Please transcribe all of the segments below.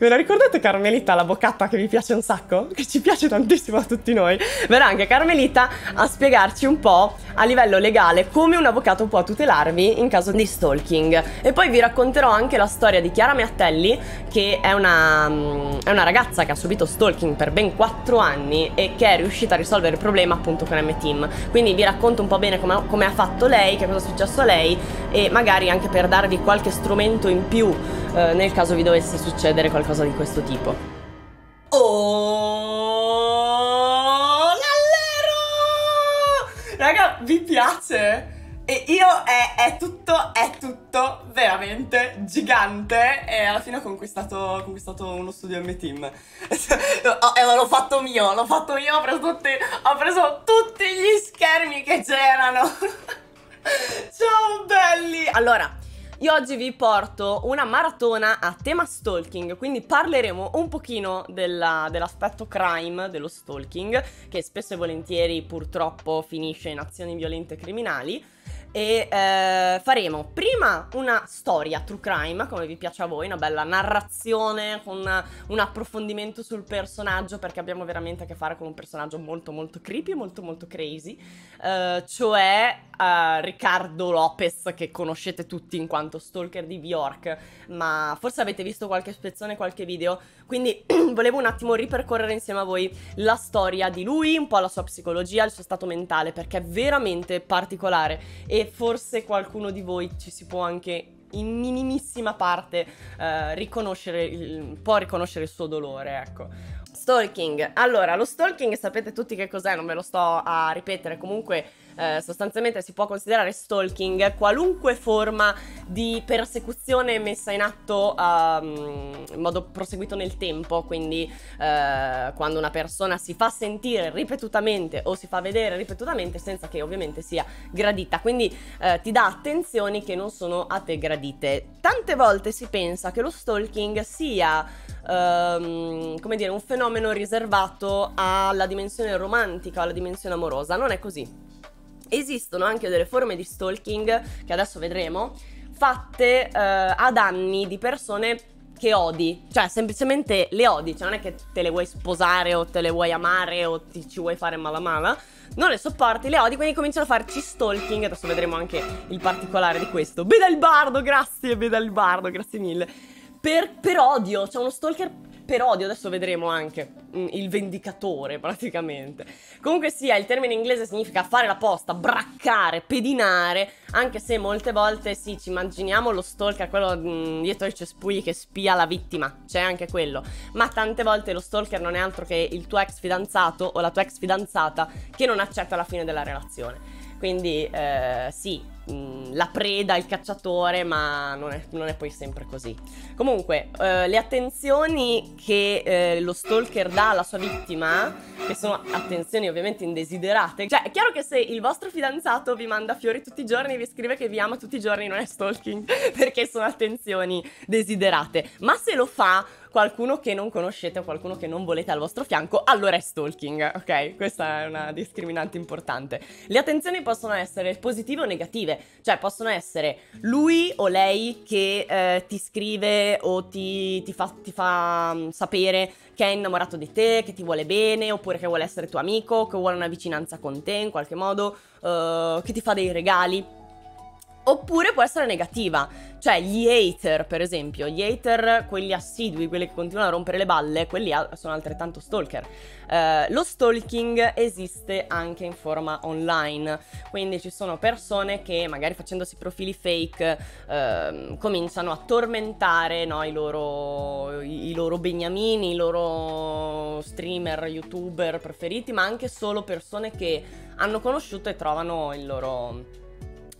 Ve la ricordate Carmelita, la boccata che vi piace un sacco? Che ci piace tantissimo a tutti noi. Verrà anche Carmelita a spiegarci un po' a livello legale come un avvocato può tutelarvi in caso di stalking. E poi vi racconterò anche la storia di Chiara Meattelli, che è una, mm, è una ragazza che ha subito stalking per ben 4 anni e che è riuscita a risolvere il problema appunto con M-Team. Quindi vi racconto un po' bene come, come ha fatto lei, che cosa è successo a lei e magari anche per darvi qualche strumento in più eh, nel caso vi dovesse succedere qualcosa di questo tipo. Oh, l'allero! Raga, vi piace? E io è, è, tutto, è tutto veramente gigante e alla fine ho conquistato, conquistato uno studio M-Team. Oh, l'ho fatto mio, l'ho fatto io, ho preso, tutti, ho preso tutti gli schermi che c'erano. Ciao belli! Allora, io oggi vi porto una maratona a tema stalking, quindi parleremo un pochino della, dell'aspetto crime dello stalking, che spesso e volentieri purtroppo finisce in azioni violente e criminali e eh, faremo prima una storia true crime, come vi piace a voi, una bella narrazione con un approfondimento sul personaggio perché abbiamo veramente a che fare con un personaggio molto molto creepy, molto molto crazy, eh, cioè eh, Riccardo Lopez che conoscete tutti in quanto stalker di Bjork, ma forse avete visto qualche spezzone, qualche video quindi volevo un attimo ripercorrere insieme a voi la storia di lui, un po' la sua psicologia, il suo stato mentale, perché è veramente particolare e forse qualcuno di voi ci si può anche in minimissima parte eh, riconoscere il, può riconoscere il suo dolore, ecco. Stalking. Allora, lo stalking sapete tutti che cos'è, non ve lo sto a ripetere, comunque eh, sostanzialmente si può considerare stalking qualunque forma di persecuzione messa in atto um, in modo proseguito nel tempo, quindi eh, quando una persona si fa sentire ripetutamente o si fa vedere ripetutamente senza che ovviamente sia gradita, quindi eh, ti dà attenzioni che non sono a te gradite. Tante volte si pensa che lo stalking sia Um, come dire, un fenomeno riservato alla dimensione romantica, o alla dimensione amorosa. Non è così esistono anche delle forme di stalking, che adesso vedremo, fatte eh, a danni di persone che odi, cioè semplicemente le odi, cioè non è che te le vuoi sposare o te le vuoi amare o ti ci vuoi fare mala mala, non le sopporti, le odi, quindi cominciano a farci stalking, adesso vedremo anche il particolare di questo. Beda il bardo, grazie, beda il bardo, grazie mille. Per, per odio, cioè uno stalker per odio, adesso vedremo anche mm, il vendicatore praticamente. Comunque sia, il termine inglese significa fare la posta, braccare, pedinare, anche se molte volte sì, ci immaginiamo lo stalker, quello mm, dietro i cespugli che spia la vittima, c'è anche quello, ma tante volte lo stalker non è altro che il tuo ex fidanzato o la tua ex fidanzata che non accetta la fine della relazione. Quindi eh, sì, Mm, la preda, il cacciatore, ma non è, non è poi sempre così. Comunque, eh, le attenzioni che eh, lo stalker dà alla sua vittima, che sono attenzioni ovviamente indesiderate, cioè è chiaro che se il vostro fidanzato vi manda fiori tutti i giorni e vi scrive che vi ama tutti i giorni non è stalking, perché sono attenzioni desiderate, ma se lo fa qualcuno che non conoscete o qualcuno che non volete al vostro fianco, allora è stalking, ok? Questa è una discriminante importante. Le attenzioni possono essere positive o negative, cioè possono essere lui o lei che eh, ti scrive o ti, ti, fa, ti fa mm, sapere che è innamorato di te, che ti vuole bene, oppure che vuole essere tuo amico, che vuole una vicinanza con te in qualche modo, uh, che ti fa dei regali Oppure può essere negativa, cioè gli hater per esempio, gli hater, quelli assidui, quelli che continuano a rompere le balle, quelli sono altrettanto stalker. Uh, lo stalking esiste anche in forma online, quindi ci sono persone che magari facendosi profili fake uh, cominciano a tormentare no, i, loro, i loro beniamini, i loro streamer, youtuber preferiti, ma anche solo persone che hanno conosciuto e trovano il loro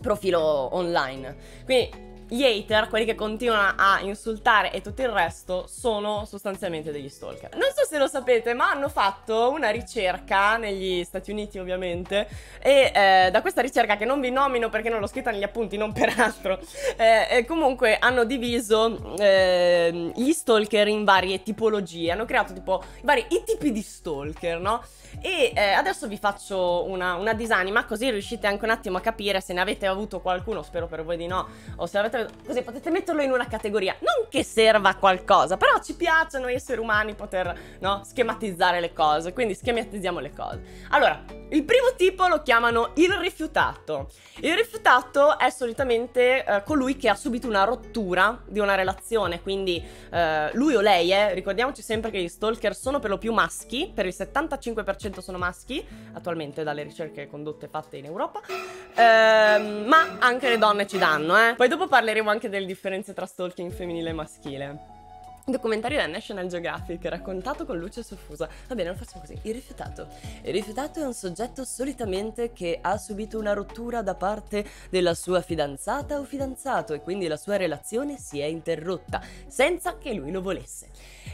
profilo online. Quindi gli hater, quelli che continuano a insultare e tutto il resto, sono sostanzialmente degli stalker. Non so se lo sapete, ma hanno fatto una ricerca negli Stati Uniti ovviamente e eh, da questa ricerca che non vi nomino perché non l'ho scritta negli appunti, non peraltro, eh, comunque hanno diviso eh, gli stalker in varie tipologie, hanno creato tipo vari, i tipi di stalker, no? E eh, adesso vi faccio una, una disanima così riuscite anche un attimo a capire se ne avete avuto qualcuno, spero per voi di no, o se avete metterlo così, potete metterlo in una categoria. Non che serva a qualcosa, però ci piacciono gli esseri umani poter no, schematizzare le cose, quindi schematizziamo le cose. Allora, il primo tipo lo chiamano il rifiutato. Il rifiutato è solitamente eh, colui che ha subito una rottura di una relazione, quindi eh, lui o lei, eh, ricordiamoci sempre che gli stalker sono per lo più maschi, per il 75% sono maschi, attualmente dalle ricerche condotte fatte in Europa, ehm, ma anche le donne ci danno. Eh. Poi dopo parleremo parleremo anche delle differenze tra stalking femminile e maschile documentario da National Geographic raccontato con luce soffusa. Va bene, lo facciamo così. Il rifiutato. Il rifiutato è un soggetto solitamente che ha subito una rottura da parte della sua fidanzata o fidanzato e quindi la sua relazione si è interrotta senza che lui lo volesse.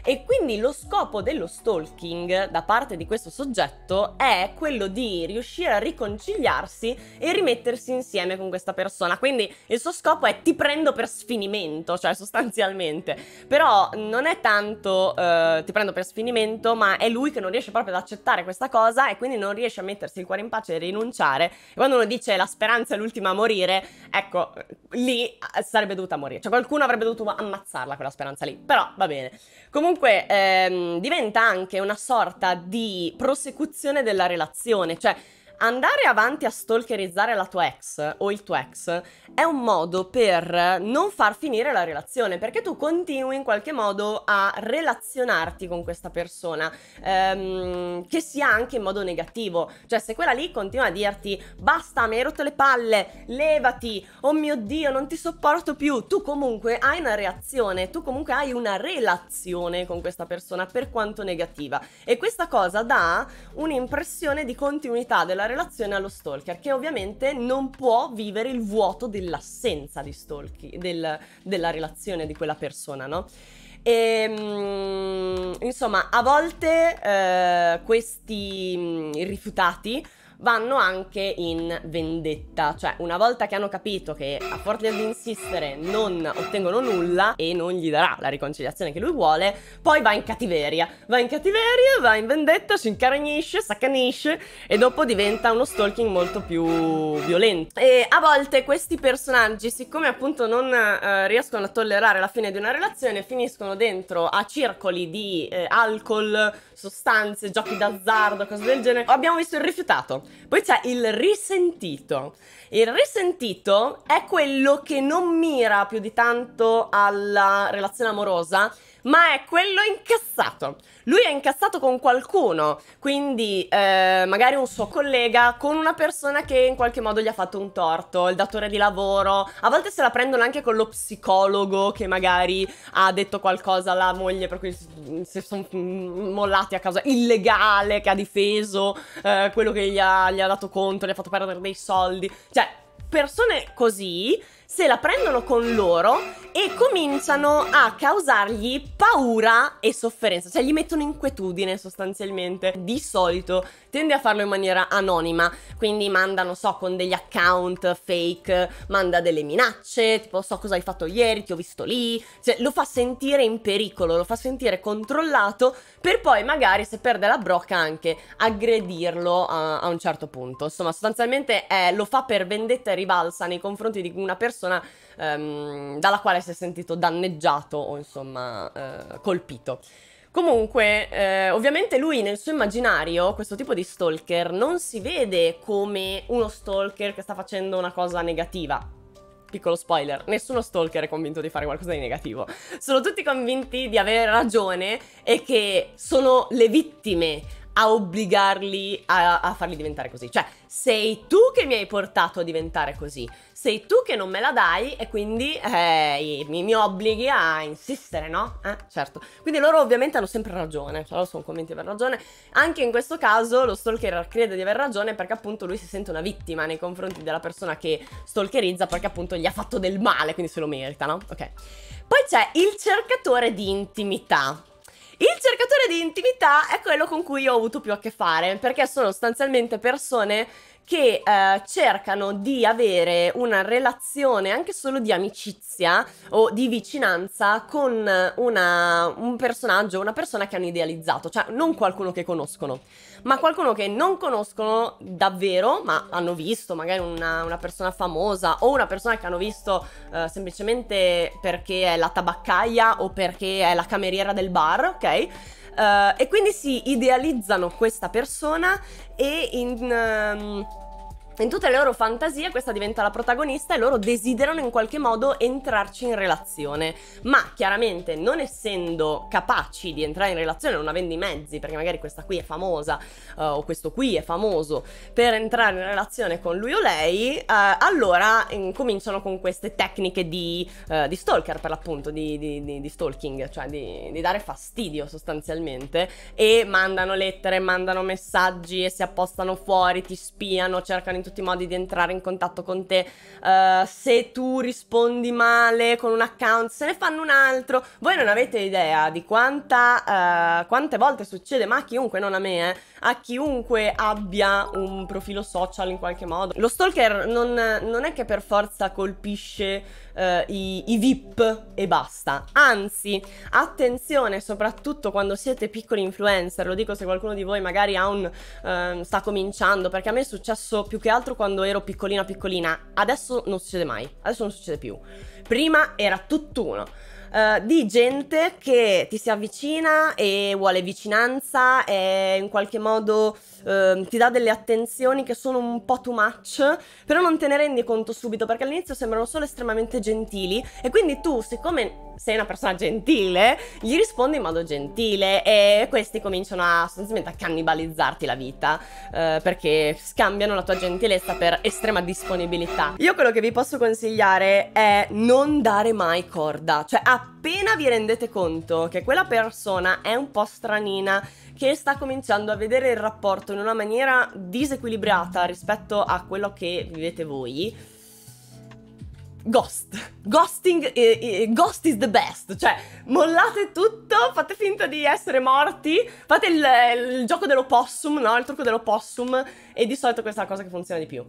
E quindi lo scopo dello stalking da parte di questo soggetto è quello di riuscire a riconciliarsi e rimettersi insieme con questa persona. Quindi il suo scopo è ti prendo per sfinimento, cioè sostanzialmente. Però non è tanto eh, ti prendo per sfinimento, ma è lui che non riesce proprio ad accettare questa cosa e quindi non riesce a mettersi il cuore in pace e rinunciare. E quando uno dice la speranza è l'ultima a morire, ecco, lì eh, sarebbe dovuta morire. Cioè qualcuno avrebbe dovuto ammazzarla quella speranza lì, però va bene. Comunque ehm, diventa anche una sorta di prosecuzione della relazione, cioè andare avanti a stalkerizzare la tua ex o il tuo ex è un modo per non far finire la relazione, perché tu continui in qualche modo a relazionarti con questa persona, ehm, che sia anche in modo negativo. Cioè, se quella lì continua a dirti basta, mi hai rotto le palle, levati, oh mio Dio, non ti sopporto più, tu comunque hai una reazione, tu comunque hai una relazione con questa persona, per quanto negativa. E questa cosa dà un'impressione di continuità della relazione allo stalker, che ovviamente non può vivere il vuoto dell'assenza di stalker, del, della relazione di quella persona, no? E, ehm, insomma, a volte eh, questi mh, mm, rifiutati vanno anche in vendetta, cioè una volta che hanno capito che a forza di insistere non ottengono nulla e non gli darà la riconciliazione che lui vuole, poi va in cattiveria, va in cattiveria, va in vendetta, si incaragnisce, saccanisce e dopo diventa uno stalking molto più violento. E a volte questi personaggi, siccome appunto non eh, riescono a tollerare la fine di una relazione, finiscono dentro a circoli di eh, alcol, sostanze, giochi d'azzardo, cose del genere. Abbiamo visto il rifiutato. Poi c'è il risentito. Il risentito è quello che non mira più di tanto alla relazione amorosa, ma è quello incassato. Lui è incassato con qualcuno, quindi eh, magari un suo collega, con una persona che in qualche modo gli ha fatto un torto, il datore di lavoro. A volte se la prendono anche con lo psicologo che magari ha detto qualcosa alla moglie per cui si sono mm, mollati a causa illegale che ha difeso eh, quello che gli ha, gli ha dato conto, gli ha fatto perdere dei soldi. Cioè, persone così se la prendono con loro e cominciano a causargli paura e sofferenza, cioè gli mettono inquietudine sostanzialmente. Di solito tende a farlo in maniera anonima, quindi manda, non so, con degli account fake, manda delle minacce, tipo so cosa hai fatto ieri, ti ho visto lì, cioè lo fa sentire in pericolo, lo fa sentire controllato per poi magari se perde la brocca anche aggredirlo a, a un certo punto. Insomma, sostanzialmente eh, lo fa per vendetta e ribalsa nei confronti di una persona persona ehm, dalla quale si è sentito danneggiato o insomma eh, colpito. Comunque, eh, ovviamente lui nel suo immaginario, questo tipo di stalker, non si vede come uno stalker che sta facendo una cosa negativa. Piccolo spoiler, nessuno stalker è convinto di fare qualcosa di negativo. Sono tutti convinti di avere ragione e che sono le vittime a obbligarli a, a, farli diventare così. Cioè, sei tu che mi hai portato a diventare così, sei tu che non me la dai e quindi eh, mi, mi, obblighi a insistere, no? Eh, certo. Quindi loro ovviamente hanno sempre ragione, cioè loro sono convinti di aver ragione. Anche in questo caso lo stalker crede di aver ragione perché appunto lui si sente una vittima nei confronti della persona che stalkerizza perché appunto gli ha fatto del male, quindi se lo merita, no? Ok. Poi c'è il cercatore di intimità. Il cercatore di intimità è quello con cui ho avuto più a che fare, perché sono sostanzialmente persone che eh, cercano di avere una relazione anche solo di amicizia o di vicinanza con una, un personaggio, una persona che hanno idealizzato, cioè non qualcuno che conoscono, ma qualcuno che non conoscono davvero, ma hanno visto magari una, una persona famosa o una persona che hanno visto eh, semplicemente perché è la tabaccaia o perché è la cameriera del bar, ok? Uh, e quindi si idealizzano questa persona e in... Um, in tutte le loro fantasie questa diventa la protagonista e loro desiderano in qualche modo entrarci in relazione, ma chiaramente non essendo capaci di entrare in relazione, non avendo i mezzi, perché magari questa qui è famosa uh, o questo qui è famoso per entrare in relazione con lui o lei, uh, allora in, mm, cominciano con queste tecniche di, uh, di stalker per l'appunto, di, di, di stalking, cioè di, dare fastidio sostanzialmente e mandano lettere, mandano messaggi e si appostano fuori, ti spiano, cercano in tutti i modi di entrare in contatto con te. Uh, se tu rispondi male con un account, se ne fanno un altro. Voi non avete idea di quanta, uh, quante volte succede, ma a chiunque, non a me, eh, a chiunque abbia un profilo social in qualche modo. Lo stalker non, non è che per forza colpisce eh, i, i VIP e basta, anzi attenzione soprattutto quando siete piccoli influencer, lo dico se qualcuno di voi magari ha un, eh, sta cominciando, perché a me è successo più che altro quando ero piccolina piccolina, adesso non succede mai, adesso non succede più, prima era tutt'uno. Eh, di gente che ti si avvicina e vuole vicinanza e in qualche modo uh, ti dà delle attenzioni che sono un po' too much, però non te ne rendi conto subito perché all'inizio sembrano solo estremamente gentili e quindi tu, siccome sei una persona gentile, gli rispondi in modo gentile e questi cominciano a sostanzialmente a cannibalizzarti la vita eh, perché scambiano la tua gentilezza per estrema disponibilità. Io quello che vi posso consigliare è non dare mai corda, cioè a appena vi rendete conto che quella persona è un po' stranina, che sta cominciando a vedere il rapporto in una maniera disequilibrata rispetto a quello che vivete voi, ghost. Ghosting, eh, eh, ghost is the best. Cioè, mollate tutto, fate finta di essere morti, fate il, il gioco dell'opossum, no? Il trucco dell'opossum. E di solito questa è la cosa che funziona di più.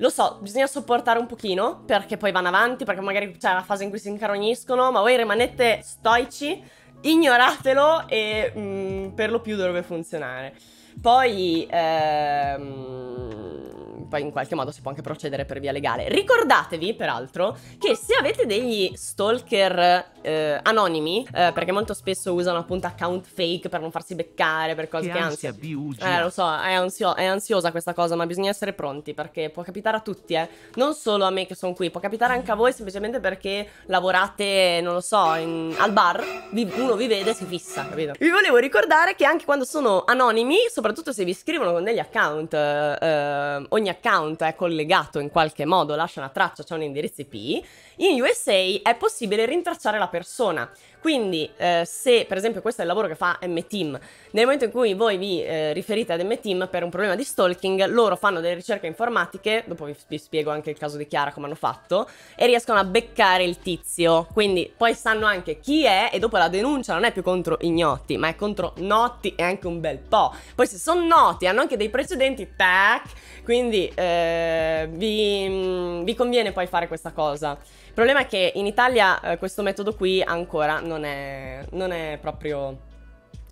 Lo so, bisogna sopportare un pochino perché poi vanno avanti, perché magari c'è cioè, la fase in cui si incaroniscono, ma voi rimanete stoici, ignoratelo e mh, mm, per lo più dovrebbe funzionare. Poi... Ehm poi in qualche modo si può anche procedere per via legale. Ricordatevi, peraltro, che se avete degli stalker eh, anonimi, eh, perché molto spesso usano appunto account fake per non farsi beccare, per cose che, che ansia, ansia. Eh, lo so, è, ansio è, ansiosa questa cosa, ma bisogna essere pronti perché può capitare a tutti, eh. Non solo a me che sono qui, può capitare anche a voi semplicemente perché lavorate, non lo so, in, al bar, vi, uno vi vede e si fissa, capito? Vi volevo ricordare che anche quando sono anonimi, soprattutto se vi scrivono con degli account, eh, eh ogni account account è collegato in qualche modo, lascia una traccia, c'è un indirizzo IP, in USA è possibile rintracciare la persona. Quindi, eh, se per esempio questo è il lavoro che fa M-Team, nel momento in cui voi vi eh, riferite ad M-Team per un problema di stalking, loro fanno delle ricerche informatiche, dopo vi, vi, spiego anche il caso di Chiara come hanno fatto, e riescono a beccare il tizio. Quindi poi sanno anche chi è e dopo la denuncia non è più contro ignoti, ma è contro noti e anche un bel po'. Poi se sono noti, hanno anche dei precedenti, tac, quindi eh, vi, mm, vi conviene poi fare questa cosa problema è che in Italia eh, questo metodo qui ancora non è, non è proprio...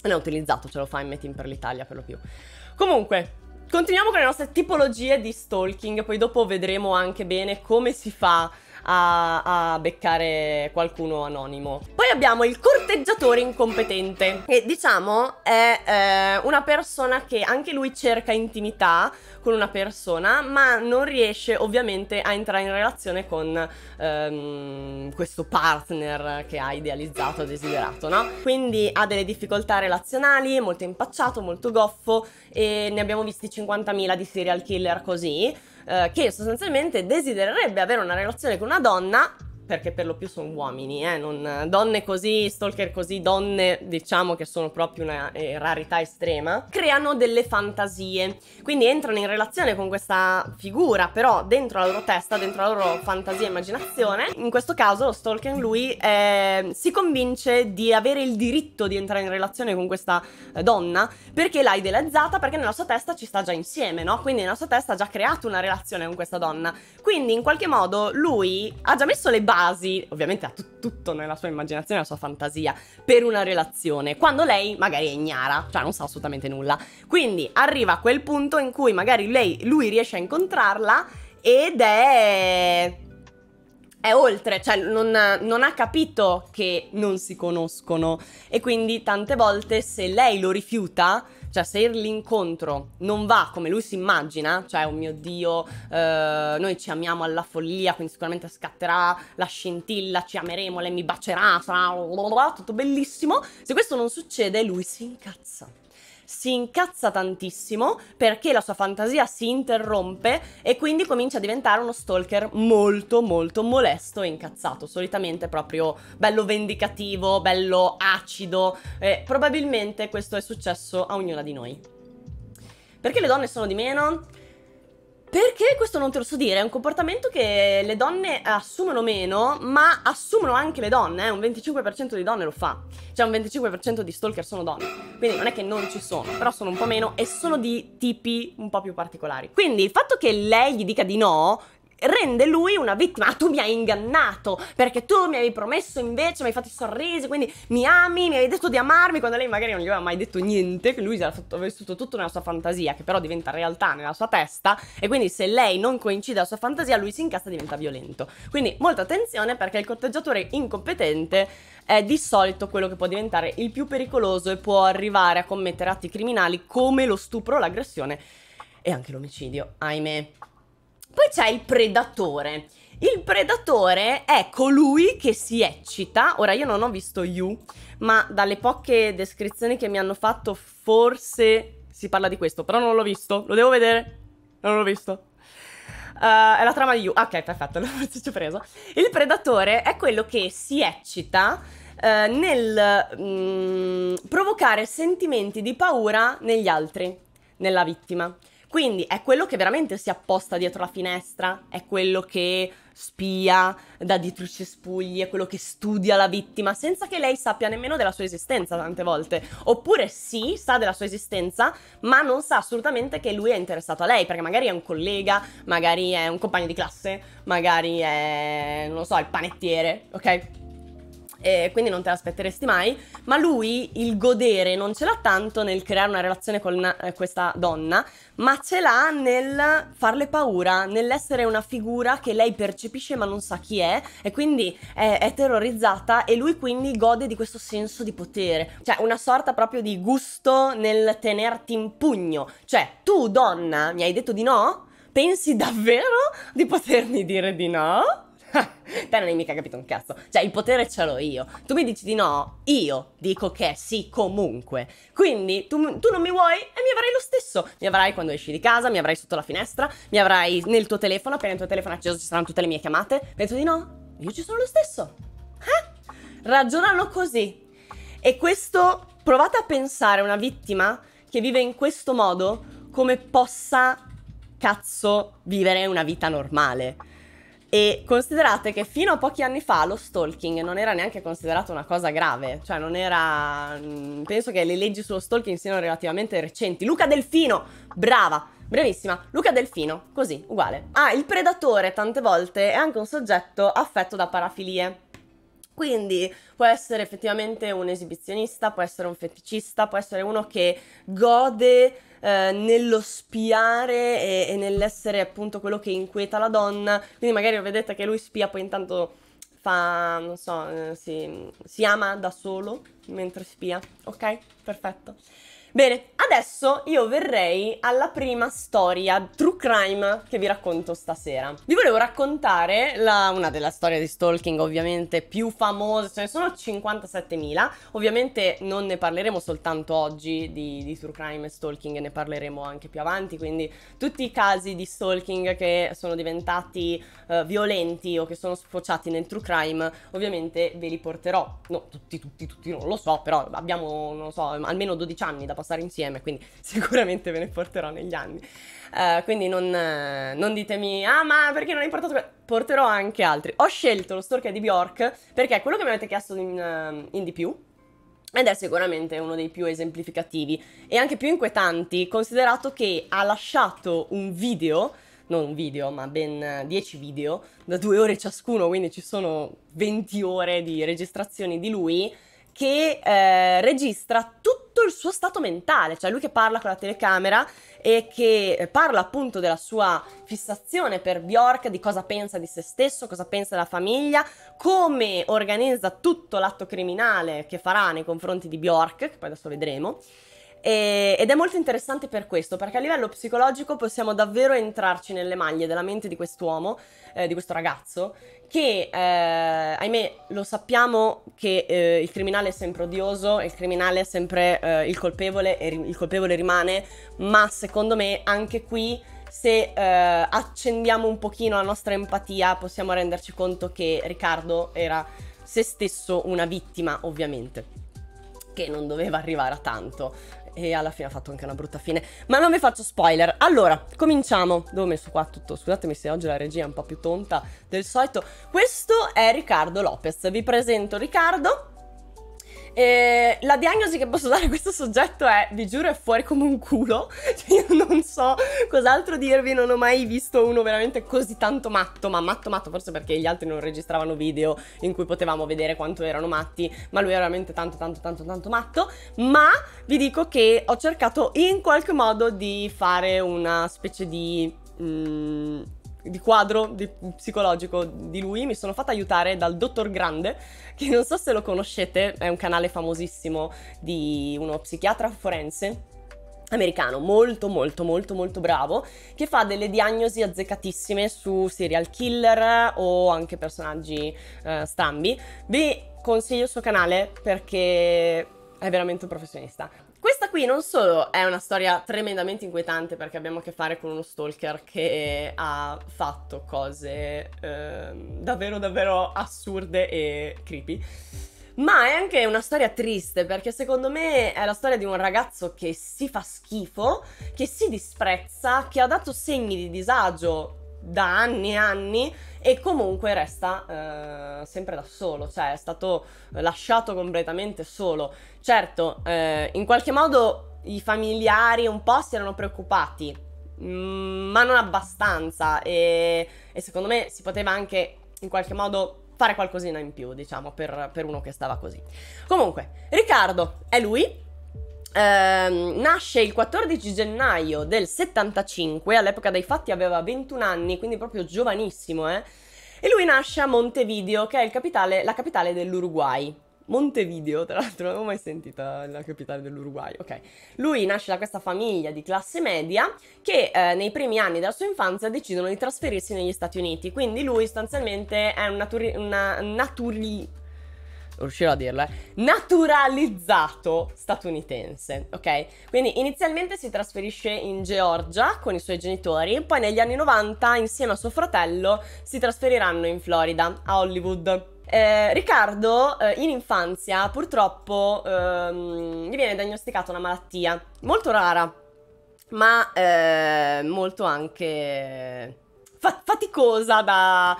non è utilizzato, ce lo fa in Metin per l'Italia per lo più. Comunque, continuiamo con le nostre tipologie di stalking, poi dopo vedremo anche bene come si fa a, a beccare qualcuno anonimo. Poi abbiamo il corteggiatore incompetente, che diciamo è eh, una persona che anche lui cerca intimità con una persona, ma non riesce ovviamente a entrare in relazione con ehm, questo partner che ha idealizzato, desiderato, no? Quindi ha delle difficoltà relazionali, è molto impacciato, molto goffo e ne abbiamo visti 50.000 di serial killer così. Eh, che sostanzialmente desidererebbe avere una relazione con una donna perché per lo più sono uomini, eh, non, donne così, stalker così, donne diciamo che sono proprio una eh, rarità estrema, creano delle fantasie, quindi entrano in relazione con questa figura, però dentro la loro testa, dentro la loro fantasia e immaginazione, in questo caso lo stalker lui eh, si convince di avere il diritto di entrare in relazione con questa eh, donna perché l'ha idealizzata, perché nella sua testa ci sta già insieme, no? Quindi nella sua testa ha già creato una relazione con questa donna, quindi in qualche modo lui ha già messo le basi fasi, ovviamente ha t- tutto nella sua immaginazione, nella sua fantasia, per una relazione, quando lei magari è ignara, cioè non sa assolutamente nulla. Quindi arriva a quel punto in cui magari lei, lui riesce a incontrarla ed è... È oltre, cioè non, non ha capito che non si conoscono e quindi tante volte se lei lo rifiuta, cioè, se l'incontro non va come lui si immagina, cioè, oh mio Dio, eh, noi ci amiamo alla follia, quindi sicuramente scatterà la scintilla, ci ameremo, lei mi bacerà, sarà tutto bellissimo. Se questo non succede, lui si incazza si incazza tantissimo perché la sua fantasia si interrompe e quindi comincia a diventare uno stalker molto molto molesto e incazzato, solitamente proprio bello vendicativo, bello acido e probabilmente questo è successo a ognuna di noi. Perché le donne sono di meno? Perché questo non te lo so dire, è un comportamento che le donne assumono meno, ma assumono anche le donne, eh? un 25% di donne lo fa, cioè un 25% di stalker sono donne, quindi non è che non ci sono, però sono un po' meno e sono di tipi un po' più particolari. Quindi il fatto che lei gli dica di no rende lui una vittima. Ah, tu mi hai ingannato perché tu mi avevi promesso invece, mi hai fatto i sorrisi, quindi mi ami, mi hai detto di amarmi quando lei magari non gli aveva mai detto niente, che lui si era vissuto tutto nella sua fantasia, che però diventa realtà nella sua testa e quindi se lei non coincide alla sua fantasia lui si incassa e diventa violento. Quindi molta attenzione perché il corteggiatore incompetente è di solito quello che può diventare il più pericoloso e può arrivare a commettere atti criminali come lo stupro, l'aggressione e anche l'omicidio, ahimè. Poi c'è il predatore. Il predatore è colui che si eccita. Ora io non ho visto You, ma dalle poche descrizioni che mi hanno fatto forse si parla di questo, però non l'ho visto. Lo devo vedere. Non l'ho visto. Uh, è la trama di You. Ok, perfetto, forse ci ho preso. Il predatore è quello che si eccita uh, nel mm, provocare sentimenti di paura negli altri, nella vittima. Quindi è quello che veramente si apposta dietro la finestra, è quello che spia da dietro i cespugli, è quello che studia la vittima senza che lei sappia nemmeno della sua esistenza tante volte. Oppure sì, sa della sua esistenza, ma non sa assolutamente che lui è interessato a lei, perché magari è un collega, magari è un compagno di classe, magari è, non lo so, il panettiere, ok? e quindi non te l'aspetteresti mai, ma lui il godere non ce l'ha tanto nel creare una relazione con una, eh, questa donna, ma ce l'ha nel farle paura, nell'essere una figura che lei percepisce ma non sa chi è e quindi è, è terrorizzata e lui quindi gode di questo senso di potere, cioè una sorta proprio di gusto nel tenerti in pugno, cioè tu donna mi hai detto di no? Pensi davvero di potermi dire di no? Te non hai mica capito un cazzo. Cioè, il potere ce l'ho io. Tu mi dici di no, io dico che sì, comunque. Quindi tu, tu, non mi vuoi e mi avrai lo stesso. Mi avrai quando esci di casa, mi avrai sotto la finestra, mi avrai nel tuo telefono. Appena il tuo telefono è acceso ci saranno tutte le mie chiamate. Penso di no, io ci sono lo stesso. Eh? Ragionalo così. E questo, provate a pensare a una vittima che vive in questo modo come possa cazzo vivere una vita normale. E considerate che fino a pochi anni fa lo stalking non era neanche considerato una cosa grave, cioè non era... Mm, penso che le leggi sullo stalking siano relativamente recenti. Luca Delfino, brava! Bravissima, Luca Delfino, così, uguale. Ah, il predatore tante volte è anche un soggetto affetto da parafilie. Quindi può essere effettivamente un esibizionista, può essere un feticista, può essere uno che gode eh, nello spiare e, e nell'essere appunto quello che inquieta la donna. Quindi magari vedete che lui spia, poi intanto fa, non so, eh, si, si ama da solo mentre spia. Ok, perfetto. Bene, adesso io verrei alla prima storia true crime che vi racconto stasera. Vi volevo raccontare la, una delle storie di stalking ovviamente più famose, ce ne sono 57.000, ovviamente non ne parleremo soltanto oggi di, di true crime e stalking, ne parleremo anche più avanti, quindi tutti i casi di stalking che sono diventati uh, violenti o che sono sfociati nel true crime ovviamente ve li porterò, no tutti tutti tutti non lo so, però abbiamo non so almeno 12 anni da passare stare insieme, quindi sicuramente ve ne porterò negli anni. Uh, quindi non, eh, non, ditemi, ah ma perché non hai portato quello? Porterò anche altri. Ho scelto lo stalker di Bjork perché è quello che mi avete chiesto in, ehm, in di più, ed è sicuramente uno dei più esemplificativi e anche più inquietanti, considerato che ha lasciato un video, non un video, ma ben 10 video, da due ore ciascuno, quindi ci sono 20 ore di registrazioni di lui, che eh, registra tutto il suo stato mentale, cioè lui che parla con la telecamera e che eh, parla appunto della sua fissazione per Bjork, di cosa pensa di se stesso, cosa pensa della famiglia, come organizza tutto l'atto criminale che farà nei confronti di Bjork, che poi adesso vedremo. E, ed è molto interessante per questo, perché a livello psicologico possiamo davvero entrarci nelle maglie della mente di quest'uomo, eh, di questo ragazzo, che, eh, ahimè, lo sappiamo che eh, il criminale è sempre odioso, il criminale è sempre eh, il colpevole e il colpevole rimane, ma secondo me anche qui se eh, accendiamo un pochino la nostra empatia possiamo renderci conto che Riccardo era se stesso una vittima ovviamente che non doveva arrivare a tanto e alla fine ha fatto anche una brutta fine. Ma non vi faccio spoiler. Allora, cominciamo. Dove ho messo qua tutto? Scusatemi se oggi la regia è un po' più tonta del solito. Questo è Riccardo Lopez. Vi presento Riccardo, eh, la diagnosi che posso dare a questo soggetto è, vi giuro, è fuori come un culo. Cioè, io non so cos'altro dirvi, non ho mai visto uno veramente così tanto matto, ma matto matto, forse perché gli altri non registravano video in cui potevamo vedere quanto erano matti, ma lui era veramente tanto tanto tanto tanto matto. Ma vi dico che ho cercato in qualche modo di fare una specie di... Mm, di quadro di, psicologico di lui, mi sono fatta aiutare dal dottor Grande, che non so se lo conoscete, è un canale famosissimo di uno psichiatra forense americano molto molto molto molto bravo che fa delle diagnosi azzeccatissime su serial killer o anche personaggi eh, strambi vi consiglio il suo canale perché è veramente un professionista questa qui non solo è una storia tremendamente inquietante perché abbiamo a che fare con uno stalker che ha fatto cose eh, davvero davvero assurde e creepy, ma è anche una storia triste perché secondo me è la storia di un ragazzo che si fa schifo, che si disprezza, che ha dato segni di disagio da anni e anni e comunque resta eh, sempre da solo, cioè è stato eh, lasciato completamente solo. Certo, eh, in qualche modo i familiari un po' si erano preoccupati, mh, mm, ma non abbastanza e, e, secondo me si poteva anche in qualche modo fare qualcosina in più, diciamo, per, per uno che stava così. Comunque, Riccardo è lui, Ehm, nasce il 14 gennaio del 75, all'epoca dei fatti aveva 21 anni, quindi proprio giovanissimo, eh? E lui nasce a Montevideo, che è capitale, la capitale dell'Uruguay. Montevideo, tra l'altro, non l'avevo mai sentita la capitale dell'Uruguay. Ok. Lui nasce da questa famiglia di classe media che eh, nei primi anni della sua infanzia decidono di trasferirsi negli Stati Uniti. Quindi lui sostanzialmente è un naturi- una naturi- riuscirò a dirlo, eh, naturalizzato statunitense, ok? Quindi inizialmente si trasferisce in Georgia con i suoi genitori, poi negli anni 90 insieme a suo fratello si trasferiranno in Florida, a Hollywood. Eh, Riccardo eh, in infanzia purtroppo ehm, gli viene diagnosticata una malattia molto rara, ma eh, molto anche fa- faticosa da,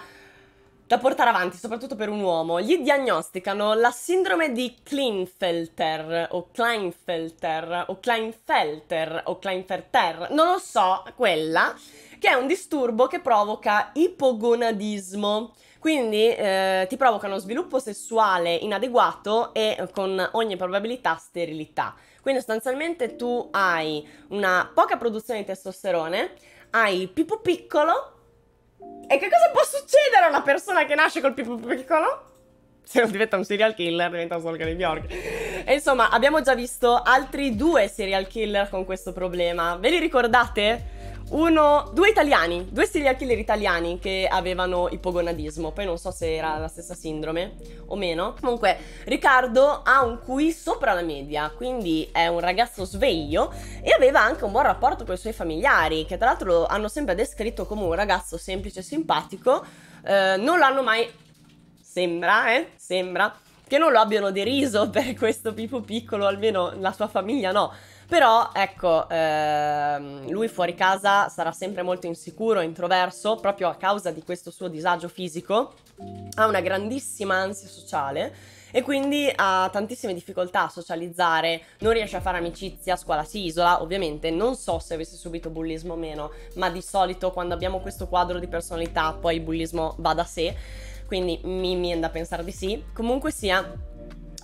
da portare avanti, soprattutto per un uomo. Gli diagnosticano la sindrome di Klinfelter o Kleinfelter o Kleinfelter o Kleinfelter, non lo so, quella, che è un disturbo che provoca ipogonadismo. Quindi eh, ti provocano sviluppo sessuale inadeguato e eh, con ogni probabilità sterilità. Quindi sostanzialmente tu hai una poca produzione di testosterone, hai il pipo piccolo e che cosa può succedere a una persona che nasce col pipo piccolo? Se non diventa un serial killer, diventa un solo Gary Bjork. E insomma, abbiamo già visto altri due serial killer con questo problema. Ve li ricordate? uno, due italiani, due serial killer italiani che avevano ipogonadismo, poi non so se era la stessa sindrome o meno. Comunque, Riccardo ha un QI sopra la media, quindi è un ragazzo sveglio e aveva anche un buon rapporto con i suoi familiari, che tra l'altro lo hanno sempre descritto come un ragazzo semplice e simpatico, eh, non l'hanno mai... sembra, eh? Sembra che non lo abbiano deriso per questo Pippo piccolo, almeno la sua famiglia no però, ecco, ehm, lui fuori casa sarà sempre molto insicuro, introverso, proprio a causa di questo suo disagio fisico. Ha una grandissima ansia sociale e quindi ha tantissime difficoltà a socializzare, non riesce a fare amicizia, a scuola si isola, ovviamente non so se avesse subito bullismo o meno, ma di solito quando abbiamo questo quadro di personalità poi il bullismo va da sé, quindi mi viene da pensare di sì. Comunque sia,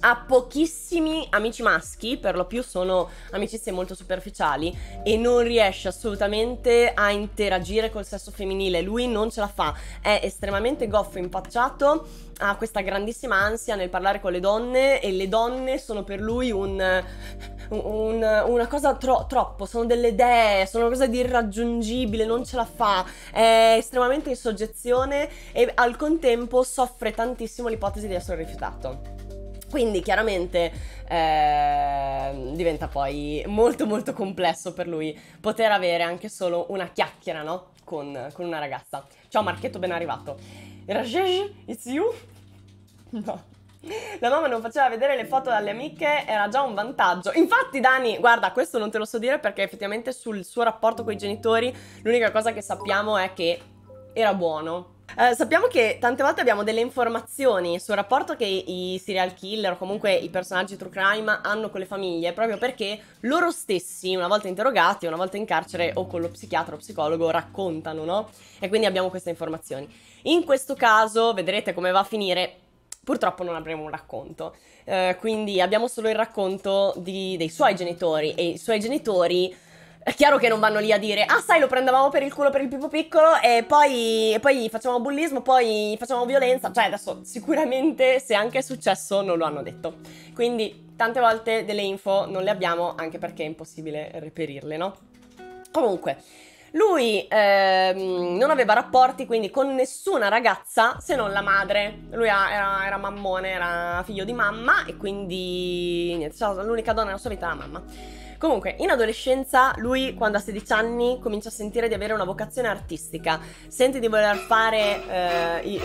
ha pochissimi amici maschi, per lo più sono amicizie molto superficiali e non riesce assolutamente a interagire col sesso femminile, lui non ce la fa, è estremamente goffo, impacciato, ha questa grandissima ansia nel parlare con le donne e le donne sono per lui un... un una cosa tro- troppo, sono delle idee, sono una cosa di irraggiungibile, non ce la fa, è estremamente in soggezione e al contempo soffre tantissimo l'ipotesi di essere rifiutato. Quindi chiaramente eh, diventa poi molto molto complesso per lui poter avere anche solo una chiacchiera, no? Con, con una ragazza. Ciao Marchetto, ben arrivato. Rajesh, it's you? No. La mamma non faceva vedere le foto dalle amiche, era già un vantaggio. Infatti, Dani, guarda, questo non te lo so dire perché effettivamente sul suo rapporto con i genitori l'unica cosa che sappiamo è che era buono, Uh, sappiamo che tante volte abbiamo delle informazioni sul rapporto che i serial killer o comunque i personaggi true crime hanno con le famiglie proprio perché loro stessi, una volta interrogati, una volta in carcere o con lo psichiatra o psicologo, raccontano, no? E quindi abbiamo queste informazioni. In questo caso vedrete come va a finire. Purtroppo non avremo un racconto, uh, quindi abbiamo solo il racconto di, dei suoi genitori e i suoi genitori è chiaro che non vanno lì a dire, ah sai lo prendevamo per il culo per il più piccolo e poi, e poi facciamo bullismo, poi facciamo violenza. Cioè adesso sicuramente se anche è successo non lo hanno detto. Quindi tante volte delle info non le abbiamo anche perché è impossibile reperirle, no? Comunque, lui ehm, non aveva rapporti quindi con nessuna ragazza se non la madre. Lui era, era mammone, era figlio di mamma e quindi niente, l'unica donna nella sua vita era la mamma. Comunque, in adolescenza lui, quando ha 16 anni, comincia a sentire di avere una vocazione artistica, sente di voler fare eh, il,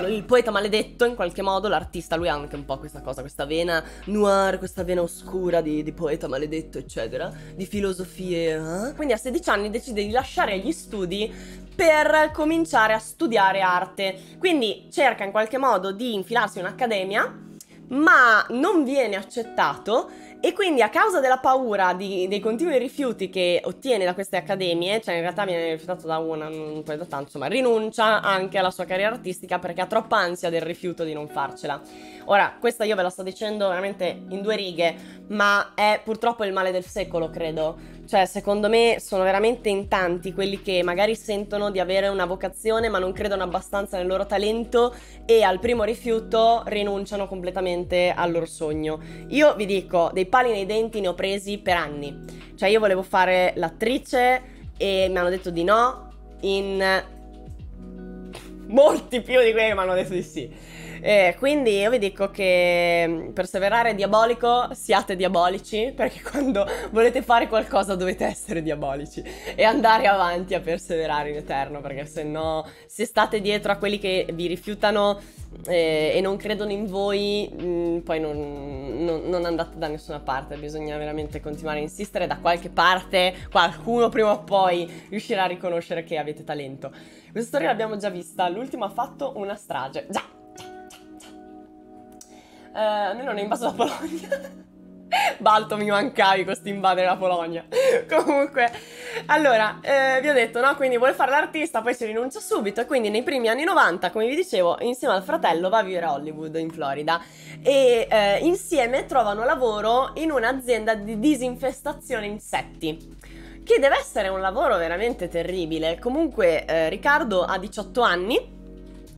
il, il, poeta maledetto, in qualche modo, l'artista, lui ha anche un po' questa cosa, questa vena noir, questa vena oscura di, di poeta maledetto, eccetera, di filosofie. Eh? Quindi a 16 anni decide di lasciare gli studi per cominciare a studiare arte, quindi cerca in qualche modo di infilarsi in un'accademia, ma non viene accettato e quindi a causa della paura di, dei continui rifiuti che ottiene da queste accademie, cioè in realtà viene rifiutato da una, non poi da tanto, insomma, rinuncia anche alla sua carriera artistica perché ha troppa ansia del rifiuto di non farcela. Ora, questa io ve la sto dicendo veramente in due righe, ma è purtroppo il male del secolo, credo. Cioè, secondo me sono veramente in tanti quelli che magari sentono di avere una vocazione ma non credono abbastanza nel loro talento e al primo rifiuto rinunciano completamente al loro sogno. Io vi dico, dei pali nei denti ne ho presi per anni. Cioè, io volevo fare l'attrice e mi hanno detto di no in molti più di quelli che mi hanno detto di sì. Eh, quindi io vi dico che mm, perseverare è diabolico, siate diabolici, perché quando volete fare qualcosa dovete essere diabolici e andare avanti a perseverare in eterno, perché se no, se state dietro a quelli che vi rifiutano eh, e non credono in voi, mh, mm, poi non, non, non andate da nessuna parte, bisogna veramente continuare a insistere da qualche parte, qualcuno prima o poi riuscirà a riconoscere che avete talento. Questa storia l'abbiamo già vista, l'ultimo ha fatto una strage. Già! Uh, noi non è invaso la Polonia. Balto, mi mancavi questo invadere la Polonia. Comunque, allora, eh, vi ho detto, no? Quindi vuole fare l'artista, poi ci rinuncia subito. E quindi nei primi anni 90, come vi dicevo, insieme al fratello va a vivere a Hollywood, in Florida. E eh, insieme trovano lavoro in un'azienda di disinfestazione insetti che deve essere un lavoro veramente terribile. Comunque eh, Riccardo ha 18 anni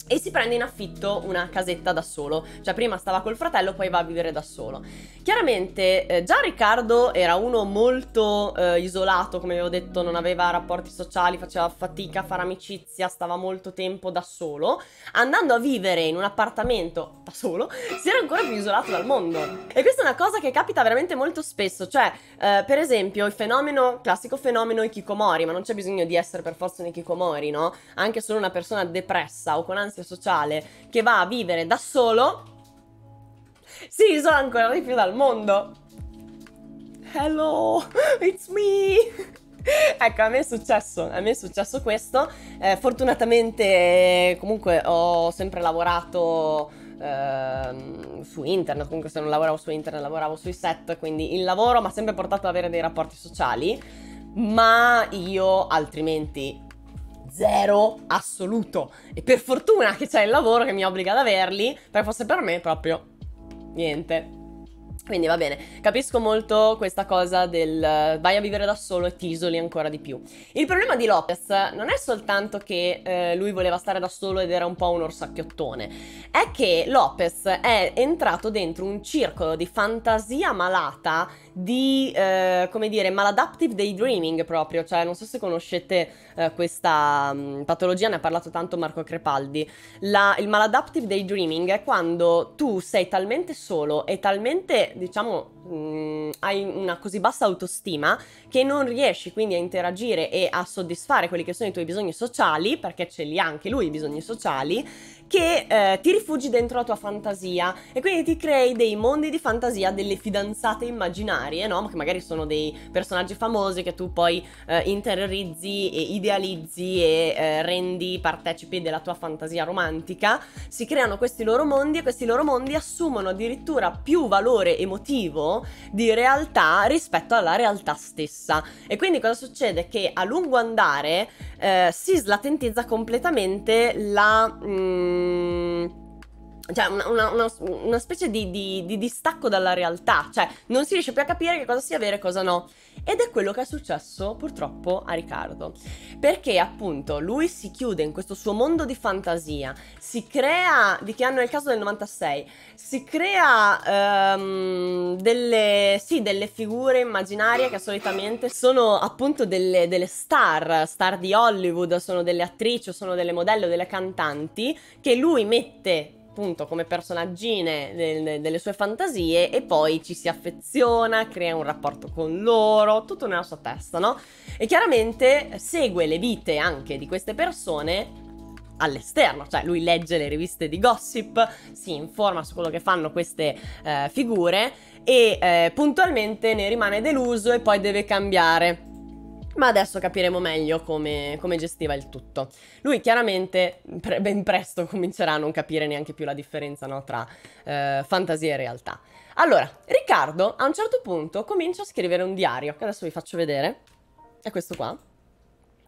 e si prende in affitto una casetta da solo, cioè prima stava col fratello, poi va a vivere da solo. Chiaramente eh, già Riccardo era uno molto eh, isolato, come avevo detto, non aveva rapporti sociali, faceva fatica a fare amicizia, stava molto tempo da solo. Andando a vivere in un appartamento da solo, si era ancora più isolato dal mondo. E questa è una cosa che capita veramente molto spesso, cioè eh, per esempio il fenomeno, classico fenomeno i kikomori, ma non c'è bisogno di essere per forza un kikomori, no? Anche solo una persona depressa o con ansia distanza sociale, che va a vivere da solo, si isola ancora di più dal mondo. Hello, it's me! ecco, a me è successo, a me è successo questo. Eh, fortunatamente, comunque, ho sempre lavorato ehm, su internet. Comunque, se non lavoravo su internet, lavoravo sui set. Quindi il lavoro mi ha sempre portato ad avere dei rapporti sociali. Ma io altrimenti zero assoluto. E per fortuna che c'è il lavoro che mi obbliga ad averli, perché fosse per me proprio niente. Quindi va bene, capisco molto questa cosa del uh, vai a vivere da solo e ti isoli ancora di più. Il problema di Lopez non è soltanto che eh, lui voleva stare da solo ed era un po' un orsacchiottone, è che Lopez è entrato dentro un circolo di fantasia malata, di, eh, come dire, maladaptive daydreaming proprio, cioè non so se conoscete eh, questa mh, mm, patologia, ne ha parlato tanto Marco Crepaldi. La, il maladaptive daydreaming è quando tu sei talmente solo e talmente diciamo, mh, mm, hai una così bassa autostima che non riesci quindi a interagire e a soddisfare quelli che sono i tuoi bisogni sociali, perché ce li ha anche lui i bisogni sociali, che eh, ti rifugi dentro la tua fantasia e quindi ti crei dei mondi di fantasia, delle fidanzate immaginarie, eh, no? Che magari sono dei personaggi famosi che tu poi eh, interiorizzi e idealizzi e eh, rendi partecipi della tua fantasia romantica. Si creano questi loro mondi e questi loro mondi assumono addirittura più valore emotivo di realtà rispetto alla realtà stessa. E quindi cosa succede? Che a lungo andare eh, si slatentizza completamente la... Mh, mm, 음... cioè una, una, una, una specie di, di, di, distacco dalla realtà, cioè non si riesce più a capire che cosa sia vero e cosa no. Ed è quello che è successo purtroppo a Riccardo, perché appunto lui si chiude in questo suo mondo di fantasia, si crea, di che anno è il caso del 96, si crea um, delle, sì, delle figure immaginarie che solitamente sono appunto delle, delle star, star di Hollywood, sono delle attrici, o sono delle modelle o delle cantanti, che lui mette appunto come personaggine de- delle sue fantasie e poi ci si affeziona, crea un rapporto con loro, tutto nella sua testa, no? E chiaramente segue le vite anche di queste persone all'esterno, cioè lui legge le riviste di gossip, si informa su quello che fanno queste eh, figure e eh, puntualmente ne rimane deluso e poi deve cambiare ma adesso capiremo meglio come, come, gestiva il tutto. Lui chiaramente pre ben presto comincerà a non capire neanche più la differenza no, tra eh, fantasia e realtà. Allora, Riccardo a un certo punto comincia a scrivere un diario, che adesso vi faccio vedere. È questo qua.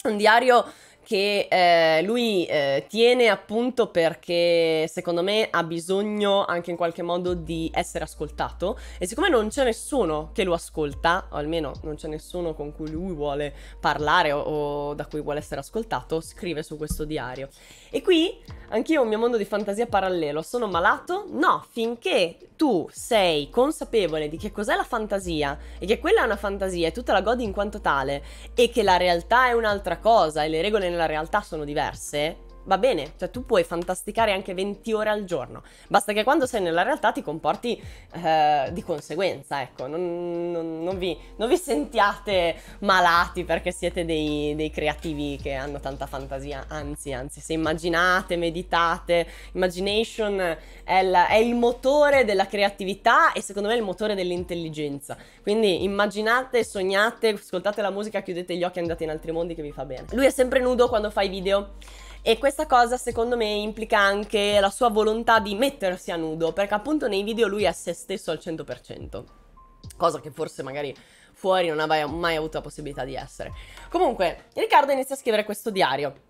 Un diario che eh, lui eh, tiene appunto perché secondo me ha bisogno anche in qualche modo di essere ascoltato e siccome non c'è nessuno che lo ascolta, o almeno non c'è nessuno con cui lui vuole parlare o, o da cui vuole essere ascoltato, scrive su questo diario. E qui anch'io ho un mio mondo di fantasia parallelo. Sono malato? No, finché tu sei consapevole di che cos'è la fantasia e che quella è una fantasia e tu te la godi in quanto tale e che la realtà è un'altra cosa e le regole nella realtà sono diverse, va bene, cioè tu puoi fantasticare anche 20 ore al giorno, basta che quando sei nella realtà ti comporti eh, di conseguenza, ecco, non, non, non, vi, non, vi, sentiate malati perché siete dei, dei creativi che hanno tanta fantasia, anzi, anzi, se immaginate, meditate, imagination è, la, è il motore della creatività e secondo me è il motore dell'intelligenza, quindi immaginate, sognate, ascoltate la musica, chiudete gli occhi e andate in altri mondi che vi fa bene. Lui è sempre nudo quando fa i video e questa cosa secondo me implica anche la sua volontà di mettersi a nudo, perché appunto nei video lui è se stesso al 100%, cosa che forse magari fuori non aveva mai avuto la possibilità di essere. Comunque, Riccardo inizia a scrivere questo diario.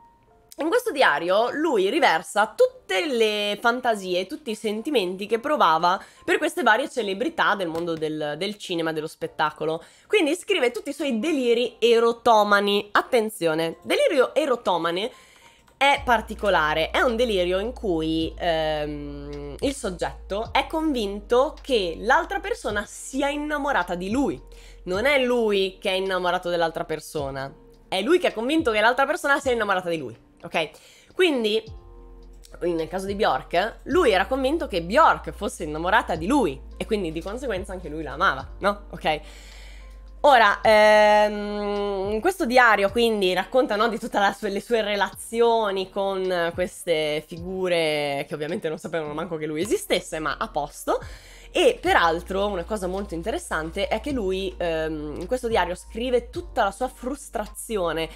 In questo diario lui riversa tutte le fantasie, tutti i sentimenti che provava per queste varie celebrità del mondo del, del cinema, dello spettacolo. Quindi scrive tutti i suoi deliri erotomani. Attenzione, delirio erotomane è particolare, è un delirio in cui ehm, il soggetto è convinto che l'altra persona sia innamorata di lui. Non è lui che è innamorato dell'altra persona, è lui che è convinto che l'altra persona sia innamorata di lui, ok? Quindi, nel caso di Bjork, lui era convinto che Bjork fosse innamorata di lui e quindi di conseguenza anche lui la amava, no? Ok? Ora, ehm, questo diario quindi racconta no, di tutte sue, le sue relazioni con queste figure che ovviamente non sapevano manco che lui esistesse, ma a posto. E peraltro una cosa molto interessante è che lui ehm, in questo diario scrive tutta la sua frustrazione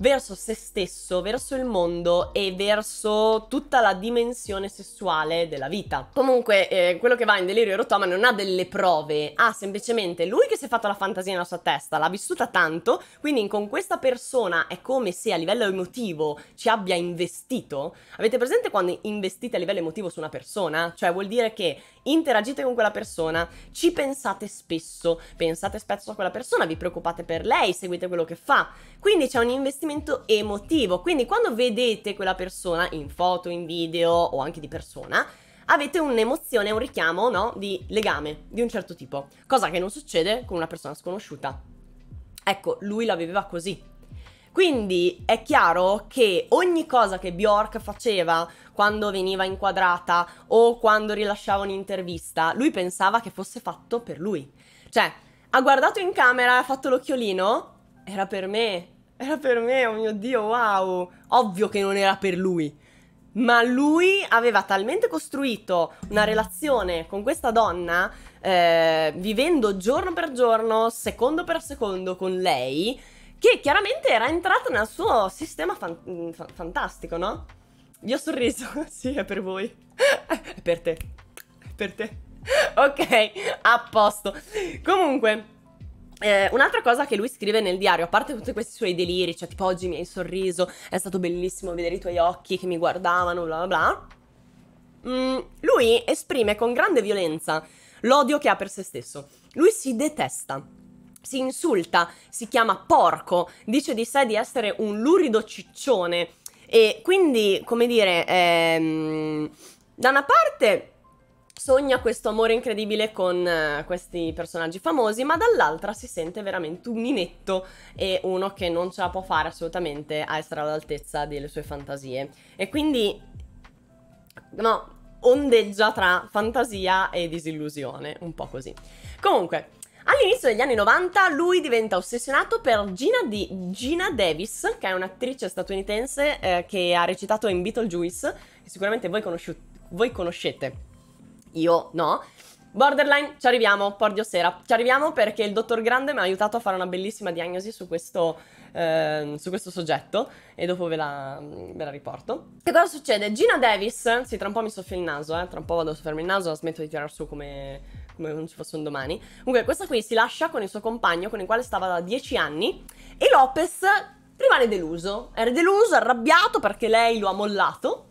verso se stesso, verso il mondo e verso tutta la dimensione sessuale della vita. Comunque, eh, quello che va in delirio erotoma non ha delle prove, ha semplicemente lui che si è fatto la fantasia nella sua testa, l'ha vissuta tanto, quindi con questa persona è come se a livello emotivo ci abbia investito. Avete presente quando investite a livello emotivo su una persona? Cioè vuol dire che interagite con quella persona, ci pensate spesso, pensate spesso a quella persona, vi preoccupate per lei, seguite quello che fa. Quindi c'è un investimento emotivo, quindi quando vedete quella persona in foto, in video o anche di persona, avete un'emozione, un richiamo, no? Di legame di un certo tipo, cosa che non succede con una persona sconosciuta. Ecco, lui la viveva così, quindi è chiaro che ogni cosa che Bjork faceva quando veniva inquadrata o quando rilasciava un'intervista, lui pensava che fosse fatto per lui. Cioè, ha guardato in camera, ha fatto l'occhiolino, era per me, era per me, oh mio Dio, wow. Ovvio che non era per lui. Ma lui aveva talmente costruito una relazione con questa donna, eh, vivendo giorno per giorno, secondo per secondo con lei, che chiaramente era entrata nel suo sistema fan mm, fantastico, no? Vi ho sorriso, sì, è per voi, è per te, è per te. Ok, a posto. Comunque, eh, un'altra cosa che lui scrive nel diario, a parte tutti questi suoi deliri, cioè tipo oggi mi hai sorriso, è stato bellissimo vedere i tuoi occhi che mi guardavano, bla bla bla. Mm, lui esprime con grande violenza l'odio che ha per se stesso. Lui si detesta, si insulta, si chiama porco, dice di sé di essere un lurido ciccione e quindi, come dire, ehm, da una parte sogna questo amore incredibile con eh, questi personaggi famosi, ma dall'altra si sente veramente un minetto e uno che non ce la può fare assolutamente a essere all'altezza delle sue fantasie. E quindi, no, ondeggia tra fantasia e disillusione, un po' così. Comunque, All'inizio degli anni 90 lui diventa ossessionato per Gina, di Gina Davis, che è un'attrice statunitense eh, che ha recitato in Beetlejuice, che sicuramente voi, conosci- voi conoscete. Io no. Borderline, ci arriviamo, por Dio Sera. Ci arriviamo perché il dottor Grande mi ha aiutato a fare una bellissima diagnosi su questo, eh, su questo soggetto e dopo ve la, mm, ve la, riporto. Che cosa succede? Gina Davis, sì, tra un po' mi soffio il naso, eh, tra un po' vado a soffiarmi il naso, smetto di tirare su come come non ci fosse un domani. Comunque, questa qui si lascia con il suo compagno, con il quale stava da dieci anni, e Lopez rimane deluso. Era deluso, arrabbiato perché lei lo ha mollato.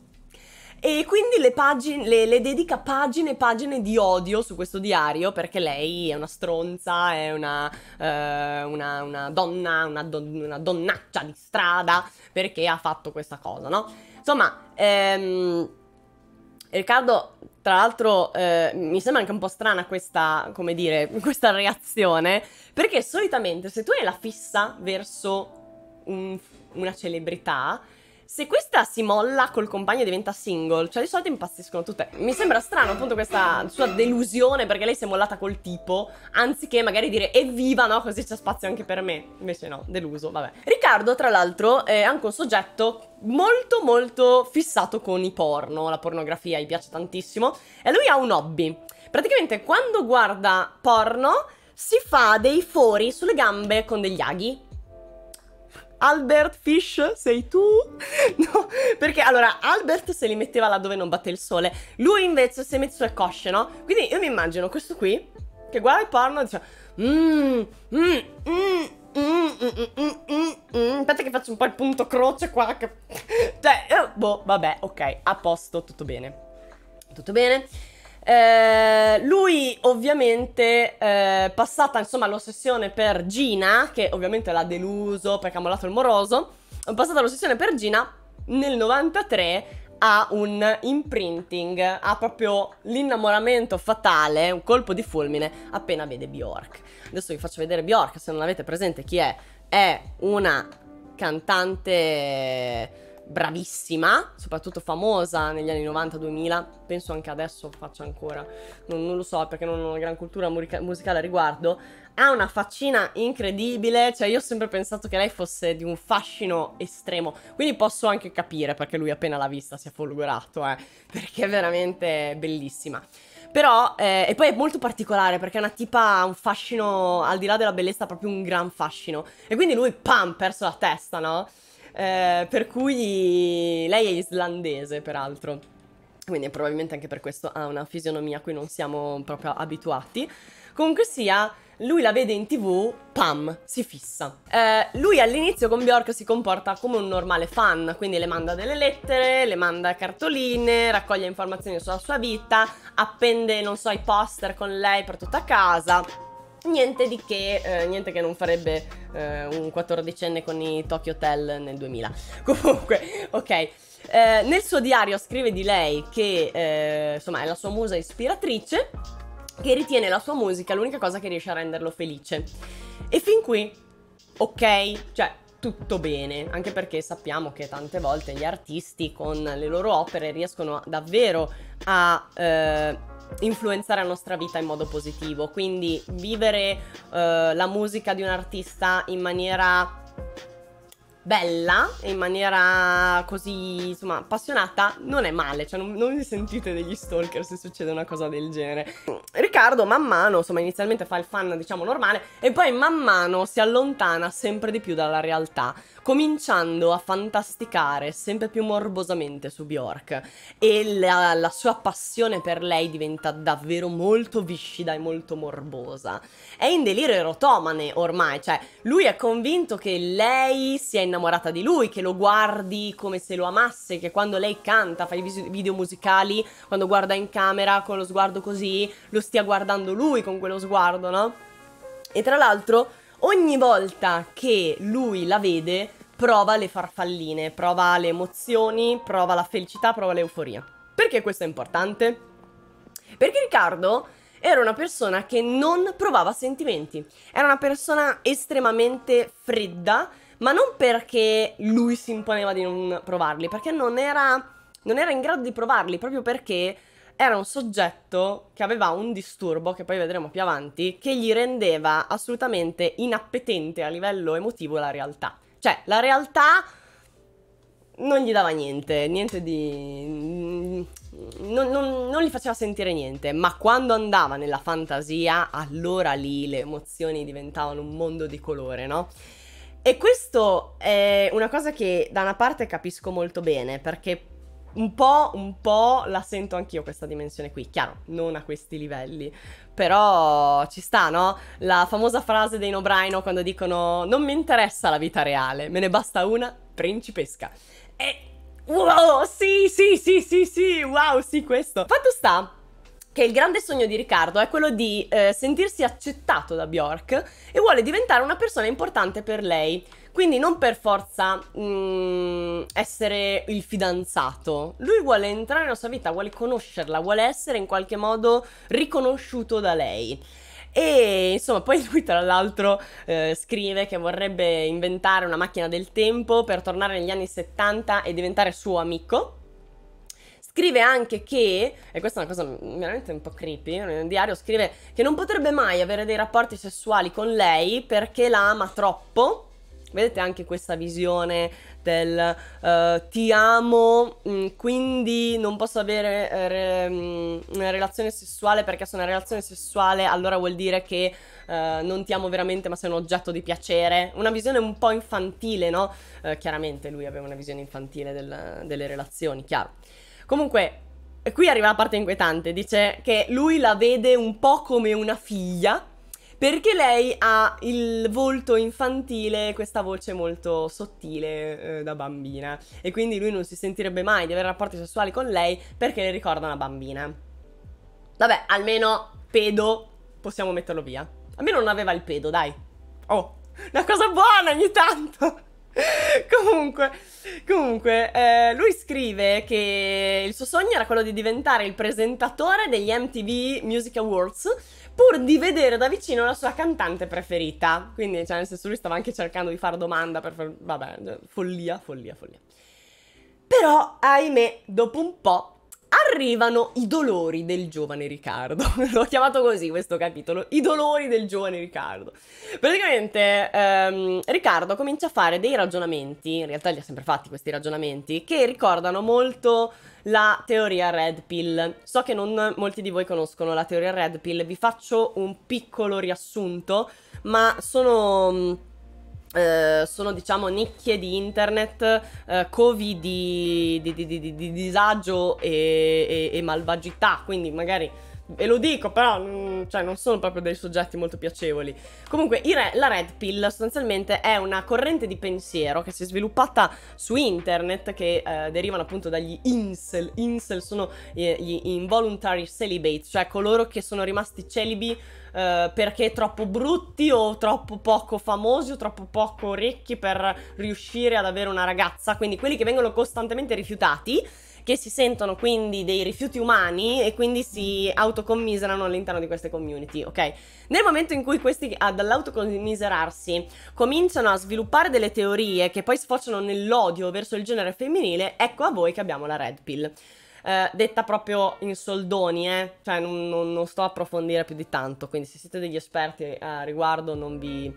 E quindi le, pagine, le, le dedica pagine e pagine di odio su questo diario perché lei è una stronza, è una, eh, una, una donna, una, don, una, donnaccia di strada perché ha fatto questa cosa, no? Insomma, ehm, Riccardo tra l'altro eh, mi sembra anche un po' strana questa, come dire, questa reazione, perché solitamente se tu hai la fissa verso un, una celebrità, se questa si molla col compagno e diventa single, cioè di solito impazziscono tutte. Mi sembra strano appunto questa sua delusione perché lei si è mollata col tipo, anziché magari dire evviva, no? Così c'è spazio anche per me. Invece no, deluso, vabbè. Riccardo, tra l'altro, è anche un soggetto molto molto fissato con i porno, la pornografia gli piace tantissimo e lui ha un hobby. Praticamente quando guarda porno si fa dei fori sulle gambe con degli aghi Albert Fish sei tu? no, perché allora Albert se li metteva là dove non batte il sole, lui invece si è messo le cosce, no? Quindi io mi immagino questo qui che guarda il porno e dice mm, mm, mm, Aspetta che faccio un po' il punto croce qua che... Cioè, eh, boh, vabbè, ok, a posto, tutto bene Tutto bene eh, lui ovviamente, eh, passata insomma l'ossessione per Gina, che ovviamente l'ha deluso perché ha mollato il moroso, passata l'ossessione per Gina, nel 93 ha un imprinting, ha proprio l'innamoramento fatale, un colpo di fulmine appena vede Bjork. Adesso vi faccio vedere Bjork, se non avete presente chi è, è una cantante bravissima, soprattutto famosa negli anni 90-2000, penso anche adesso faccia ancora, non, non, lo so perché non ho una gran cultura murica- musicale a riguardo, ha una faccina incredibile, cioè io ho sempre pensato che lei fosse di un fascino estremo, quindi posso anche capire perché lui appena l'ha vista si è folgorato, eh, perché è veramente bellissima. Però, eh, e poi è molto particolare perché è una tipa, ha un fascino, al di là della bellezza, proprio un gran fascino. E quindi lui, pam, perso la testa, no? Eh, per cui lei è islandese, peraltro. Quindi probabilmente anche per questo ha una fisionomia a cui non siamo proprio abituati. Comunque sia, lui la vede in tv, pam, si fissa. Eh, lui all'inizio con Bjork si comporta come un normale fan, quindi le manda delle lettere, le manda cartoline, raccoglie informazioni sulla sua vita, appende, non so, i poster con lei per tutta casa niente di che, eh, niente che non farebbe eh, un 14enne con i Tokyo Hotel nel 2000. Comunque, ok. Eh, nel suo diario scrive di lei che eh, insomma è la sua musa ispiratrice, che ritiene la sua musica l'unica cosa che riesce a renderlo felice. E fin qui, ok, cioè tutto bene, anche perché sappiamo che tante volte gli artisti con le loro opere riescono davvero a eh, influenzare la nostra vita in modo positivo. Quindi vivere eh, la musica di un artista in maniera bella in maniera così insomma appassionata non è male cioè non, non vi sentite degli stalker se succede una cosa del genere Riccardo man mano insomma inizialmente fa il fan diciamo normale e poi man mano si allontana sempre di più dalla realtà cominciando a fantasticare sempre più morbosamente su Bjork e la, la sua passione per lei diventa davvero molto viscida e molto morbosa è in delirio erotomane ormai cioè lui è convinto che lei sia in innamorata di lui, che lo guardi come se lo amasse, che quando lei canta, fa i video musicali, quando guarda in camera con lo sguardo così, lo stia guardando lui con quello sguardo, no? E tra l'altro, ogni volta che lui la vede, prova le farfalline, prova le emozioni, prova la felicità, prova l'euforia. Perché questo è importante? Perché Riccardo era una persona che non provava sentimenti, era una persona estremamente fredda, ma non perché lui si imponeva di non provarli, perché non era, non era in grado di provarli, proprio perché era un soggetto che aveva un disturbo, che poi vedremo più avanti, che gli rendeva assolutamente inappetente a livello emotivo la realtà. Cioè, la realtà non gli dava niente, niente di... Non, non, non, gli faceva sentire niente, ma quando andava nella fantasia, allora lì le emozioni diventavano un mondo di colore, no? E questo è una cosa che da una parte capisco molto bene, perché un po', un po' la sento anch'io questa dimensione qui, chiaro, non a questi livelli, però ci sta, no? La famosa frase dei Nobraino quando dicono non mi interessa la vita reale, me ne basta una principesca. E wow, sì, sì, sì, sì, sì, wow, sì questo. Fatto sta che il grande sogno di Riccardo è quello di eh, sentirsi accettato da Bjork e vuole diventare una persona importante per lei. Quindi non per forza mh, mm, essere il fidanzato, lui vuole entrare nella sua vita, vuole conoscerla, vuole essere in qualche modo riconosciuto da lei. E insomma, poi lui tra l'altro eh, scrive che vorrebbe inventare una macchina del tempo per tornare negli anni 70 e diventare suo amico, Scrive anche che, e questa è una cosa veramente un po' creepy, nel diario scrive che non potrebbe mai avere dei rapporti sessuali con lei perché la ama troppo. Vedete anche questa visione del uh, ti amo, mm, quindi non posso avere eh, re, mm, una relazione sessuale perché se una relazione sessuale allora vuol dire che uh, non ti amo veramente ma sei un oggetto di piacere. Una visione un po' infantile, no? Uh, chiaramente lui aveva una visione infantile del, delle relazioni, chiaro. Comunque, qui arriva la parte inquietante, dice che lui la vede un po' come una figlia, perché lei ha il volto infantile, questa voce molto sottile eh, da bambina e quindi lui non si sentirebbe mai di avere rapporti sessuali con lei perché le ricorda una bambina. Vabbè, almeno pedo possiamo metterlo via. Almeno non aveva il pedo, dai. Oh, una cosa buona ogni tanto. comunque, comunque eh, lui scrive che il suo sogno era quello di diventare il presentatore degli MTV Music Awards pur di vedere da vicino la sua cantante preferita. Quindi, cioè, nel senso, lui stava anche cercando di fare domanda per... Far... Vabbè, follia, follia, follia. Però, ahimè, dopo un po' arrivano i dolori del giovane Riccardo. L'ho chiamato così questo capitolo, i dolori del giovane Riccardo. Praticamente ehm, Riccardo comincia a fare dei ragionamenti, in realtà li ha sempre fatti questi ragionamenti, che ricordano molto la teoria Red Pill. So che non molti di voi conoscono la teoria Red Pill, vi faccio un piccolo riassunto, ma sono eh, sono diciamo nicchie di internet eh, covi di, di, di, di disagio e, e, e, malvagità, quindi magari ve lo dico, però mm, cioè, non sono proprio dei soggetti molto piacevoli. Comunque, re, la Red Pill sostanzialmente è una corrente di pensiero che si è sviluppata su internet, che eh, derivano appunto dagli incel. Incel sono eh, gli involuntary celibates, cioè coloro che sono rimasti celibi eh, perché troppo brutti o troppo poco famosi o troppo poco ricchi per riuscire ad avere una ragazza, quindi quelli che vengono costantemente rifiutati che si sentono quindi dei rifiuti umani e quindi si autocommiserano all'interno di queste community, ok? Nel momento in cui questi dall'autocommiserarsi cominciano a sviluppare delle teorie che poi sfociano nell'odio verso il genere femminile, ecco a voi che abbiamo la red pill. Eh, detta proprio in soldoni, eh. cioè non, non, non, sto a approfondire più di tanto, quindi se siete degli esperti eh, a riguardo non vi,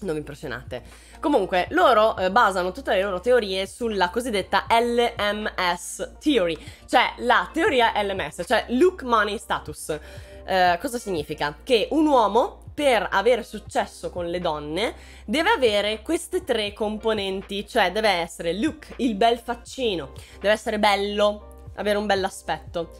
non vi impressionate. Comunque, loro eh, basano tutte le loro teorie sulla cosiddetta LMS Theory, cioè la teoria LMS, cioè Look Money Status. Eh, cosa significa? Che un uomo per avere successo con le donne deve avere queste tre componenti, cioè deve essere look, il bel faccino, deve essere bello, avere un bell'aspetto.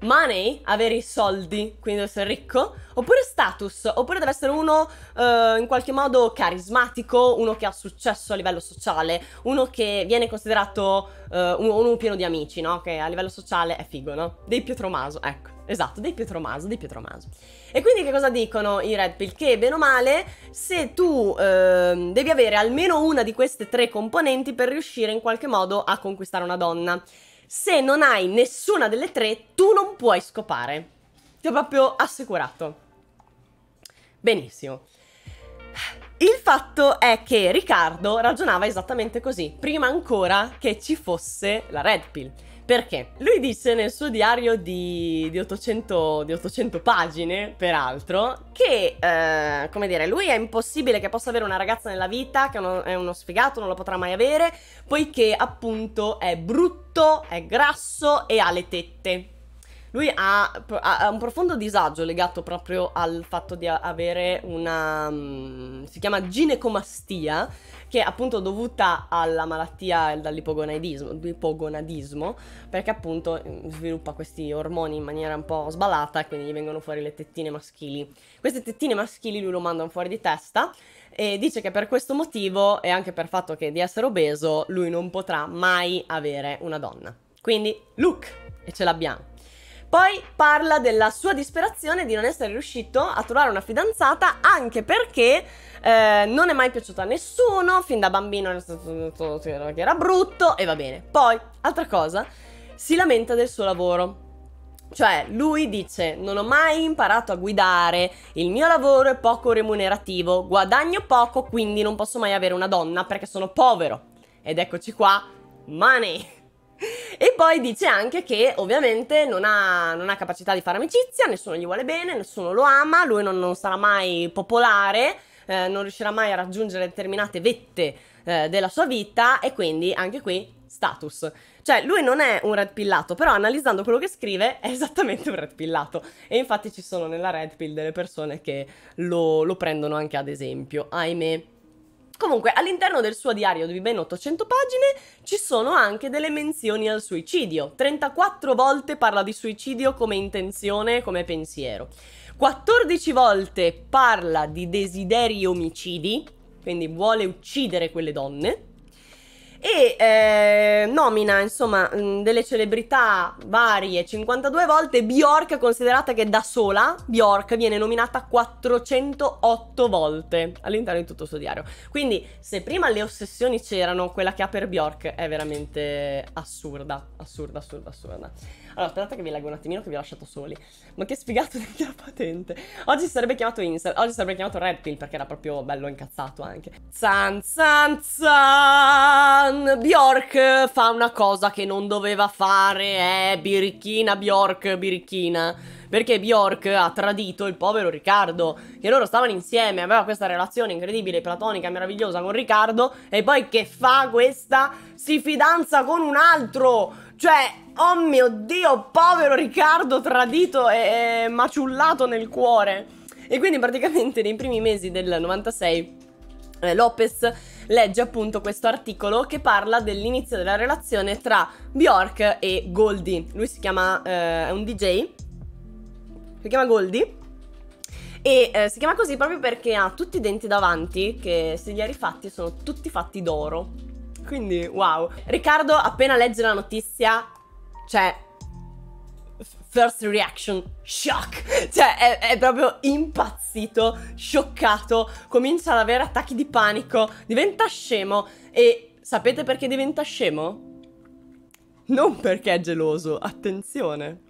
Money, avere i soldi, quindi deve essere ricco, oppure status, oppure deve essere uno eh, in qualche modo carismatico, uno che ha successo a livello sociale, uno che viene considerato eh, uno, uno pieno di amici, no? Che a livello sociale è figo, no? Dei Pietromaso, ecco. Esatto, dei Pietromaso, dei Pietromaso. E quindi che cosa dicono i Red Pill? Che bene o male, se tu eh, devi avere almeno una di queste tre componenti per riuscire in qualche modo a conquistare una donna se non hai nessuna delle tre, tu non puoi scopare. Ti ho proprio assicurato. Benissimo. Il fatto è che Riccardo ragionava esattamente così, prima ancora che ci fosse la Red Pill. Perché? Lui dice nel suo diario di, di, 800, di 800, pagine, peraltro, che, eh, come dire, lui è impossibile che possa avere una ragazza nella vita, che uno, è uno sfigato, non lo potrà mai avere, poiché appunto è brutto, è grasso e ha le tette. Lui ha, ha, un profondo disagio legato proprio al fatto di avere una... Mm, si chiama ginecomastia, che è appunto dovuta alla malattia dall'ipogonadismo, perché appunto mm, sviluppa questi ormoni in maniera un po' sbalata e quindi gli vengono fuori le tettine maschili. Queste tettine maschili lui lo mandano fuori di testa e dice che per questo motivo e anche per fatto che di essere obeso lui non potrà mai avere una donna. Quindi, look! E ce l'abbiamo. Poi parla della sua disperazione di non essere riuscito a trovare una fidanzata anche perché eh, non è mai piaciuto a nessuno, fin da bambino era brutto e va bene. Poi, altra cosa, si lamenta del suo lavoro. Cioè, lui dice: Non ho mai imparato a guidare, il mio lavoro è poco remunerativo, guadagno poco, quindi non posso mai avere una donna perché sono povero. Ed eccoci qua, money. E poi dice anche che ovviamente non ha, non ha, capacità di fare amicizia, nessuno gli vuole bene, nessuno lo ama, lui non, non sarà mai popolare, eh, non riuscirà mai a raggiungere determinate vette eh, della sua vita e quindi anche qui status. Cioè lui non è un red pillato, però analizzando quello che scrive è esattamente un red pillato e infatti ci sono nella red pill delle persone che lo, lo prendono anche ad esempio, ahimè. Comunque, all'interno del suo diario di ben 800 pagine ci sono anche delle menzioni al suicidio. 34 volte parla di suicidio come intenzione, come pensiero. 14 volte parla di desideri omicidi, quindi vuole uccidere quelle donne e eh, nomina insomma mm, delle celebrità varie 52 volte Bjork considerata che da sola Bjork viene nominata 408 volte all'interno di tutto il suo diario quindi se prima le ossessioni c'erano quella che ha per Bjork è veramente assurda assurda assurda assurda allora, aspettate che vi leggo un attimino che vi ho lasciato soli. Ma che sfigato di la patente. Oggi si sarebbe chiamato Insel, oggi sarebbe chiamato Red Pill perché era proprio bello incazzato anche. Zan zan zan! Bjork fa una cosa che non doveva fare, eh, birichina Bjork, birichina perché Bjork ha tradito il povero Riccardo, che loro stavano insieme, aveva questa relazione incredibile, platonica, meravigliosa con Riccardo, e poi che fa questa? Si fidanza con un altro! Cioè, Oh mio Dio, povero Riccardo tradito e maciullato nel cuore. E quindi praticamente nei primi mesi del 96 eh, Lopez legge appunto questo articolo che parla dell'inizio della relazione tra Bjork e Goldie. Lui si chiama, eh, è un DJ, si chiama Goldie. E eh, si chiama così proprio perché ha tutti i denti davanti che se li ha rifatti sono tutti fatti d'oro. Quindi wow. Riccardo appena legge la notizia cioè first reaction shock, cioè è, è, proprio impazzito, scioccato, comincia ad avere attacchi di panico, diventa scemo e sapete perché diventa scemo? Non perché è geloso, attenzione.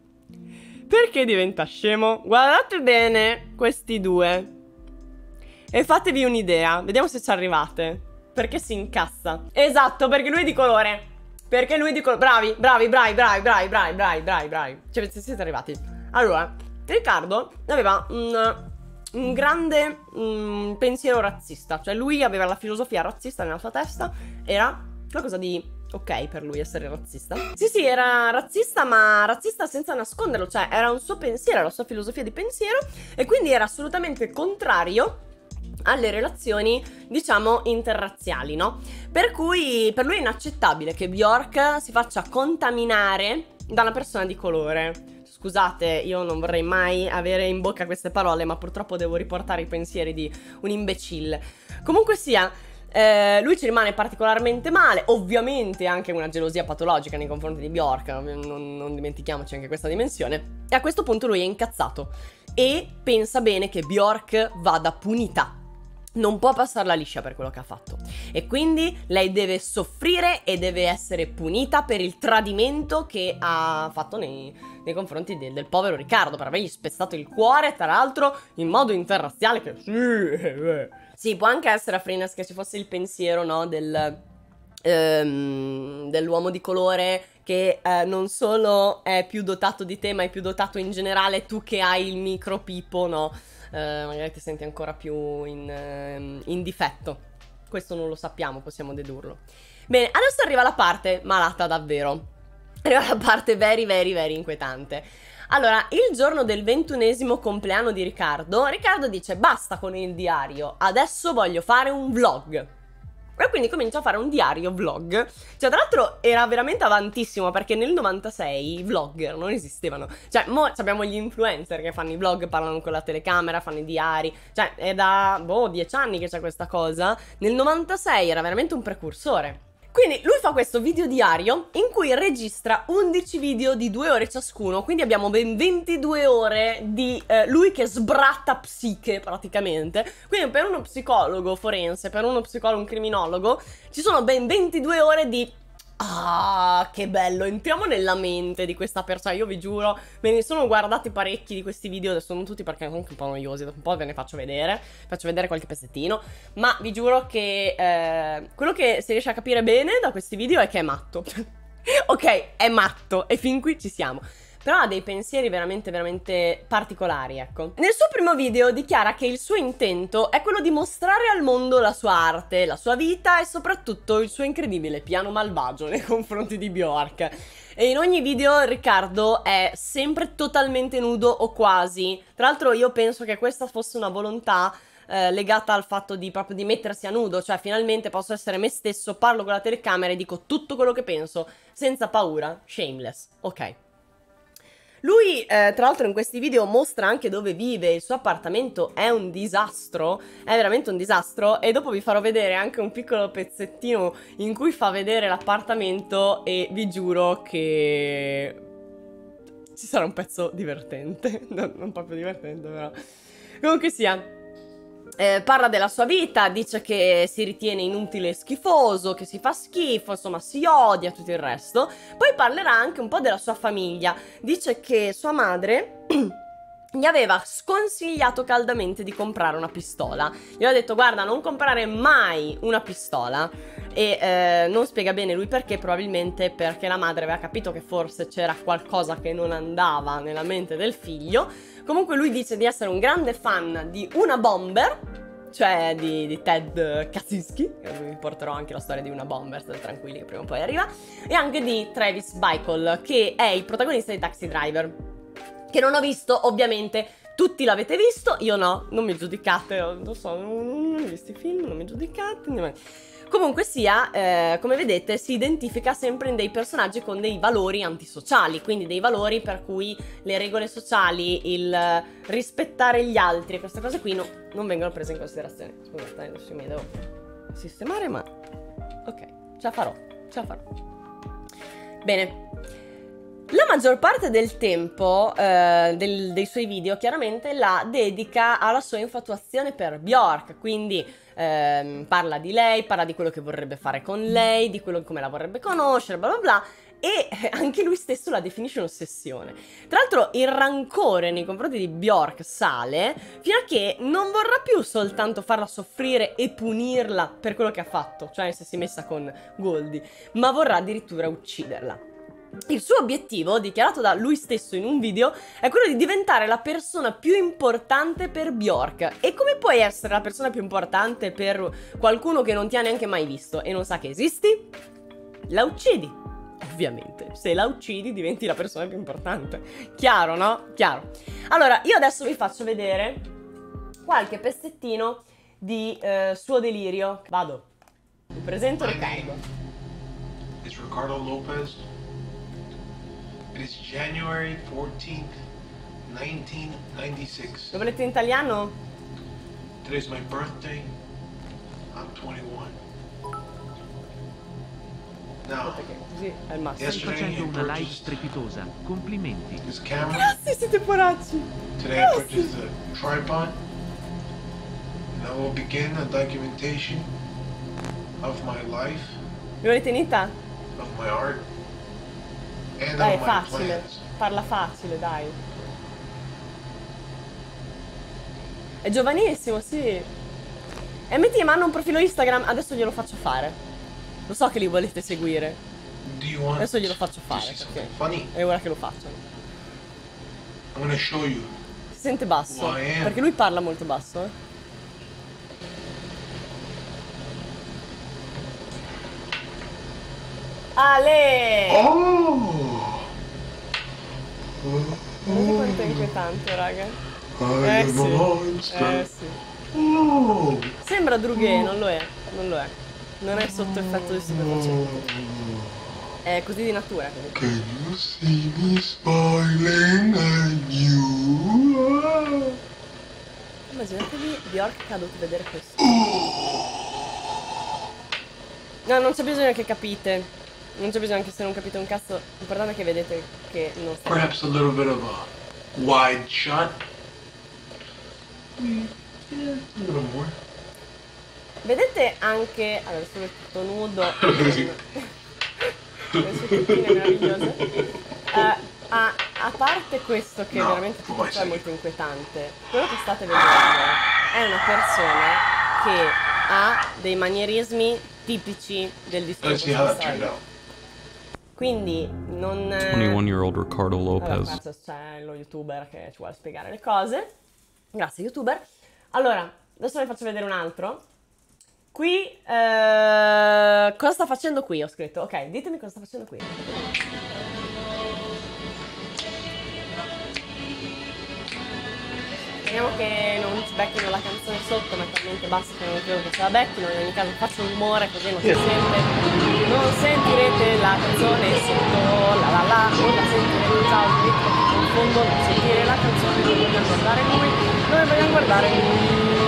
Perché diventa scemo? Guardate bene questi due e fatevi un'idea, vediamo se ci arrivate. Perché si incassa. Esatto, perché lui è di colore. Perché lui dicono bravi, bravi, bravi, bravi, bravi, bravi, bravi, bravi, bravi. Cioè, siete arrivati. Allora, Riccardo aveva un, un grande um, pensiero razzista. Cioè, lui aveva la filosofia razzista nella sua testa. Era qualcosa di ok per lui essere razzista. Sì, sì, era razzista, ma razzista senza nasconderlo, cioè era un suo pensiero, la sua filosofia di pensiero e quindi era assolutamente contrario alle relazioni, diciamo, interrazziali, no? Per cui per lui è inaccettabile che Bjork si faccia contaminare da una persona di colore. Scusate, io non vorrei mai avere in bocca queste parole, ma purtroppo devo riportare i pensieri di un imbecille. Comunque sia, eh, lui ci rimane particolarmente male, ovviamente anche una gelosia patologica nei confronti di Bjork, non, non dimentichiamoci anche questa dimensione. E a questo punto lui è incazzato e pensa bene che Bjork vada punita non può passarla liscia per quello che ha fatto. E quindi lei deve soffrire e deve essere punita per il tradimento che ha fatto nei, nei confronti del, del, povero Riccardo, per avergli spezzato il cuore, tra l'altro in modo interrazziale che... Sì, eh, sì, può anche essere a Frines che ci fosse il pensiero, no, del... Ehm, dell'uomo di colore che eh, non solo è più dotato di te ma è più dotato in generale tu che hai il micropipo no eh, magari ti senti ancora più in, ehm, in difetto. Questo non lo sappiamo, possiamo dedurlo. Bene, adesso arriva la parte malata davvero. Arriva la parte very, very, very inquietante. Allora, il giorno del ventunesimo compleanno di Riccardo, Riccardo dice basta con il diario, adesso voglio fare un vlog. E quindi comincio a fare un diario vlog. Cioè, tra l'altro era veramente avantissimo perché nel 96 i vlogger non esistevano. Cioè, mo abbiamo gli influencer che fanno i vlog, parlano con la telecamera, fanno i diari. Cioè, è da, boh, dieci anni che c'è questa cosa. Nel 96 era veramente un precursore. Quindi lui fa questo video diario in cui registra 11 video di 2 ore ciascuno, quindi abbiamo ben 22 ore di eh, lui che sbratta psiche praticamente. Quindi per uno psicologo forense, per uno psicologo, un criminologo, ci sono ben 22 ore di Ah, che bello, entriamo nella mente di questa persona, cioè, io vi giuro, me ne sono guardati parecchi di questi video, adesso non tutti perché sono anche un po' noiosi, dopo un po' ve ne faccio vedere, faccio vedere qualche pezzettino, ma vi giuro che eh, quello che si riesce a capire bene da questi video è che è matto. ok, è matto e fin qui ci siamo però ha dei pensieri veramente, veramente particolari, ecco. Nel suo primo video dichiara che il suo intento è quello di mostrare al mondo la sua arte, la sua vita e soprattutto il suo incredibile piano malvagio nei confronti di Bjork. E in ogni video Riccardo è sempre totalmente nudo o quasi. Tra l'altro io penso che questa fosse una volontà eh, legata al fatto di proprio di mettersi a nudo, cioè finalmente posso essere me stesso, parlo con la telecamera e dico tutto quello che penso senza paura, shameless. Ok. Lui, eh, tra l'altro, in questi video mostra anche dove vive, il suo appartamento è un disastro, è veramente un disastro, e dopo vi farò vedere anche un piccolo pezzettino in cui fa vedere l'appartamento e vi giuro che... Ci sarà un pezzo divertente, non, non proprio divertente però. Comunque sia, eh, parla della sua vita, dice che si ritiene inutile e schifoso, che si fa schifo, insomma si odia tutto il resto. Poi parlerà anche un po' della sua famiglia. Dice che sua madre gli aveva sconsigliato caldamente di comprare una pistola. Gli aveva detto guarda non comprare mai una pistola e eh, non spiega bene lui perché, probabilmente perché la madre aveva capito che forse c'era qualcosa che non andava nella mente del figlio Comunque lui dice di essere un grande fan di una bomber cioè di, di Ted Kaczynski, vi porterò anche la storia di una bomber, state tranquilli che prima o poi arriva, e anche di Travis Bickle, che è il protagonista di Taxi Driver, che non ho visto ovviamente. Tutti l'avete visto, io no, non mi giudicate, non so, non, ho visto i film, non mi giudicate. Niente. Comunque sia, eh, come vedete, si identifica sempre in dei personaggi con dei valori antisociali, quindi dei valori per cui le regole sociali, il rispettare gli altri, queste cose qui no, non vengono prese in considerazione. Scusate, adesso mi devo sistemare, ma... Ok, ce la farò, ce la farò. Bene. La maggior parte del tempo eh, del, dei suoi video chiaramente la dedica alla sua infatuazione per Bjork, quindi ehm, parla di lei, parla di quello che vorrebbe fare con lei, di quello, come la vorrebbe conoscere, bla bla bla e anche lui stesso la definisce un'ossessione. Tra l'altro il rancore nei confronti di Bjork sale fino a che non vorrà più soltanto farla soffrire e punirla per quello che ha fatto, cioè se si è messa con Goldie, ma vorrà addirittura ucciderla. Il suo obiettivo, dichiarato da lui stesso in un video, è quello di diventare la persona più importante per Bjork. E come puoi essere la persona più importante per qualcuno che non ti ha neanche mai visto e non sa che esisti? La uccidi. Ovviamente, se la uccidi diventi la persona più importante. Chiaro, no? Chiaro. Allora, io adesso vi faccio vedere qualche pezzettino di eh, suo delirio. Vado. Vi presento Riccardo. Is Ricardo Lopez It is January 14th, 1996. Lo volete in italiano? Today is my birthday. I'm 21. Now, così è il facendo una live strepitosa. Complimenti. Grazie, siete poracci. Today Grazie. I purchased a tripod. And I will begin a documentation of my life. Mi volete in Ita? Of my art. Eh, dai, è facile. Parla facile, dai. È giovanissimo, sì. E metti in mano un profilo Instagram, adesso glielo faccio fare. Lo so che li volete seguire. Adesso glielo faccio fare. è ora che lo facciano. I'm gonna show you. Si sente basso. Perché lui parla molto basso, eh. Ale! Oh! Vedi quanto è inquietante, raga. eh sì. Eh sì. Oh. Sembra Drughe, non lo è, non lo è. Non è sotto effetto di stupefacenti. È così di natura. Can you see me smiling at you? Immaginatevi Bjork che ha dovuto vedere questo. Oh! No, non c'è bisogno che capite non c'è bisogno anche se non capite un cazzo, l'importante è che vedete che non sta... Perhaps a little bit of a wide shot. Mm. Yeah, a little more. Vedete anche... Allora, sono tutto nudo. Queste uh, eh, a, a, parte questo che no, veramente è molto inquietante, quello che state vedendo è una persona che ha dei manierismi tipici del discorso. Quindi non... 21-year-old Ricardo eh, Lopez. Allora, c'è lo youtuber che ci vuole spiegare le cose. Grazie youtuber. Allora, adesso vi faccio vedere un altro. Qui, eh, cosa sta facendo qui? Ho scritto, ok, ditemi cosa sta facendo qui. Speriamo che non ci becchino la canzone sotto, ma è talmente basso che non credo che ce la becchino, in ogni caso faccio un rumore così non si sente. Non sentirete la canzone sotto, la la la, non la sentirete un ritmo in fondo, non sentire la canzone, non vogliamo guardare lui, noi vogliamo guardare lui.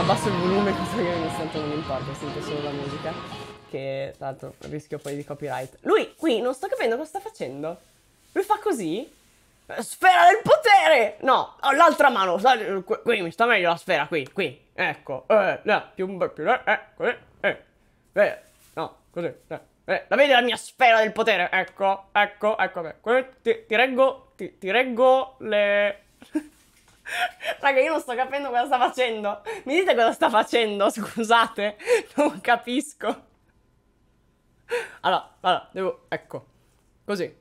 Abbasso il volume così che ogni sento non importa, sento solo la musica, che tra l'altro rischio poi di copyright. Lui qui non sto capendo cosa sta facendo. Lui fa così Sfera del potere! No, l'altra mano, qui mi sta meglio la sfera, qui, qui, ecco, eh, no, più un più, eh, eh, così, eh, no, così, eh, eh, la vedi la mia sfera del potere? Ecco, ecco, ecco, ecco, ti, ti reggo, ti, ti reggo le... Raga, io non sto capendo cosa sta facendo, mi dite cosa sta facendo, scusate, non capisco. Allora, allora, devo, ecco, così,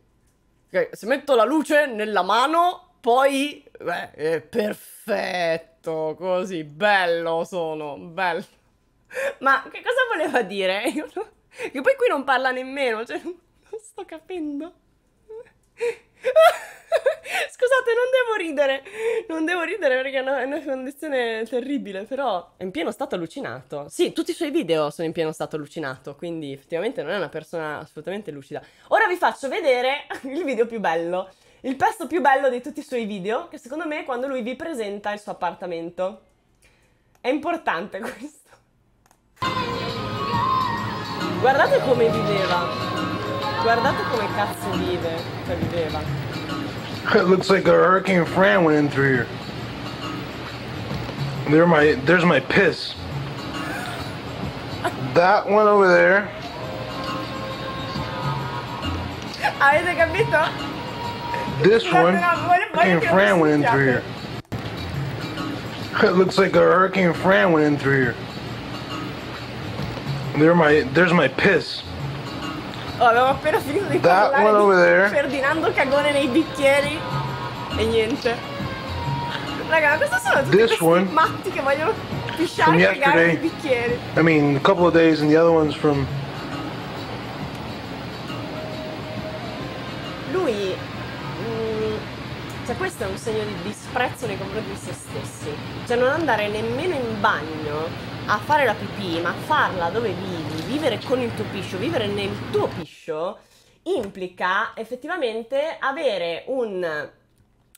Okay, se metto la luce nella mano, poi... Beh, è perfetto, così, bello sono, bello. Ma che cosa voleva dire? Che poi qui non parla nemmeno, cioè non sto capendo. Scusate, non devo ridere, non devo ridere perché è una, condizione terribile, però è in pieno stato allucinato. Sì, tutti i suoi video sono in pieno stato allucinato, quindi effettivamente non è una persona assolutamente lucida. Ora vi faccio vedere il video più bello, il pezzo più bello di tutti i suoi video, che secondo me è quando lui vi presenta il suo appartamento. È importante questo. Guardate come viveva. Guardate come cazzo vive, cioè viveva. It looks like a Hurricane Fran went in through here. There my there's my piss. that one over there. Avete capito? This one Hurricane Fran went in through here. It looks like a Hurricane Fran went in through here. There my there's my piss. Oh, avevo appena finito di parlare di Ferdinando Cagone nei bicchieri e niente. Raga, ma questi sono tutti This one matti che vogliono pisciare e cagare nei bicchieri. I mean, a couple of days and the other one's from... Lui... Mm, cioè questo è un segno di disprezzo nei confronti di se stessi. Cioè non andare nemmeno in bagno a fare la pipì, ma farla dove vivi vivere con il tuo piscio, vivere nel tuo piscio, implica effettivamente avere un,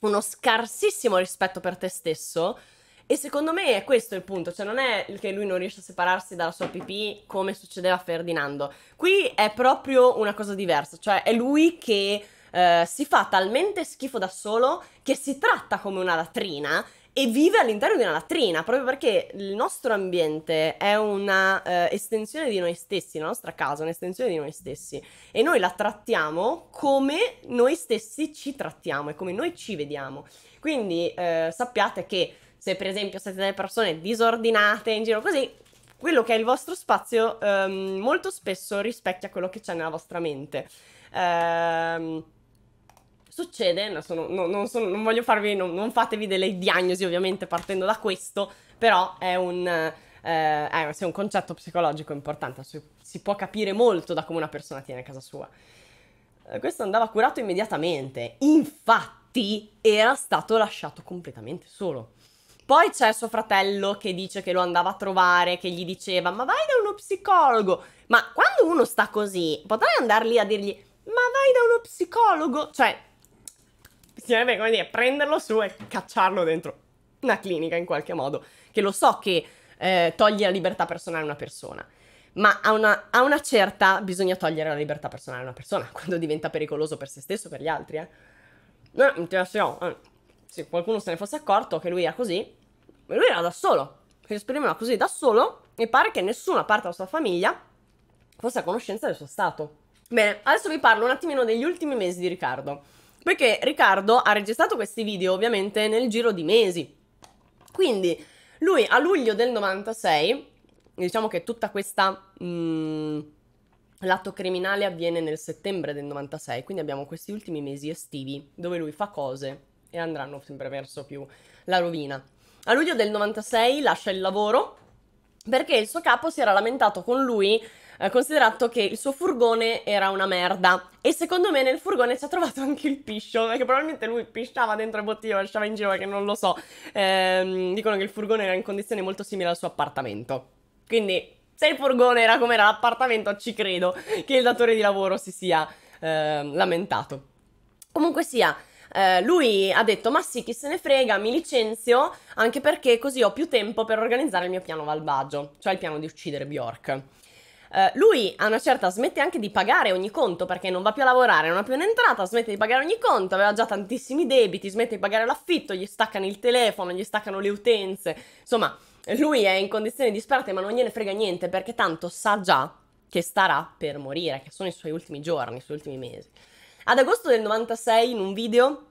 uno scarsissimo rispetto per te stesso. E secondo me è questo il punto, cioè non è che lui non riesce a separarsi dalla sua pipì come succedeva a Ferdinando. Qui è proprio una cosa diversa, cioè è lui che eh, si fa talmente schifo da solo che si tratta come una latrina e vive all'interno di una latrina, proprio perché il nostro ambiente è una eh, estensione di noi stessi, la nostra casa è un'estensione di noi stessi e noi la trattiamo come noi stessi ci trattiamo e come noi ci vediamo. Quindi eh, sappiate che se per esempio siete delle persone disordinate in giro così, quello che è il vostro spazio ehm, molto spesso rispecchia quello che c'è nella vostra mente. Ehm, Succede, non, sono, non, sono, non voglio farvi, non, fatevi delle diagnosi ovviamente partendo da questo, però è un, eh, è un concetto psicologico importante, si può capire molto da come una persona tiene a casa sua. Eh, questo andava curato immediatamente, infatti era stato lasciato completamente solo. Poi c'è suo fratello che dice che lo andava a trovare, che gli diceva ma vai da uno psicologo. Ma quando uno sta così, potrei andare lì a dirgli ma vai da uno psicologo? Cioè, bisognerebbe, come dire, prenderlo su e cacciarlo dentro una clinica in qualche modo, che lo so che eh, toglie la libertà personale a una persona, ma a una, a una, certa bisogna togliere la libertà personale a una persona quando diventa pericoloso per se stesso, per gli altri. Eh. No, eh, se qualcuno se ne fosse accorto che lui era così, lui era da solo, si esprimeva così da solo e pare che nessuna parte della sua famiglia fosse a conoscenza del suo stato. Bene, adesso vi parlo un attimino degli ultimi mesi di Riccardo. Perché Riccardo ha registrato questi video ovviamente nel giro di mesi. Quindi lui a luglio del 96, diciamo che tutta questa... Mh, mm, L'atto criminale avviene nel settembre del 96, quindi abbiamo questi ultimi mesi estivi dove lui fa cose e andranno sempre verso più la rovina. A luglio del 96 lascia il lavoro perché il suo capo si era lamentato con lui eh, considerato che il suo furgone era una merda e secondo me nel furgone ci ha trovato anche il piscio, perché probabilmente lui pisciava dentro le bottiglie, lo lasciava in giro, che non lo so. Ehm, dicono che il furgone era in condizioni molto simili al suo appartamento. Quindi se il furgone era come era l'appartamento, ci credo che il datore di lavoro si sia eh, lamentato. Comunque sia, eh, lui ha detto: Ma sì, chi se ne frega, mi licenzio anche perché così ho più tempo per organizzare il mio piano malvagio, cioè il piano di uccidere Bjork eh, lui a una certa smette anche di pagare ogni conto perché non va più a lavorare, non ha più un'entrata, smette di pagare ogni conto, aveva già tantissimi debiti, smette di pagare l'affitto, gli staccano il telefono, gli staccano le utenze, insomma lui è in condizioni disperate ma non gliene frega niente perché tanto sa già che starà per morire, che sono i suoi ultimi giorni, i suoi ultimi mesi. Ad agosto del 96 in un video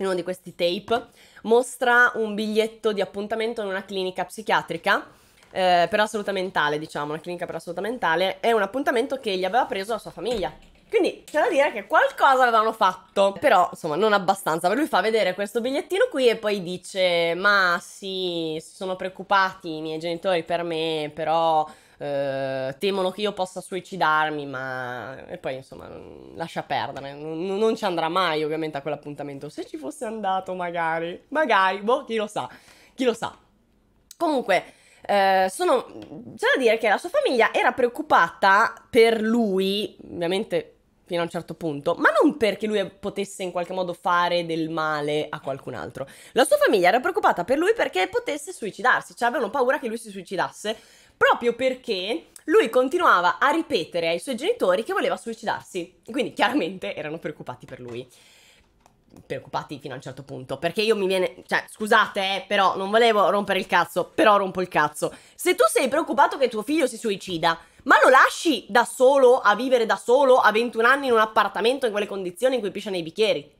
in uno di questi tape, mostra un biglietto di appuntamento in una clinica psichiatrica eh, per la salute mentale, diciamo, la clinica per la salute mentale, è un appuntamento che gli aveva preso la sua famiglia. Quindi c'è da dire che qualcosa avevano fatto, però insomma non abbastanza. Lui fa vedere questo bigliettino qui e poi dice: Ma sì, sono preoccupati i miei genitori per me, però eh, temono che io possa suicidarmi, ma... E poi insomma lascia perdere, non, non ci andrà mai ovviamente a quell'appuntamento. Se ci fosse andato magari, magari, boh, chi lo sa, chi lo sa. Comunque, eh, sono, c'è da dire che la sua famiglia era preoccupata per lui, ovviamente fino a un certo punto, ma non perché lui potesse in qualche modo fare del male a qualcun altro. La sua famiglia era preoccupata per lui perché potesse suicidarsi, cioè avevano paura che lui si suicidasse proprio perché lui continuava a ripetere ai suoi genitori che voleva suicidarsi, quindi chiaramente erano preoccupati per lui preoccupati fino a un certo punto. Perché io mi viene. Cioè, scusate, eh, però non volevo rompere il cazzo, però rompo il cazzo. Se tu sei preoccupato che tuo figlio si suicida, ma lo lasci da solo a vivere da solo a 21 anni in un appartamento in quelle condizioni in cui pisciano nei bicchieri?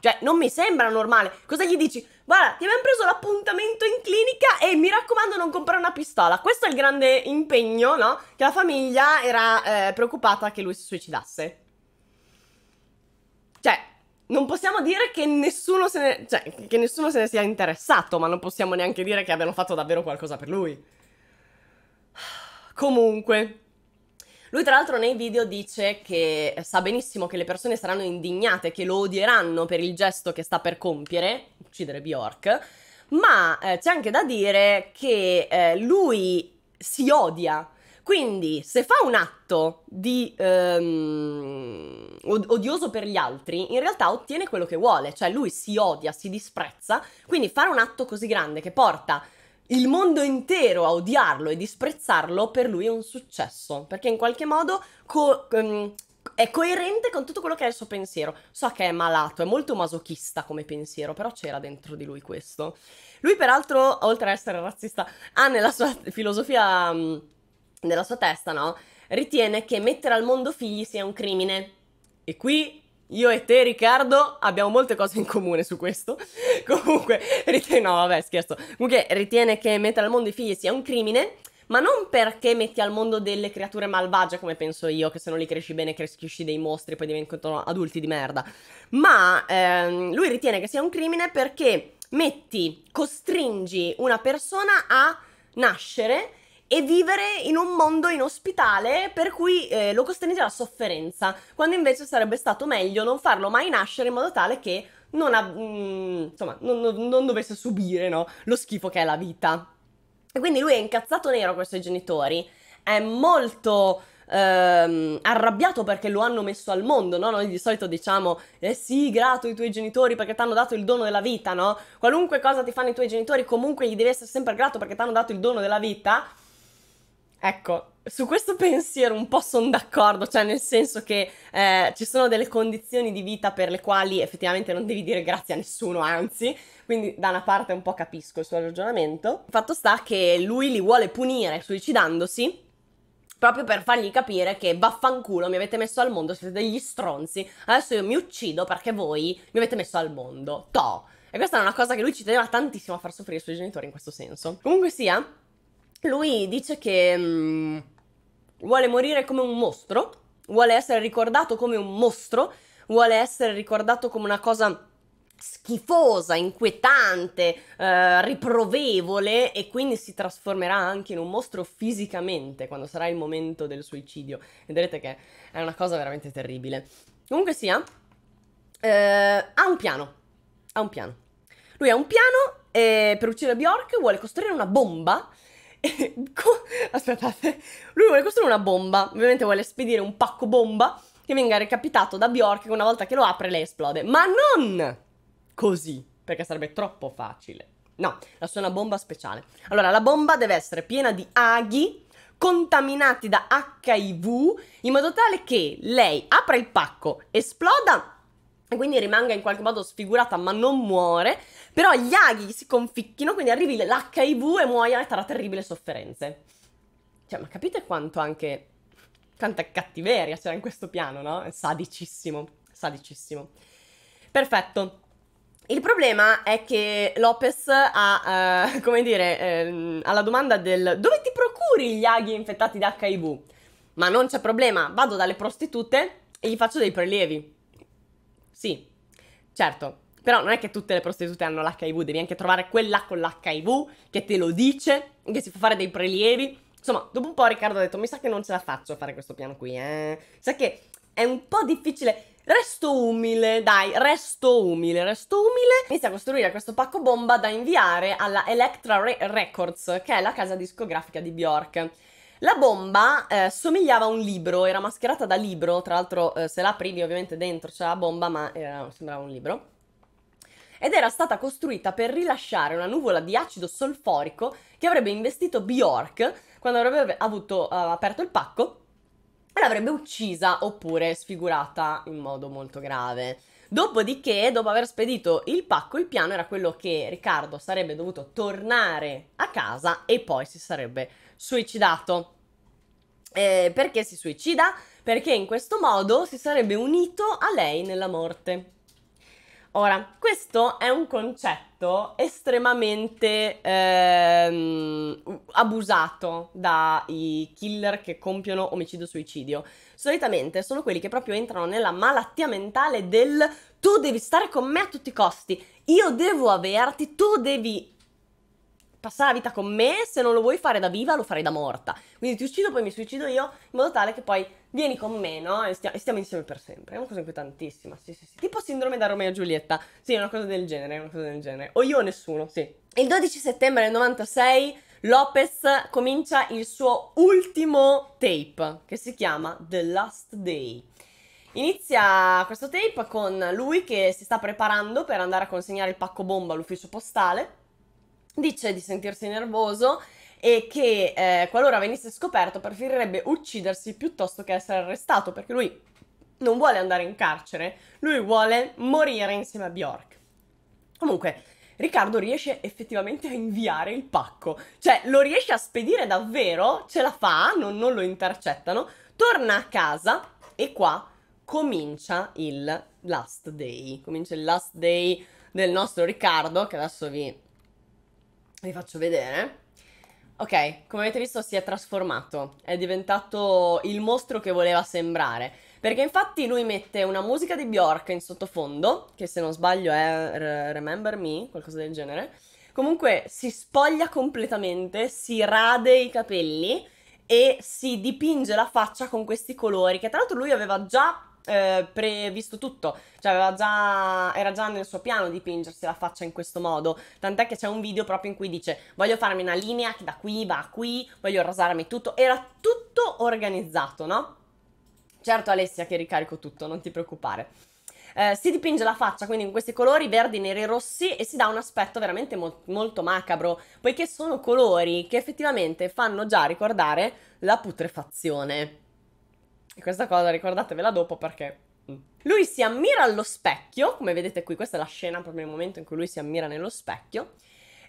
Cioè, non mi sembra normale. Cosa gli dici? Guarda, ti abbiamo preso l'appuntamento in clinica e mi raccomando non comprare una pistola. Questo è il grande impegno, no? Che la famiglia era eh, preoccupata che lui si suicidasse. Cioè, non possiamo dire che nessuno, se ne, cioè, che nessuno se ne sia interessato, ma non possiamo neanche dire che abbiano fatto davvero qualcosa per lui. Comunque, lui tra l'altro nei video dice che sa benissimo che le persone saranno indignate, che lo odieranno per il gesto che sta per compiere, uccidere Bjork, ma eh, c'è anche da dire che eh, lui si odia. Quindi se fa un atto di... Ehm, od- odioso per gli altri, in realtà ottiene quello che vuole, cioè lui si odia, si disprezza, quindi fare un atto così grande che porta il mondo intero a odiarlo e disprezzarlo per lui è un successo, perché in qualche modo co- um, è coerente con tutto quello che è il suo pensiero. So che è malato, è molto masochista come pensiero, però c'era dentro di lui questo. Lui peraltro, oltre ad essere razzista, ha nella sua filosofia, um, nella sua testa, no? Ritiene che mettere al mondo figli sia un crimine e qui io e te, Riccardo, abbiamo molte cose in comune su questo. Comunque, ritiene... No, vabbè, scherzo. Comunque, ritiene che mettere al mondo i figli sia un crimine, ma non perché metti al mondo delle creature malvagie, come penso io, che se non li cresci bene cresci dei mostri e poi diventano adulti di merda. Ma ehm, lui ritiene che sia un crimine perché metti, costringi una persona a nascere e vivere in un mondo inospitale per cui eh, lo costringe alla sofferenza, quando invece sarebbe stato meglio non farlo mai nascere in modo tale che non, ha, mh, mm, insomma, non, non, non dovesse subire no? lo schifo che è la vita. E quindi lui è incazzato nero con i suoi genitori, è molto... Ehm, arrabbiato perché lo hanno messo al mondo, no? Noi di solito diciamo, eh sì, grato ai tuoi genitori perché ti hanno dato il dono della vita, no? Qualunque cosa ti fanno i tuoi genitori, comunque gli devi essere sempre grato perché ti hanno dato il dono della vita. Ecco, su questo pensiero un po' sono d'accordo, cioè nel senso che eh, ci sono delle condizioni di vita per le quali effettivamente non devi dire grazie a nessuno, anzi, quindi da una parte un po' capisco il suo ragionamento. Il fatto sta che lui li vuole punire suicidandosi proprio per fargli capire che vaffanculo mi avete messo al mondo, siete degli stronzi, adesso io mi uccido perché voi mi avete messo al mondo. To! E questa è una cosa che lui ci teneva tantissimo a far soffrire i suoi genitori in questo senso. Comunque sia, lui dice che mm, vuole morire come un mostro, vuole essere ricordato come un mostro, vuole essere ricordato come una cosa schifosa, inquietante, eh, riprovevole e quindi si trasformerà anche in un mostro fisicamente quando sarà il momento del suicidio. Vedrete che è una cosa veramente terribile. Comunque sia, eh, ha un piano, ha un piano. Lui ha un piano eh, per uccidere Bjork, vuole costruire una bomba Aspettate, lui vuole costruire una bomba, ovviamente vuole spedire un pacco bomba che venga recapitato da Bjork che una volta che lo apre le esplode. Ma non così, perché sarebbe troppo facile. No, la sua è una bomba speciale. Allora, la bomba deve essere piena di aghi contaminati da HIV in modo tale che lei apra il pacco, esploda e quindi rimanga in qualche modo sfigurata ma non muore, però gli aghi si conficchino, quindi arrivi l'HIV e muoia tra terribili sofferenze. Cioè, ma capite quanto anche... quanta cattiveria c'era in questo piano, no? È sadicissimo, sadicissimo. Perfetto. Il problema è che Lopez ha, eh, come dire, eh, alla domanda del dove ti procuri gli aghi infettati da HIV? Ma non c'è problema, vado dalle prostitute e gli faccio dei prelievi. Sì, certo. Però non è che tutte le prostitute hanno l'HIV, devi anche trovare quella con l'HIV che te lo dice, che si fa fare dei prelievi. Insomma, dopo un po' Riccardo ha detto, mi sa che non ce la faccio a fare questo piano qui, eh. Sa che è un po' difficile. Resto umile, dai, resto umile, resto umile. Inizia a costruire questo pacco bomba da inviare alla Electra Re- Records, che è la casa discografica di Bjork. La bomba eh, somigliava a un libro, era mascherata da libro, tra l'altro eh, se la aprivi ovviamente dentro c'era la bomba, ma era, eh, sembrava un libro. Ed era stata costruita per rilasciare una nuvola di acido solforico che avrebbe investito Bjork quando avrebbe avuto, uh, aperto il pacco e l'avrebbe uccisa oppure sfigurata in modo molto grave. Dopodiché, dopo aver spedito il pacco, il piano era quello che Riccardo sarebbe dovuto tornare a casa e poi si sarebbe suicidato. Eh, perché si suicida? Perché in questo modo si sarebbe unito a lei nella morte. Ora, questo è un concetto estremamente ehm, abusato dai killer che compiono omicidio-suicidio. Solitamente sono quelli che proprio entrano nella malattia mentale del tu devi stare con me a tutti i costi, io devo averti, tu devi passare la vita con me, se non lo vuoi fare da viva lo farei da morta. Quindi ti uccido, poi mi suicido io, in modo tale che poi vieni con me, no? E, stia- e stiamo insieme per sempre. È una cosa inquietantissima, sì, sì, sì. Tipo sindrome da Romeo e Giulietta. Sì, è una cosa del genere, una cosa del genere. O io o nessuno, sì. Il 12 settembre del 96 Lopez comincia il suo ultimo tape, che si chiama The Last Day. Inizia questo tape con lui che si sta preparando per andare a consegnare il pacco bomba all'ufficio postale dice di sentirsi nervoso e che eh, qualora venisse scoperto preferirebbe uccidersi piuttosto che essere arrestato perché lui non vuole andare in carcere, lui vuole morire insieme a Bjork. Comunque, Riccardo riesce effettivamente a inviare il pacco, cioè lo riesce a spedire davvero, ce la fa, non, non lo intercettano, torna a casa e qua comincia il last day, comincia il last day del nostro Riccardo, che adesso vi vi faccio vedere. Ok, come avete visto si è trasformato, è diventato il mostro che voleva sembrare. Perché infatti lui mette una musica di Bjork in sottofondo, che se non sbaglio è Remember Me, qualcosa del genere. Comunque si spoglia completamente, si rade i capelli e si dipinge la faccia con questi colori, che tra l'altro lui aveva già eh, previsto tutto, cioè già, era già nel suo piano dipingersi la faccia in questo modo, tant'è che c'è un video proprio in cui dice voglio farmi una linea che da qui va a qui, voglio rasarmi tutto, era tutto organizzato, no? Certo Alessia che ricarico tutto, non ti preoccupare. Eh, si dipinge la faccia quindi in questi colori verdi, neri e rossi e si dà un aspetto veramente mo- molto macabro, poiché sono colori che effettivamente fanno già ricordare la putrefazione. E questa cosa ricordatevela dopo perché... Lui si ammira allo specchio, come vedete qui, questa è la scena proprio nel momento in cui lui si ammira nello specchio,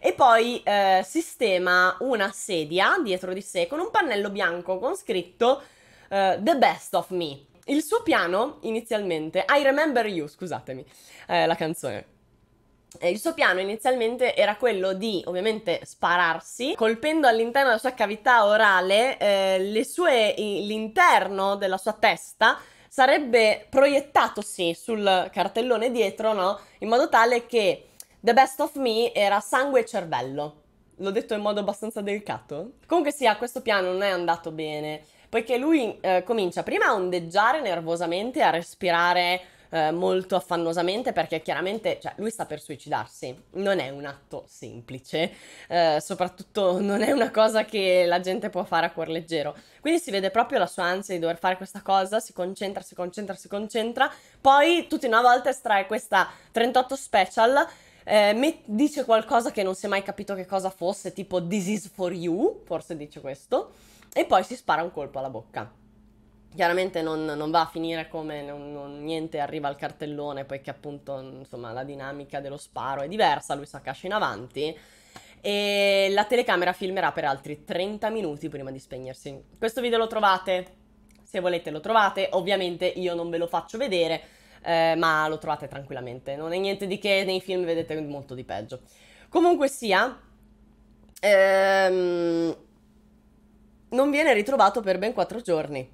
e poi eh, sistema una sedia dietro di sé con un pannello bianco con scritto eh, The Best of Me. Il suo piano inizialmente, I Remember You, scusatemi, eh, la canzone, eh, il suo piano inizialmente era quello di ovviamente spararsi, colpendo all'interno della sua cavità orale eh, sue, l'interno della sua testa sarebbe proiettatosi sul cartellone dietro, no? In modo tale che The Best of Me era sangue e cervello. L'ho detto in modo abbastanza delicato. Comunque sia, questo piano non è andato bene, poiché lui eh, comincia prima a ondeggiare nervosamente, a respirare eh, molto affannosamente perché chiaramente cioè, lui sta per suicidarsi, non è un atto semplice, eh, soprattutto non è una cosa che la gente può fare a cuor leggero. Quindi si vede proprio la sua ansia di dover fare questa cosa, si concentra, si concentra, si concentra, poi tutti una volta estrae questa 38 special eh, met- dice qualcosa che non si è mai capito che cosa fosse, tipo This is for you, forse dice questo, e poi si spara un colpo alla bocca chiaramente non, non, va a finire come non, non, niente arriva al cartellone poiché appunto insomma la dinamica dello sparo è diversa lui Sakashi in avanti e la telecamera filmerà per altri 30 minuti prima di spegnersi questo video lo trovate se volete lo trovate ovviamente io non ve lo faccio vedere eh, ma lo trovate tranquillamente non è niente di che nei film vedete molto di peggio comunque sia ehm, non viene ritrovato per ben 4 giorni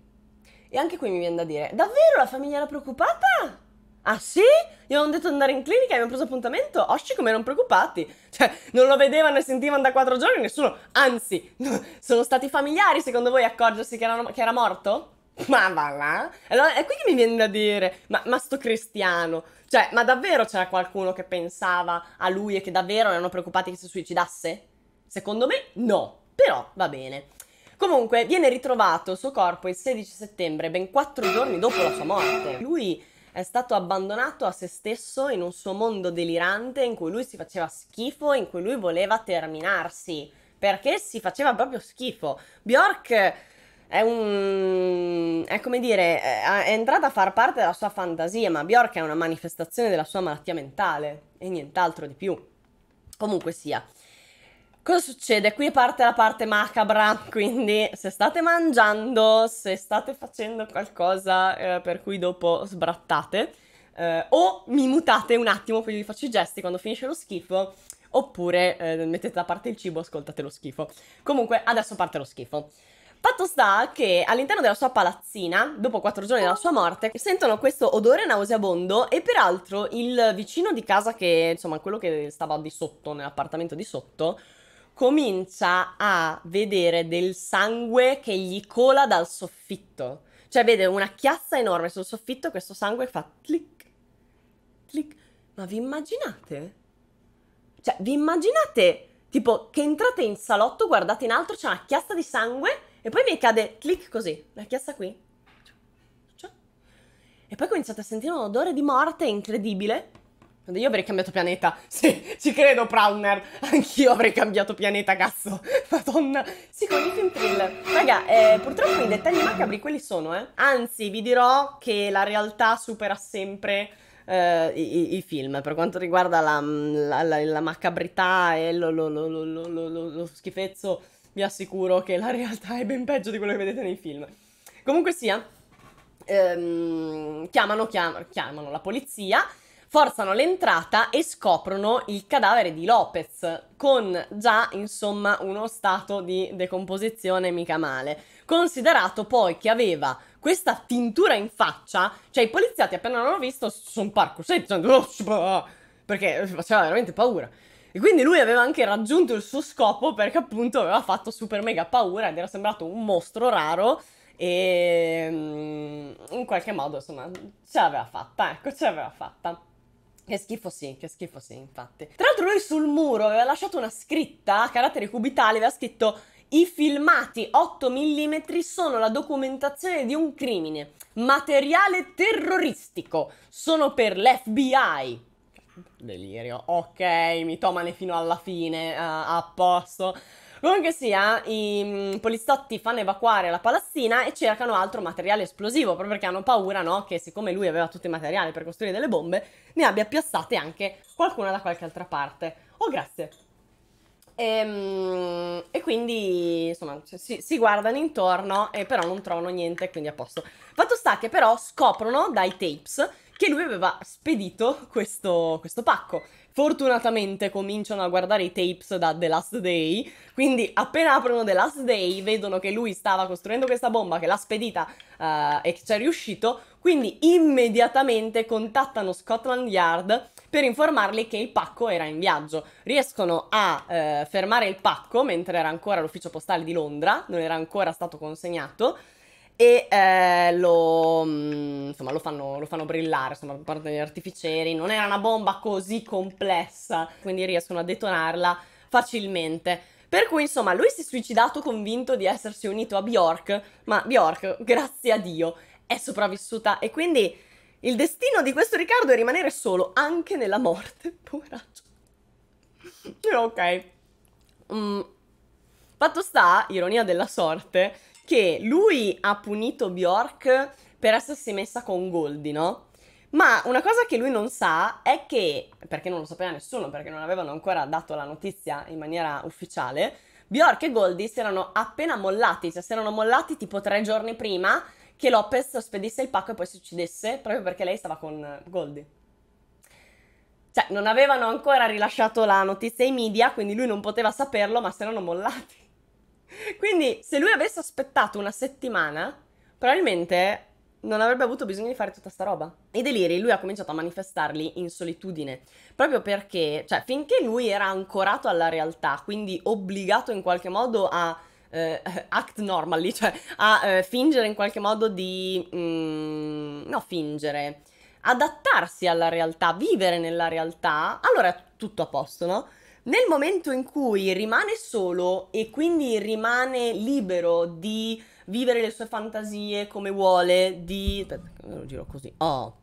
e anche qui mi viene da dire, davvero la famiglia era preoccupata? Ah sì? Gli avevano detto di andare in clinica e abbiamo preso appuntamento? Oggi come erano preoccupati? Cioè, non lo vedevano e sentivano da quattro giorni nessuno. Anzi, sono stati familiari secondo voi accorgersi che, erano, che era morto? Ma va là. Allora, è qui che mi viene da dire, ma, ma sto cristiano. Cioè, ma davvero c'era qualcuno che pensava a lui e che davvero erano preoccupati che si suicidasse? Secondo me no, però va bene. Comunque, viene ritrovato il suo corpo il 16 settembre, ben quattro giorni dopo la sua morte. Lui è stato abbandonato a se stesso in un suo mondo delirante in cui lui si faceva schifo, in cui lui voleva terminarsi, perché si faceva proprio schifo. Bjork è un... è come dire, è entrata a far parte della sua fantasia, ma Bjork è una manifestazione della sua malattia mentale e nient'altro di più. Comunque sia. Cosa succede? Qui parte la parte macabra, quindi se state mangiando, se state facendo qualcosa eh, per cui dopo sbrattate, eh, o mi mutate un attimo, poi vi faccio i gesti quando finisce lo schifo, oppure eh, mettete da parte il cibo, ascoltate lo schifo. Comunque, adesso parte lo schifo. Fatto sta che all'interno della sua palazzina, dopo quattro giorni dalla sua morte, sentono questo odore nauseabondo e peraltro il vicino di casa che, insomma, quello che stava di sotto, nell'appartamento di sotto, comincia a vedere del sangue che gli cola dal soffitto. Cioè vede una chiazza enorme sul soffitto, e questo sangue fa clic, clic. Ma vi immaginate? Cioè, vi immaginate tipo che entrate in salotto, guardate in alto, c'è una chiazza di sangue e poi mi cade clic così, la chiazza qui. E poi cominciate a sentire un odore di morte incredibile io avrei cambiato pianeta. Sì, ci credo, Prowner. Anch'io avrei cambiato pianeta, cazzo. Madonna. Sì, i film thriller. Raga, eh, purtroppo i dettagli macabri quelli sono, eh. Anzi, vi dirò che la realtà supera sempre eh, i, i, film. Per quanto riguarda la, la, la, la macabrità e lo, lo, lo, lo schifezzo, vi assicuro che la realtà è ben peggio di quello che vedete nei film. Comunque sia, ehm, chiamano, chiam chiamano la polizia forzano l'entrata e scoprono il cadavere di Lopez con già insomma uno stato di decomposizione mica male. Considerato poi che aveva questa tintura in faccia, cioè i poliziotti appena l'hanno visto sono parcosetti, cioè, oh, perché faceva veramente paura. E quindi lui aveva anche raggiunto il suo scopo perché appunto aveva fatto super mega paura ed era sembrato un mostro raro e mm, in qualche modo insomma ce l'aveva fatta, ecco ce l'aveva fatta. Che schifo sì, che schifo sì, infatti. Tra l'altro lui sul muro aveva lasciato una scritta a caratteri cubitali, aveva scritto i filmati 8 mm sono la documentazione di un crimine, materiale terroristico, sono per l'FBI. Delirio, ok, mitomane fino alla fine, uh, a posto. Comunque sia, i mm, poliziotti fanno evacuare la palazzina e cercano altro materiale esplosivo, proprio perché hanno paura, no, che siccome lui aveva tutto il materiale per costruire delle bombe, ne abbia piazzate anche qualcuna da qualche altra parte. Oh, grazie. E, ehm, e, quindi insomma si, si guardano intorno e però non trovano niente quindi a posto fatto sta che però scoprono dai tapes che lui aveva spedito questo, questo pacco Fortunatamente cominciano a guardare i tapes da The Last Day, quindi appena aprono The Last Day vedono che lui stava costruendo questa bomba, che l'ha spedita uh, e che c'è riuscito, quindi immediatamente contattano Scotland Yard per informarli che il pacco era in viaggio. Riescono a eh, fermare il pacco mentre era ancora all'ufficio postale di Londra, non era ancora stato consegnato e eh, lo, mm, insomma, lo, fanno, lo, fanno, brillare, insomma, parte degli artificieri. Non era una bomba così complessa, quindi riescono a detonarla facilmente. Per cui, insomma, lui si è suicidato convinto di essersi unito a Bjork, ma Bjork, grazie a Dio, è sopravvissuta e quindi il destino di questo Riccardo è rimanere solo anche nella morte. Poveraccio. ok. Mm. Fatto sta, ironia della sorte, che lui ha punito Bjork per essersi messa con Goldie, no? Ma una cosa che lui non sa è che, perché non lo sapeva nessuno, perché non avevano ancora dato la notizia in maniera ufficiale, Bjork e Goldie si erano appena mollati, cioè si erano mollati tipo tre giorni prima che Lopez spedisse il pacco e poi si uccidesse, proprio perché lei stava con Goldie cioè non avevano ancora rilasciato la notizia ai media, quindi lui non poteva saperlo, ma si erano mollati. Quindi, se lui avesse aspettato una settimana, probabilmente non avrebbe avuto bisogno di fare tutta sta roba. I deliri lui ha cominciato a manifestarli in solitudine, proprio perché, cioè, finché lui era ancorato alla realtà, quindi obbligato in qualche modo a eh, act normally, cioè a eh, fingere in qualche modo di... Mm, no, fingere, adattarsi alla realtà, vivere nella realtà, allora è tutto a posto, no? Nel momento in cui rimane solo e quindi rimane libero di vivere le sue fantasie come vuole, di... Aspetta, lo giro così. Oh.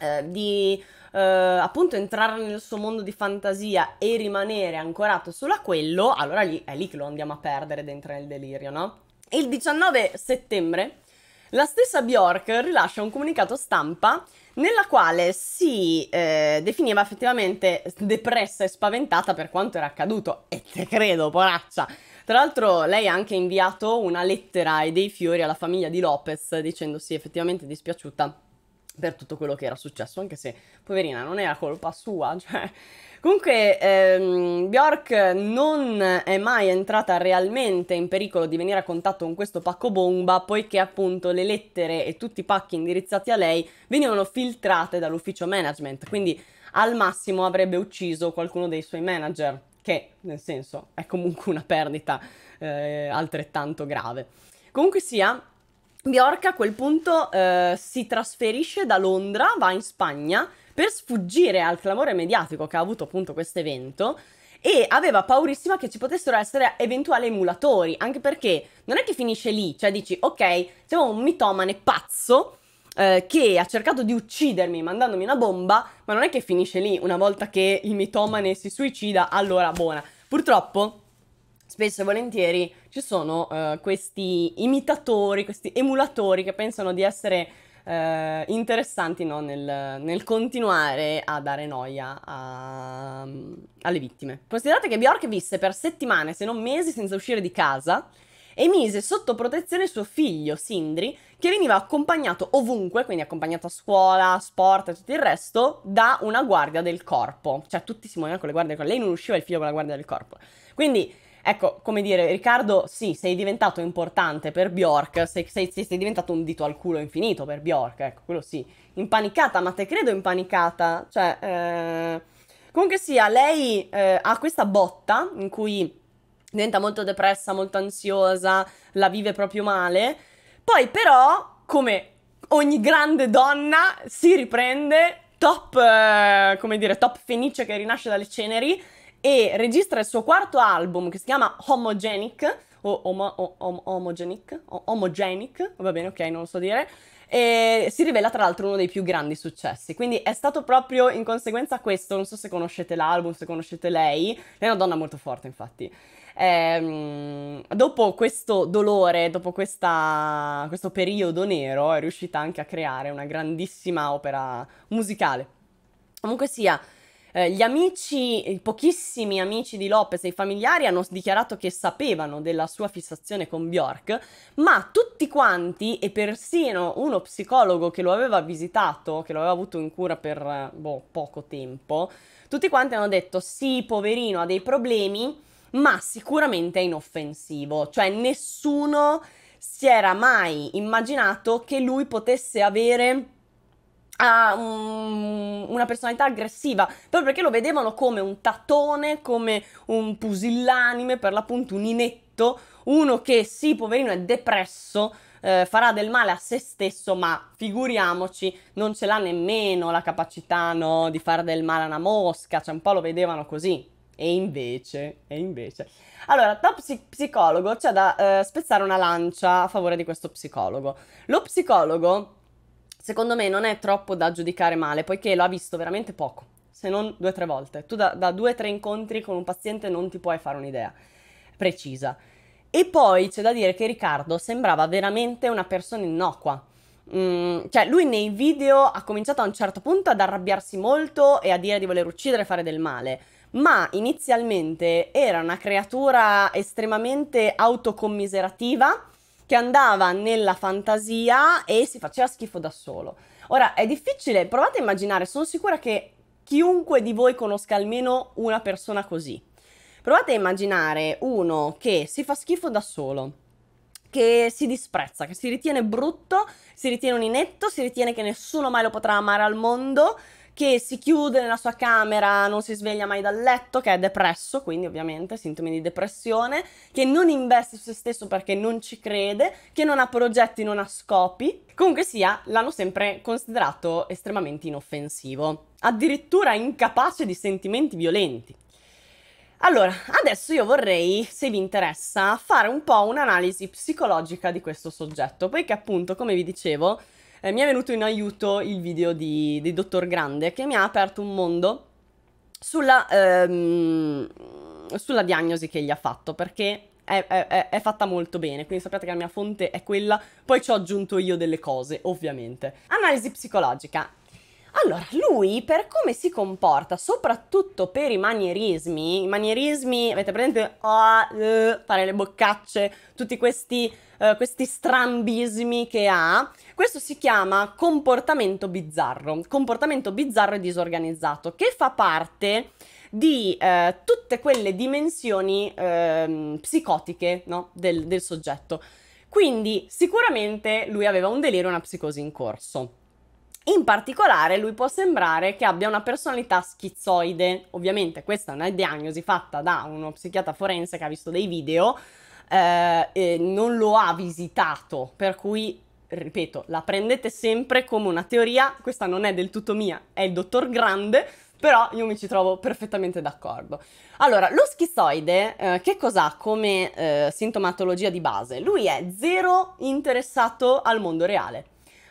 Eh, di eh, appunto entrare nel suo mondo di fantasia e rimanere ancorato solo a quello, allora lì, è lì che lo andiamo a perdere dentro nel delirio, no? Il 19 settembre la stessa Bjork rilascia un comunicato stampa nella quale si eh, definiva effettivamente depressa e spaventata per quanto era accaduto. E te credo, poraccia! Tra l'altro lei ha anche inviato una lettera e dei fiori alla famiglia di Lopez dicendosi effettivamente dispiaciuta per tutto quello che era successo, anche se poverina non era colpa sua, cioè Comunque ehm, Bjork non è mai entrata realmente in pericolo di venire a contatto con questo pacco bomba poiché appunto le lettere e tutti i pacchi indirizzati a lei venivano filtrate dall'ufficio management, quindi al massimo avrebbe ucciso qualcuno dei suoi manager, che nel senso è comunque una perdita eh, altrettanto grave. Comunque sia, Bjork a quel punto eh, si trasferisce da Londra, va in Spagna per sfuggire al clamore mediatico che ha avuto appunto questo evento e aveva paurissima che ci potessero essere eventuali emulatori, anche perché non è che finisce lì, cioè dici ok, siamo un mitomane pazzo eh, che ha cercato di uccidermi mandandomi una bomba, ma non è che finisce lì, una volta che il mitomane si suicida, allora buona. Purtroppo, spesso e volentieri ci sono uh, questi imitatori, questi emulatori che pensano di essere uh, interessanti no? nel, nel, continuare a dare noia a, um, alle vittime. Considerate che Bjork visse per settimane, se non mesi, senza uscire di casa e mise sotto protezione suo figlio Sindri, che veniva accompagnato ovunque, quindi accompagnato a scuola, a sport e tutto il resto, da una guardia del corpo. Cioè, tutti si muovevano con le guardie del corpo. Lei non usciva il figlio con la guardia del corpo. Quindi Ecco, come dire, Riccardo, sì, sei diventato importante per Bjork, sei, sei, sei diventato un dito al culo infinito per Bjork, ecco, quello sì. Impanicata, ma te credo impanicata, cioè... Eh... Comunque sia, lei eh, ha questa botta in cui diventa molto depressa, molto ansiosa, la vive proprio male. Poi però, come ogni grande donna, si riprende, top, eh, come dire, top fenice che rinasce dalle ceneri, e registra il suo quarto album che si chiama Homogenic, o, omo, o om, Homogenic, o, Homogenic, va bene, ok, non lo so dire, e si rivela tra l'altro uno dei più grandi successi. Quindi è stato proprio in conseguenza a questo, non so se conoscete l'album, se conoscete lei, lei è una donna molto forte infatti. Ehm, dopo questo dolore, dopo questa, questo periodo nero, è riuscita anche a creare una grandissima opera musicale. Comunque sia, eh, gli amici, eh, pochissimi amici di Lopez e i familiari hanno dichiarato che sapevano della sua fissazione con Bjork, ma tutti quanti e persino uno psicologo che lo aveva visitato, che lo aveva avuto in cura per eh, boh, poco tempo, tutti quanti hanno detto sì, poverino, ha dei problemi, ma sicuramente è inoffensivo, cioè nessuno si era mai immaginato che lui potesse avere ha una personalità aggressiva, proprio perché lo vedevano come un tatone, come un pusillanime, per l'appunto un inetto, uno che sì, poverino, è depresso, eh, farà del male a se stesso, ma figuriamoci, non ce l'ha nemmeno la capacità no, di fare del male a una mosca, cioè un po' lo vedevano così. E invece, e invece. Allora, top psicologo, c'è da eh, spezzare una lancia a favore di questo psicologo. Lo psicologo secondo me non è troppo da giudicare male, poiché lo ha visto veramente poco, se non due o tre volte. Tu da, da due o tre incontri con un paziente non ti puoi fare un'idea precisa. E poi c'è da dire che Riccardo sembrava veramente una persona innocua. Mm, cioè, lui nei video ha cominciato a un certo punto ad arrabbiarsi molto e a dire di voler uccidere e fare del male. Ma inizialmente era una creatura estremamente autocommiserativa che andava nella fantasia e si faceva schifo da solo. Ora è difficile, provate a immaginare, sono sicura che chiunque di voi conosca almeno una persona così. Provate a immaginare uno che si fa schifo da solo, che si disprezza, che si ritiene brutto, si ritiene un inetto, si ritiene che nessuno mai lo potrà amare al mondo, che si chiude nella sua camera, non si sveglia mai dal letto, che è depresso, quindi ovviamente sintomi di depressione, che non investe su se stesso perché non ci crede, che non ha progetti, non ha scopi. Comunque sia, l'hanno sempre considerato estremamente inoffensivo, addirittura incapace di sentimenti violenti. Allora, adesso io vorrei, se vi interessa, fare un po' un'analisi psicologica di questo soggetto, poiché appunto, come vi dicevo, eh, mi è venuto in aiuto il video di, di Dottor Grande che mi ha aperto un mondo sulla, ehm, sulla diagnosi che gli ha fatto perché è, è, è, fatta molto bene, quindi sapete che la mia fonte è quella, poi ci ho aggiunto io delle cose, ovviamente. Analisi psicologica. Allora, lui per come si comporta, soprattutto per i manierismi, i manierismi, avete presente, oh, uh, fare le boccacce, tutti questi, uh, questi strambismi che ha, questo si chiama comportamento bizzarro, comportamento bizzarro e disorganizzato, che fa parte di uh, tutte quelle dimensioni ehm, psicotiche no? del, del soggetto. Quindi sicuramente lui aveva un delirio una psicosi in corso. In particolare lui può sembrare che abbia una personalità schizzoide. Ovviamente questa è una diagnosi fatta da uno psichiatra forense che ha visto dei video eh, e non lo ha visitato, per cui ripeto, la prendete sempre come una teoria, questa non è del tutto mia, è il dottor Grande, però io mi ci trovo perfettamente d'accordo. Allora, lo schizoide eh, che cos'ha come eh, sintomatologia di base? Lui è zero interessato al mondo reale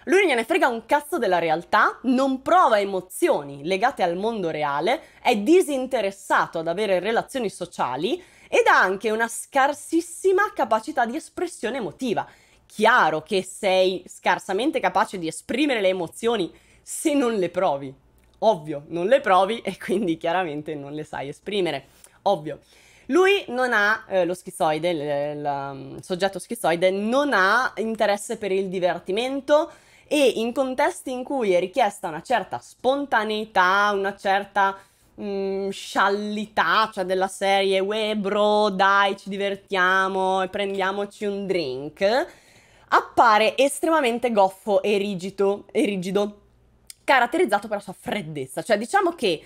lui non gliene frega un cazzo della realtà, non prova emozioni legate al mondo reale, è disinteressato ad avere relazioni sociali ed ha anche una scarsissima capacità di espressione emotiva. Chiaro che sei scarsamente capace di esprimere le emozioni se non le provi. Ovvio, non le provi e quindi chiaramente non le sai esprimere. Ovvio. Lui non ha eh, lo schizoide, il, il, il, il soggetto schizoide non ha interesse per il divertimento, e in contesti in cui è richiesta una certa spontaneità, una certa mh, mm, sciallità, cioè della serie we bro, dai, ci divertiamo e prendiamoci un drink, appare estremamente goffo e rigido, e rigido, caratterizzato per la sua freddezza, cioè diciamo che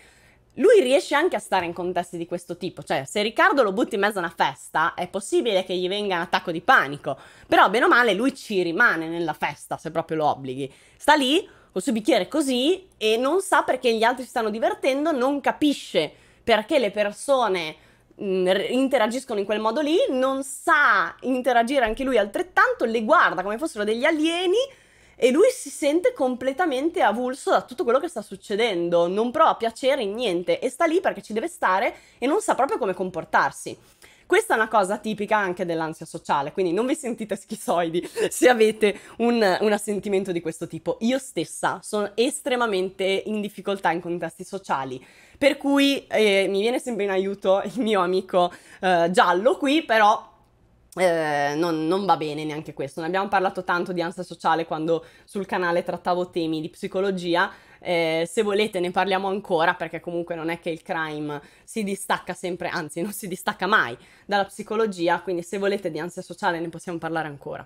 lui riesce anche a stare in contesti di questo tipo, cioè se Riccardo lo butti in mezzo a una festa è possibile che gli venga un attacco di panico, però bene o male lui ci rimane nella festa se proprio lo obblighi. Sta lì col suo bicchiere così e non sa perché gli altri si stanno divertendo, non capisce perché le persone mh, mm, interagiscono in quel modo lì, non sa interagire anche lui altrettanto, le guarda come fossero degli alieni e lui si sente completamente avulso da tutto quello che sta succedendo, non prova piacere in niente e sta lì perché ci deve stare e non sa proprio come comportarsi. Questa è una cosa tipica anche dell'ansia sociale, quindi non vi sentite schizoidi se avete un, un assentimento di questo tipo. Io stessa sono estremamente in difficoltà in contesti sociali, per cui eh, mi viene sempre in aiuto il mio amico eh, giallo qui, però eh, non, non, va bene neanche questo. Ne abbiamo parlato tanto di ansia sociale quando sul canale trattavo temi di psicologia. Eh, se volete ne parliamo ancora perché comunque non è che il crime si distacca sempre, anzi non si distacca mai dalla psicologia, quindi se volete di ansia sociale ne possiamo parlare ancora.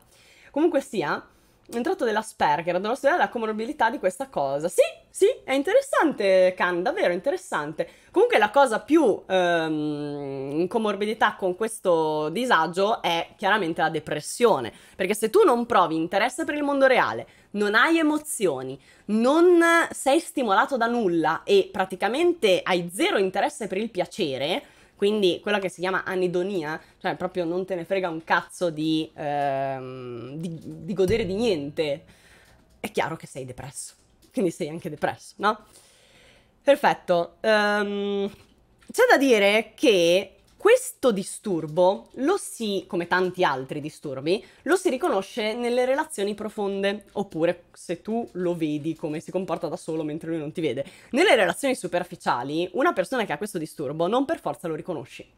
Comunque sia, entrato dell'Asperger, dovrò studiare la comorbilità di questa cosa. Sì, sì, è interessante, Khan, davvero interessante. Comunque la cosa più ehm, in comorbidità con questo disagio è chiaramente la depressione, perché se tu non provi interesse per il mondo reale, non hai emozioni, non sei stimolato da nulla e praticamente hai zero interesse per il piacere, quindi quella che si chiama anedonia, cioè proprio non te ne frega un cazzo di, ehm, di, di godere di niente, è chiaro che sei depresso. Quindi sei anche depresso, no? Perfetto. Um, c'è da dire che questo disturbo lo si, come tanti altri disturbi, lo si riconosce nelle relazioni profonde, oppure se tu lo vedi come si comporta da solo mentre lui non ti vede. Nelle relazioni superficiali, una persona che ha questo disturbo non per forza lo riconosci.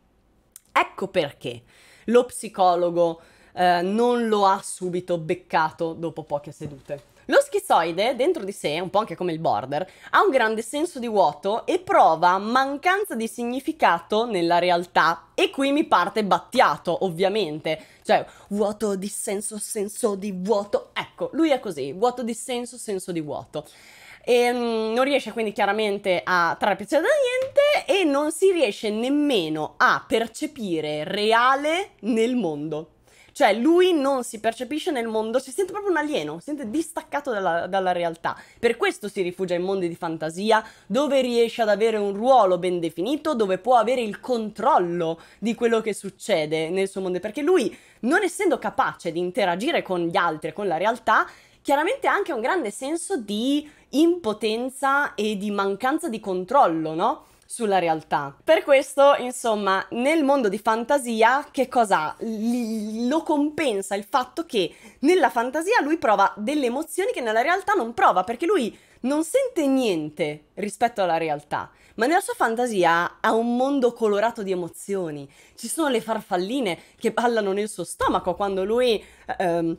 Ecco perché lo psicologo eh, non lo ha subito beccato dopo poche sedute. Lo schizoide, dentro di sé, un po' anche come il border, ha un grande senso di vuoto e prova mancanza di significato nella realtà. E qui mi parte battiato, ovviamente. Cioè, vuoto di senso, senso di vuoto. Ecco, lui è così, vuoto di senso, senso di vuoto. E, ehm, non riesce quindi chiaramente a trarre piacere da niente e non si riesce nemmeno a percepire reale nel mondo. Cioè, lui non si percepisce nel mondo, si sente proprio un alieno, si sente distaccato dalla, dalla realtà. Per questo si rifugia in mondi di fantasia, dove riesce ad avere un ruolo ben definito, dove può avere il controllo di quello che succede nel suo mondo. Perché lui, non essendo capace di interagire con gli altri, con la realtà, chiaramente ha anche un grande senso di impotenza e di mancanza di controllo, no? sulla realtà. Per questo, insomma, nel mondo di fantasia, che cosa lo compensa il fatto che nella fantasia lui prova delle emozioni che nella realtà non prova, perché lui non sente niente rispetto alla realtà, ma nella sua fantasia ha un mondo colorato di emozioni. Ci sono le farfalline che ballano nel suo stomaco quando lui ehm,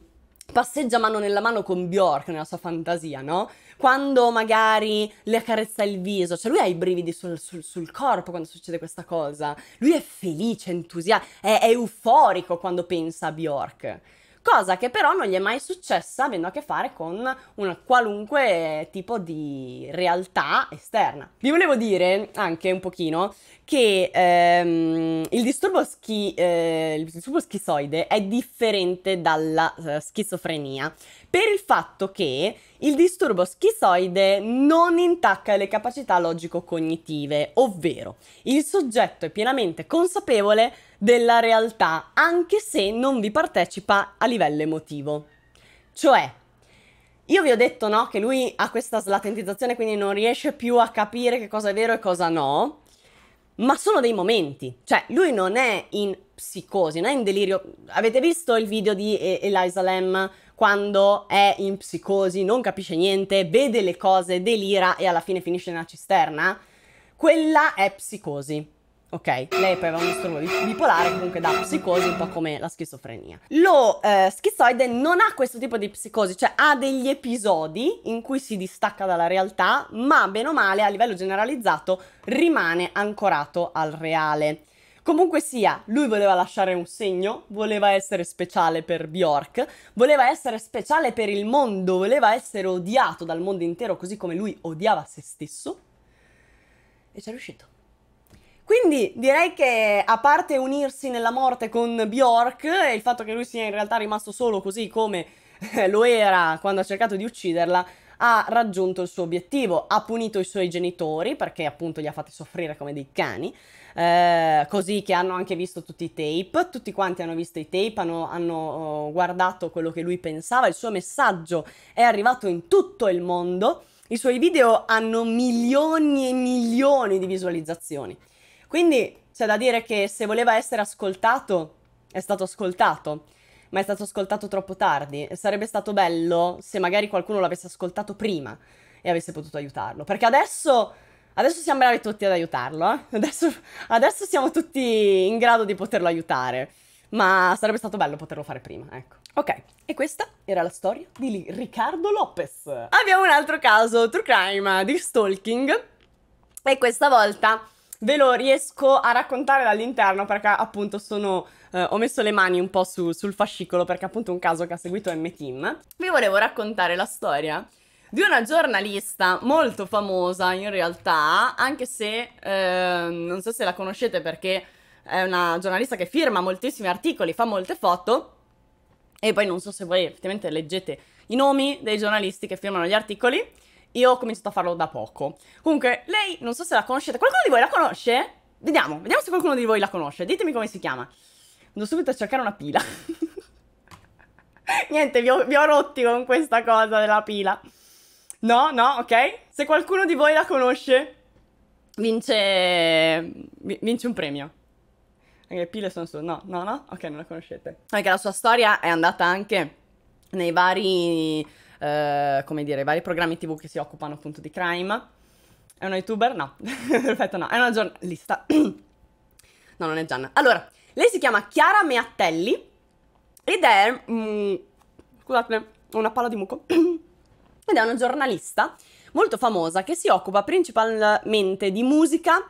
passeggia mano nella mano con Bjork nella sua fantasia, no? quando magari le accarezza il viso, cioè lui ha i brividi sul, sul, sul corpo quando succede questa cosa, lui è felice, entusiasta, è, è euforico quando pensa a Bjork cosa che però non gli è mai successa avendo a che fare con un qualunque tipo di realtà esterna. Vi volevo dire anche un pochino che ehm, il, disturbo schi- eh, il, disturbo schizoide è differente dalla eh, schizofrenia per il fatto che il disturbo schizoide non intacca le capacità logico-cognitive, ovvero il soggetto è pienamente consapevole della realtà anche se non vi partecipa a livello emotivo. Cioè, io vi ho detto no, che lui ha questa slatentizzazione, quindi non riesce più a capire che cosa è vero e cosa no ma sono dei momenti, cioè lui non è in psicosi, non è in delirio. Avete visto il video di Eliza Lam quando è in psicosi, non capisce niente, vede le cose, delira e alla fine finisce nella cisterna? Quella è psicosi. Ok, lei poi aveva un disturbo bipolare, comunque da psicosi, un po' come la schizofrenia. Lo eh, schizoide non ha questo tipo di psicosi, cioè ha degli episodi in cui si distacca dalla realtà, ma bene o male a livello generalizzato rimane ancorato al reale. Comunque sia, lui voleva lasciare un segno, voleva essere speciale per Bjork, voleva essere speciale per il mondo, voleva essere odiato dal mondo intero così come lui odiava se stesso. E ci è riuscito. Quindi direi che a parte unirsi nella morte con Bjork e il fatto che lui sia in realtà rimasto solo così come eh, lo era quando ha cercato di ucciderla, ha raggiunto il suo obiettivo, ha punito i suoi genitori perché appunto li ha fatti soffrire come dei cani, eh, così che hanno anche visto tutti i tape, tutti quanti hanno visto i tape, hanno, hanno oh, guardato quello che lui pensava, il suo messaggio è arrivato in tutto il mondo, i suoi video hanno milioni e milioni di visualizzazioni. Quindi c'è da dire che se voleva essere ascoltato, è stato ascoltato, ma è stato ascoltato troppo tardi. E sarebbe stato bello se magari qualcuno l'avesse ascoltato prima e avesse potuto aiutarlo. Perché adesso, adesso siamo bravi tutti ad aiutarlo, eh? adesso, adesso siamo tutti in grado di poterlo aiutare. Ma sarebbe stato bello poterlo fare prima, ecco. Ok, e questa era la storia di Riccardo Lopez. Abbiamo un altro caso, true crime, di stalking. E questa volta ve lo riesco a raccontare dall'interno perché appunto sono, eh, ho messo le mani un po' su, sul fascicolo perché appunto è un caso che ha seguito M-Team. Vi volevo raccontare la storia di una giornalista molto famosa in realtà, anche se eh, non so se la conoscete perché è una giornalista che firma moltissimi articoli, fa molte foto e poi non so se voi effettivamente leggete i nomi dei giornalisti che firmano gli articoli. Io ho cominciato a farlo da poco. Comunque, lei, non so se la conoscete. Qualcuno di voi la conosce? Vediamo, vediamo se qualcuno di voi la conosce. Ditemi come si chiama. Vado subito a cercare una pila. Niente, vi ho, vi ho rotti con questa cosa della pila. No, no, ok? Se qualcuno di voi la conosce, vince, vince un premio. Anche le pile sono solo... No, no, no? Ok, non la conoscete. Anche la sua storia è andata anche nei vari eh, come dire, vari programmi tv che si occupano appunto di crime. È una youtuber? No, perfetto, no, è una giornalista. no, non è Gianna. Allora, lei si chiama Chiara Meattelli ed è... Mm, scusatemi, una palla di muco. ed è una giornalista molto famosa che si occupa principalmente di musica,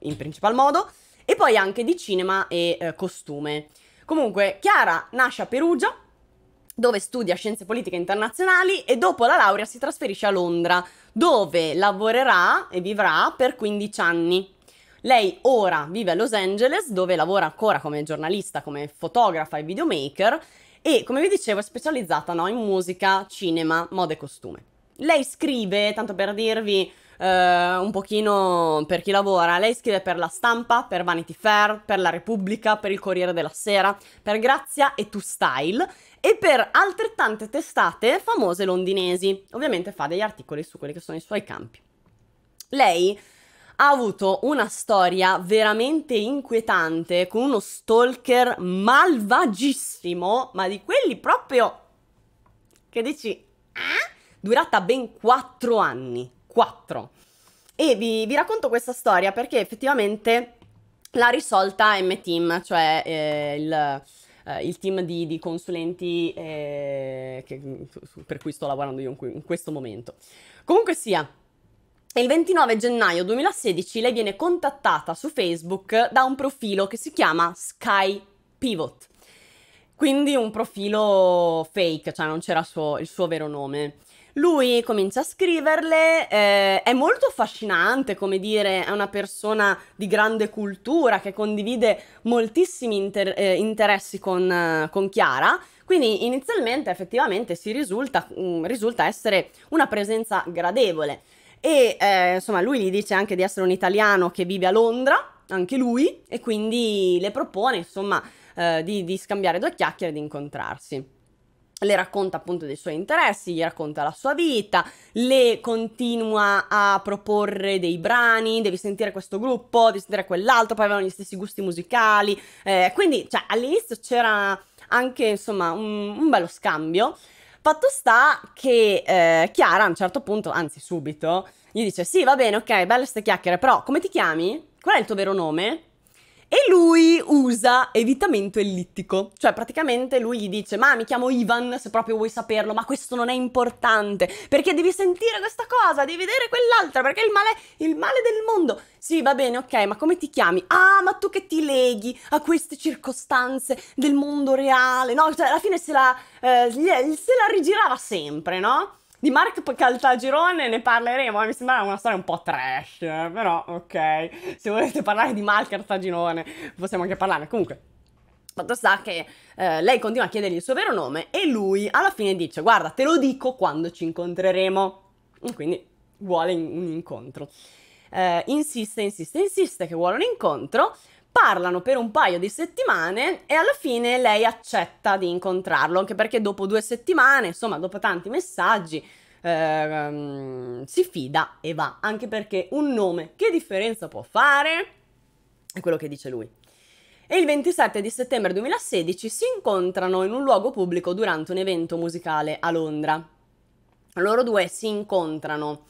in principal modo, e poi anche di cinema e eh, costume. Comunque, Chiara nasce a Perugia, dove studia scienze politiche internazionali e dopo la laurea si trasferisce a Londra, dove lavorerà e vivrà per 15 anni. Lei ora vive a Los Angeles, dove lavora ancora come giornalista, come fotografa e videomaker e, come vi dicevo, è specializzata no, in musica, cinema, moda e costume. Lei scrive, tanto per dirvi uh, un pochino per chi lavora, lei scrive per La Stampa, per Vanity Fair, per La Repubblica, per Il Corriere della Sera, per Grazia e Tu Style e per altrettante testate famose londinesi. Ovviamente fa degli articoli su quelli che sono i suoi campi. Lei ha avuto una storia veramente inquietante con uno stalker malvagissimo, ma di quelli proprio che dici, ah? durata ben 4 anni, 4. E vi, vi, racconto questa storia perché effettivamente l'ha risolta M-Team, cioè eh, il eh, il team di, di consulenti eh, che, mm, per cui sto lavorando io in, in questo momento. Comunque sia, il 29 gennaio 2016 lei viene contattata su Facebook da un profilo che si chiama Sky Pivot. Quindi un profilo fake, cioè non c'era il suo vero nome. Lui comincia a scriverle, eh, è molto affascinante, come dire, è una persona di grande cultura che condivide moltissimi inter- eh, interessi con, eh, con Chiara. Quindi inizialmente effettivamente si risulta, mm, risulta essere una presenza gradevole. E eh, insomma lui gli dice anche di essere un italiano che vive a Londra, anche lui, e quindi le propone insomma eh, di, di scambiare due chiacchiere e di incontrarsi le racconta appunto dei suoi interessi, gli racconta la sua vita, le continua a proporre dei brani, devi sentire questo gruppo, devi sentire quell'altro, poi avevano gli stessi gusti musicali, eh, quindi cioè, all'inizio c'era anche insomma un, un, bello scambio. Fatto sta che eh, Chiara a un certo punto, anzi subito, gli dice sì va bene ok, belle ste chiacchiere, però come ti chiami? Qual è il tuo vero nome? e lui usa evitamento ellittico, cioè praticamente lui gli dice ma mi chiamo Ivan se proprio vuoi saperlo, ma questo non è importante, perché devi sentire questa cosa, devi vedere quell'altra, perché il male, il male del mondo. Sì, va bene, ok, ma come ti chiami? Ah, ma tu che ti leghi a queste circostanze del mondo reale, no? Cioè alla fine se la, eh, se la rigirava sempre, no? Di Mark Caltagirone ne parleremo, eh, mi sembra una storia un po' trash, eh, però ok, se volete parlare di Mark Caltagirone possiamo anche parlarne. Comunque, fatto sta che eh, lei continua a chiedergli il suo vero nome e lui alla fine dice guarda te lo dico quando ci incontreremo, quindi vuole un incontro. Eh, insiste, insiste, insiste che vuole un incontro, Parlano per un paio di settimane e alla fine lei accetta di incontrarlo, anche perché dopo due settimane, insomma, dopo tanti messaggi, eh, si fida e va, anche perché un nome che differenza può fare? È quello che dice lui. E il 27 di settembre 2016 si incontrano in un luogo pubblico durante un evento musicale a Londra. Loro due si incontrano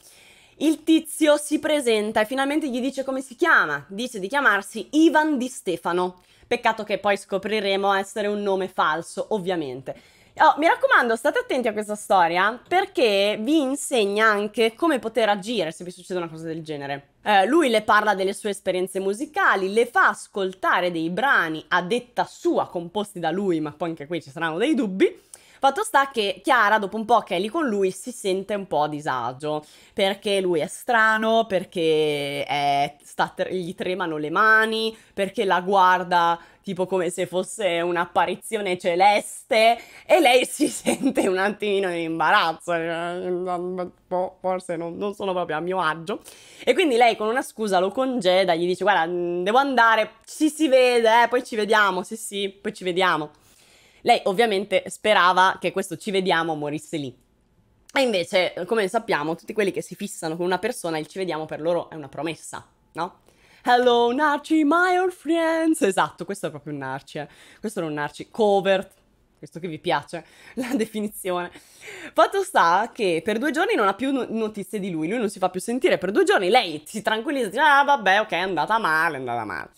il tizio si presenta e finalmente gli dice come si chiama. Dice di chiamarsi Ivan di Stefano. Peccato che poi scopriremo essere un nome falso, ovviamente. Oh, mi raccomando, state attenti a questa storia perché vi insegna anche come poter agire se vi succede una cosa del genere. Eh, lui le parla delle sue esperienze musicali, le fa ascoltare dei brani a detta sua composti da lui, ma poi anche qui ci saranno dei dubbi. Fatto sta che Chiara, dopo un po' che è lì con lui, si sente un po' a disagio, perché lui è strano, perché è, sta, gli tremano le mani, perché la guarda tipo come se fosse un'apparizione celeste e lei si sente un attimino in imbarazzo, eh, boh, forse non, non, sono proprio a mio agio. E quindi lei con una scusa lo congeda, gli dice guarda devo andare, ci si vede, eh, poi ci vediamo, sì sì, poi ci vediamo. Lei ovviamente sperava che questo ci vediamo morisse lì. E invece, eh, come sappiamo, tutti quelli che si fissano con una persona, il ci vediamo per loro è una promessa, no? Hello Narci, my old friends! Esatto, questo è proprio un Narci, eh. questo era un Narci covert, questo che vi piace, la definizione. Fatto sta che per due giorni non ha più notizie di lui, lui non si fa più sentire per due giorni, lei si tranquillizza, dice, ah vabbè, ok, è andata male, è andata male.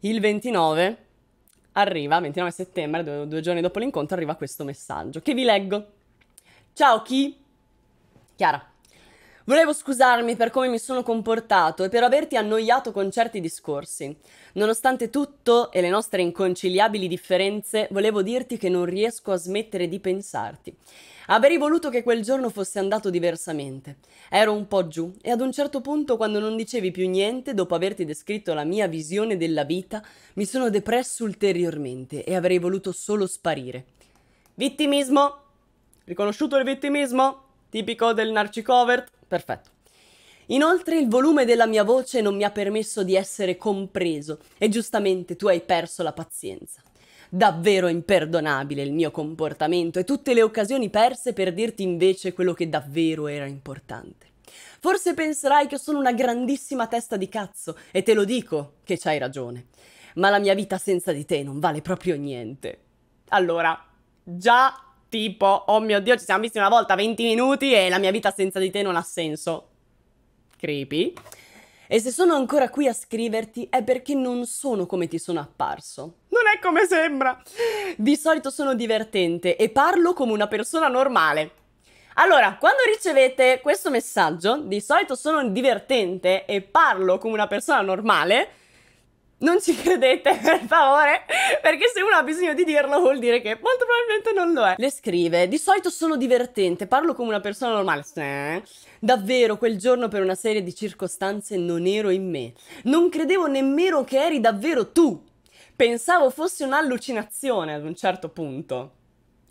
Il 29 arriva, 29 settembre, due, due giorni dopo l'incontro, arriva questo messaggio che vi leggo. Ciao chi? Chiara. Volevo scusarmi per come mi sono comportato e per averti annoiato con certi discorsi. Nonostante tutto e le nostre inconciliabili differenze, volevo dirti che non riesco a smettere di pensarti. Avrei voluto che quel giorno fosse andato diversamente. Ero un po' giù e ad un certo punto, quando non dicevi più niente, dopo averti descritto la mia visione della vita, mi sono depresso ulteriormente e avrei voluto solo sparire. Vittimismo! Riconosciuto il vittimismo? Tipico del narcicovert? Perfetto. Inoltre il volume della mia voce non mi ha permesso di essere compreso e giustamente tu hai perso la pazienza. Davvero imperdonabile il mio comportamento e tutte le occasioni perse per dirti invece quello che davvero era importante. Forse penserai che sono una grandissima testa di cazzo e te lo dico che c'hai ragione, ma la mia vita senza di te non vale proprio niente. Allora, già Tipo, oh mio Dio, ci siamo visti una volta 20 minuti e la mia vita senza di te non ha senso. Creepy. E se sono ancora qui a scriverti è perché non sono come ti sono apparso. Non è come sembra. Di solito sono divertente e parlo come una persona normale. Allora, quando ricevete questo messaggio, di solito sono divertente e parlo come una persona normale, non ci credete per favore, perché se uno ha bisogno di dirlo vuol dire che molto probabilmente non lo è. Le scrive, di solito sono divertente, parlo come una persona normale. Eh? Davvero, quel giorno per una serie di circostanze non ero in me. Non credevo nemmeno che eri davvero tu. Pensavo fosse un'allucinazione ad un certo punto.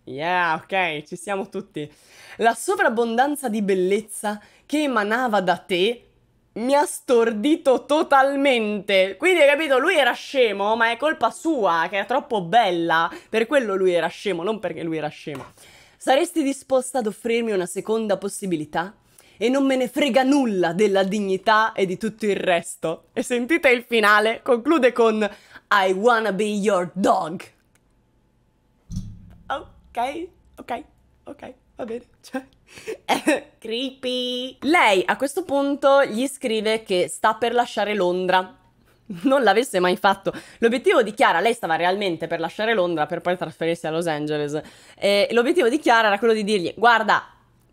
Yeah, ok, ci siamo tutti. La sovrabbondanza di bellezza che emanava da te mi ha stordito totalmente. Quindi hai capito, lui era scemo, ma è colpa sua, che era troppo bella. Per quello lui era scemo, non perché lui era scemo. Saresti disposta ad offrirmi una seconda possibilità? E non me ne frega nulla della dignità e di tutto il resto. E sentite il finale, conclude con I wanna be your dog. Ok, ok, ok va bene, cioè... Creepy! Lei a questo punto gli scrive che sta per lasciare Londra. Non l'avesse mai fatto. L'obiettivo di Chiara, lei stava realmente per lasciare Londra per poi trasferirsi a Los Angeles. E l'obiettivo di Chiara era quello di dirgli, guarda,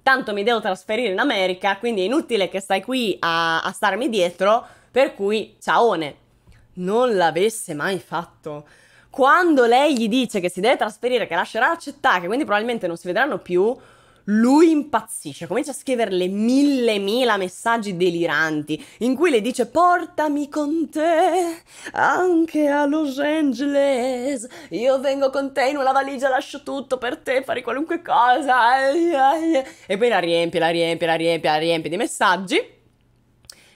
tanto mi devo trasferire in America, quindi è inutile che stai qui a, a starmi dietro, per cui ciaone. Non l'avesse mai fatto quando lei gli dice che si deve trasferire, che lascerà la città, che quindi probabilmente non si vedranno più, lui impazzisce, comincia a scriverle mille mila messaggi deliranti in cui le dice portami con te anche a Los Angeles, io vengo con te in una valigia, lascio tutto per te, fare qualunque cosa. E poi la riempie, la riempie, la riempie, la riempie di messaggi.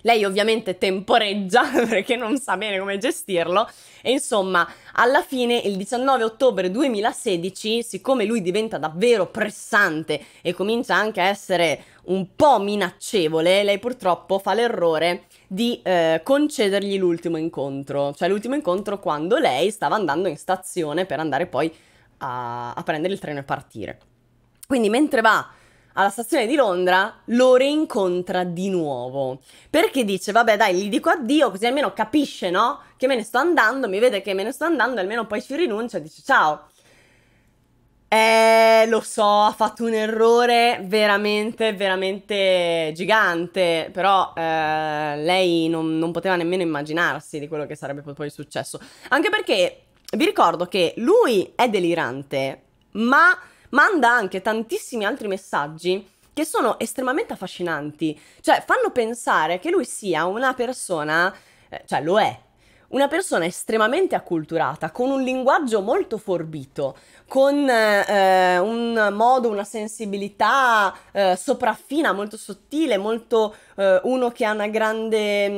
Lei ovviamente temporeggia perché non sa bene come gestirlo e insomma alla fine il 19 ottobre 2016 siccome lui diventa davvero pressante e comincia anche a essere un po' minaccevole, lei purtroppo fa l'errore di eh, concedergli l'ultimo incontro, cioè l'ultimo incontro quando lei stava andando in stazione per andare poi a, a prendere il treno e partire. Quindi mentre va alla stazione di Londra lo rincontra di nuovo. Perché dice, vabbè dai, gli dico addio così almeno capisce, no? Che me ne sto andando, mi vede che me ne sto andando, almeno poi ci rinuncia e dice ciao. Eh, lo so, ha fatto un errore veramente, veramente gigante, però eh, lei non, non, poteva nemmeno immaginarsi di quello che sarebbe poi successo. Anche perché vi ricordo che lui è delirante, ma manda anche tantissimi altri messaggi che sono estremamente affascinanti, cioè fanno pensare che lui sia una persona, eh, cioè lo è, una persona estremamente acculturata, con un linguaggio molto forbito, con eh, un modo, una sensibilità eh, sopraffina, molto sottile, molto eh, uno che ha una grande mh,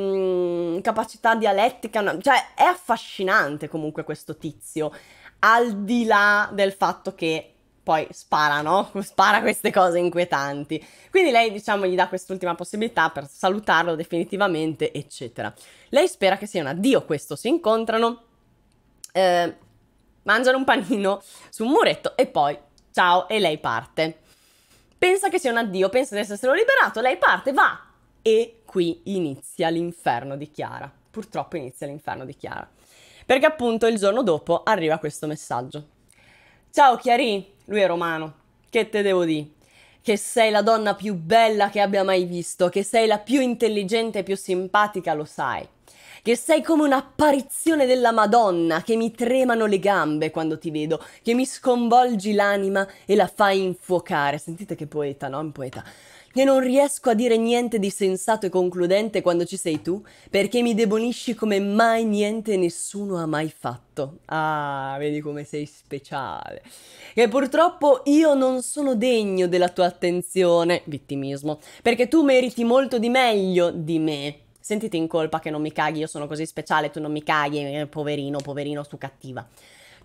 mm, capacità dialettica, una, cioè è affascinante comunque questo tizio, al di là del fatto che poi spara, no? spara queste cose inquietanti. Quindi lei, diciamo, gli dà quest'ultima possibilità per salutarlo definitivamente, eccetera. Lei spera che sia un addio questo, si incontrano, eh, mangiano un panino su un muretto e poi ciao e lei parte. Pensa che sia un addio, pensa di esserselo liberato, lei parte, va e qui inizia l'inferno di Chiara. Purtroppo inizia l'inferno di Chiara. Perché appunto il giorno dopo arriva questo messaggio. Ciao Chiari, lui è romano. Che te devo dire? Che sei la donna più bella che abbia mai visto, che sei la più intelligente e più simpatica, lo sai. Che sei come un'apparizione della Madonna, che mi tremano le gambe quando ti vedo, che mi sconvolgi l'anima e la fai infuocare. Sentite che poeta, no? Un poeta che non riesco a dire niente di sensato e concludente quando ci sei tu, perché mi debolisci come mai niente e nessuno ha mai fatto. Ah, vedi come sei speciale. E purtroppo io non sono degno della tua attenzione, vittimismo, perché tu meriti molto di meglio di me. Sentiti in colpa che non mi caghi, io sono così speciale, tu non mi caghi, eh, poverino, poverino, tu cattiva.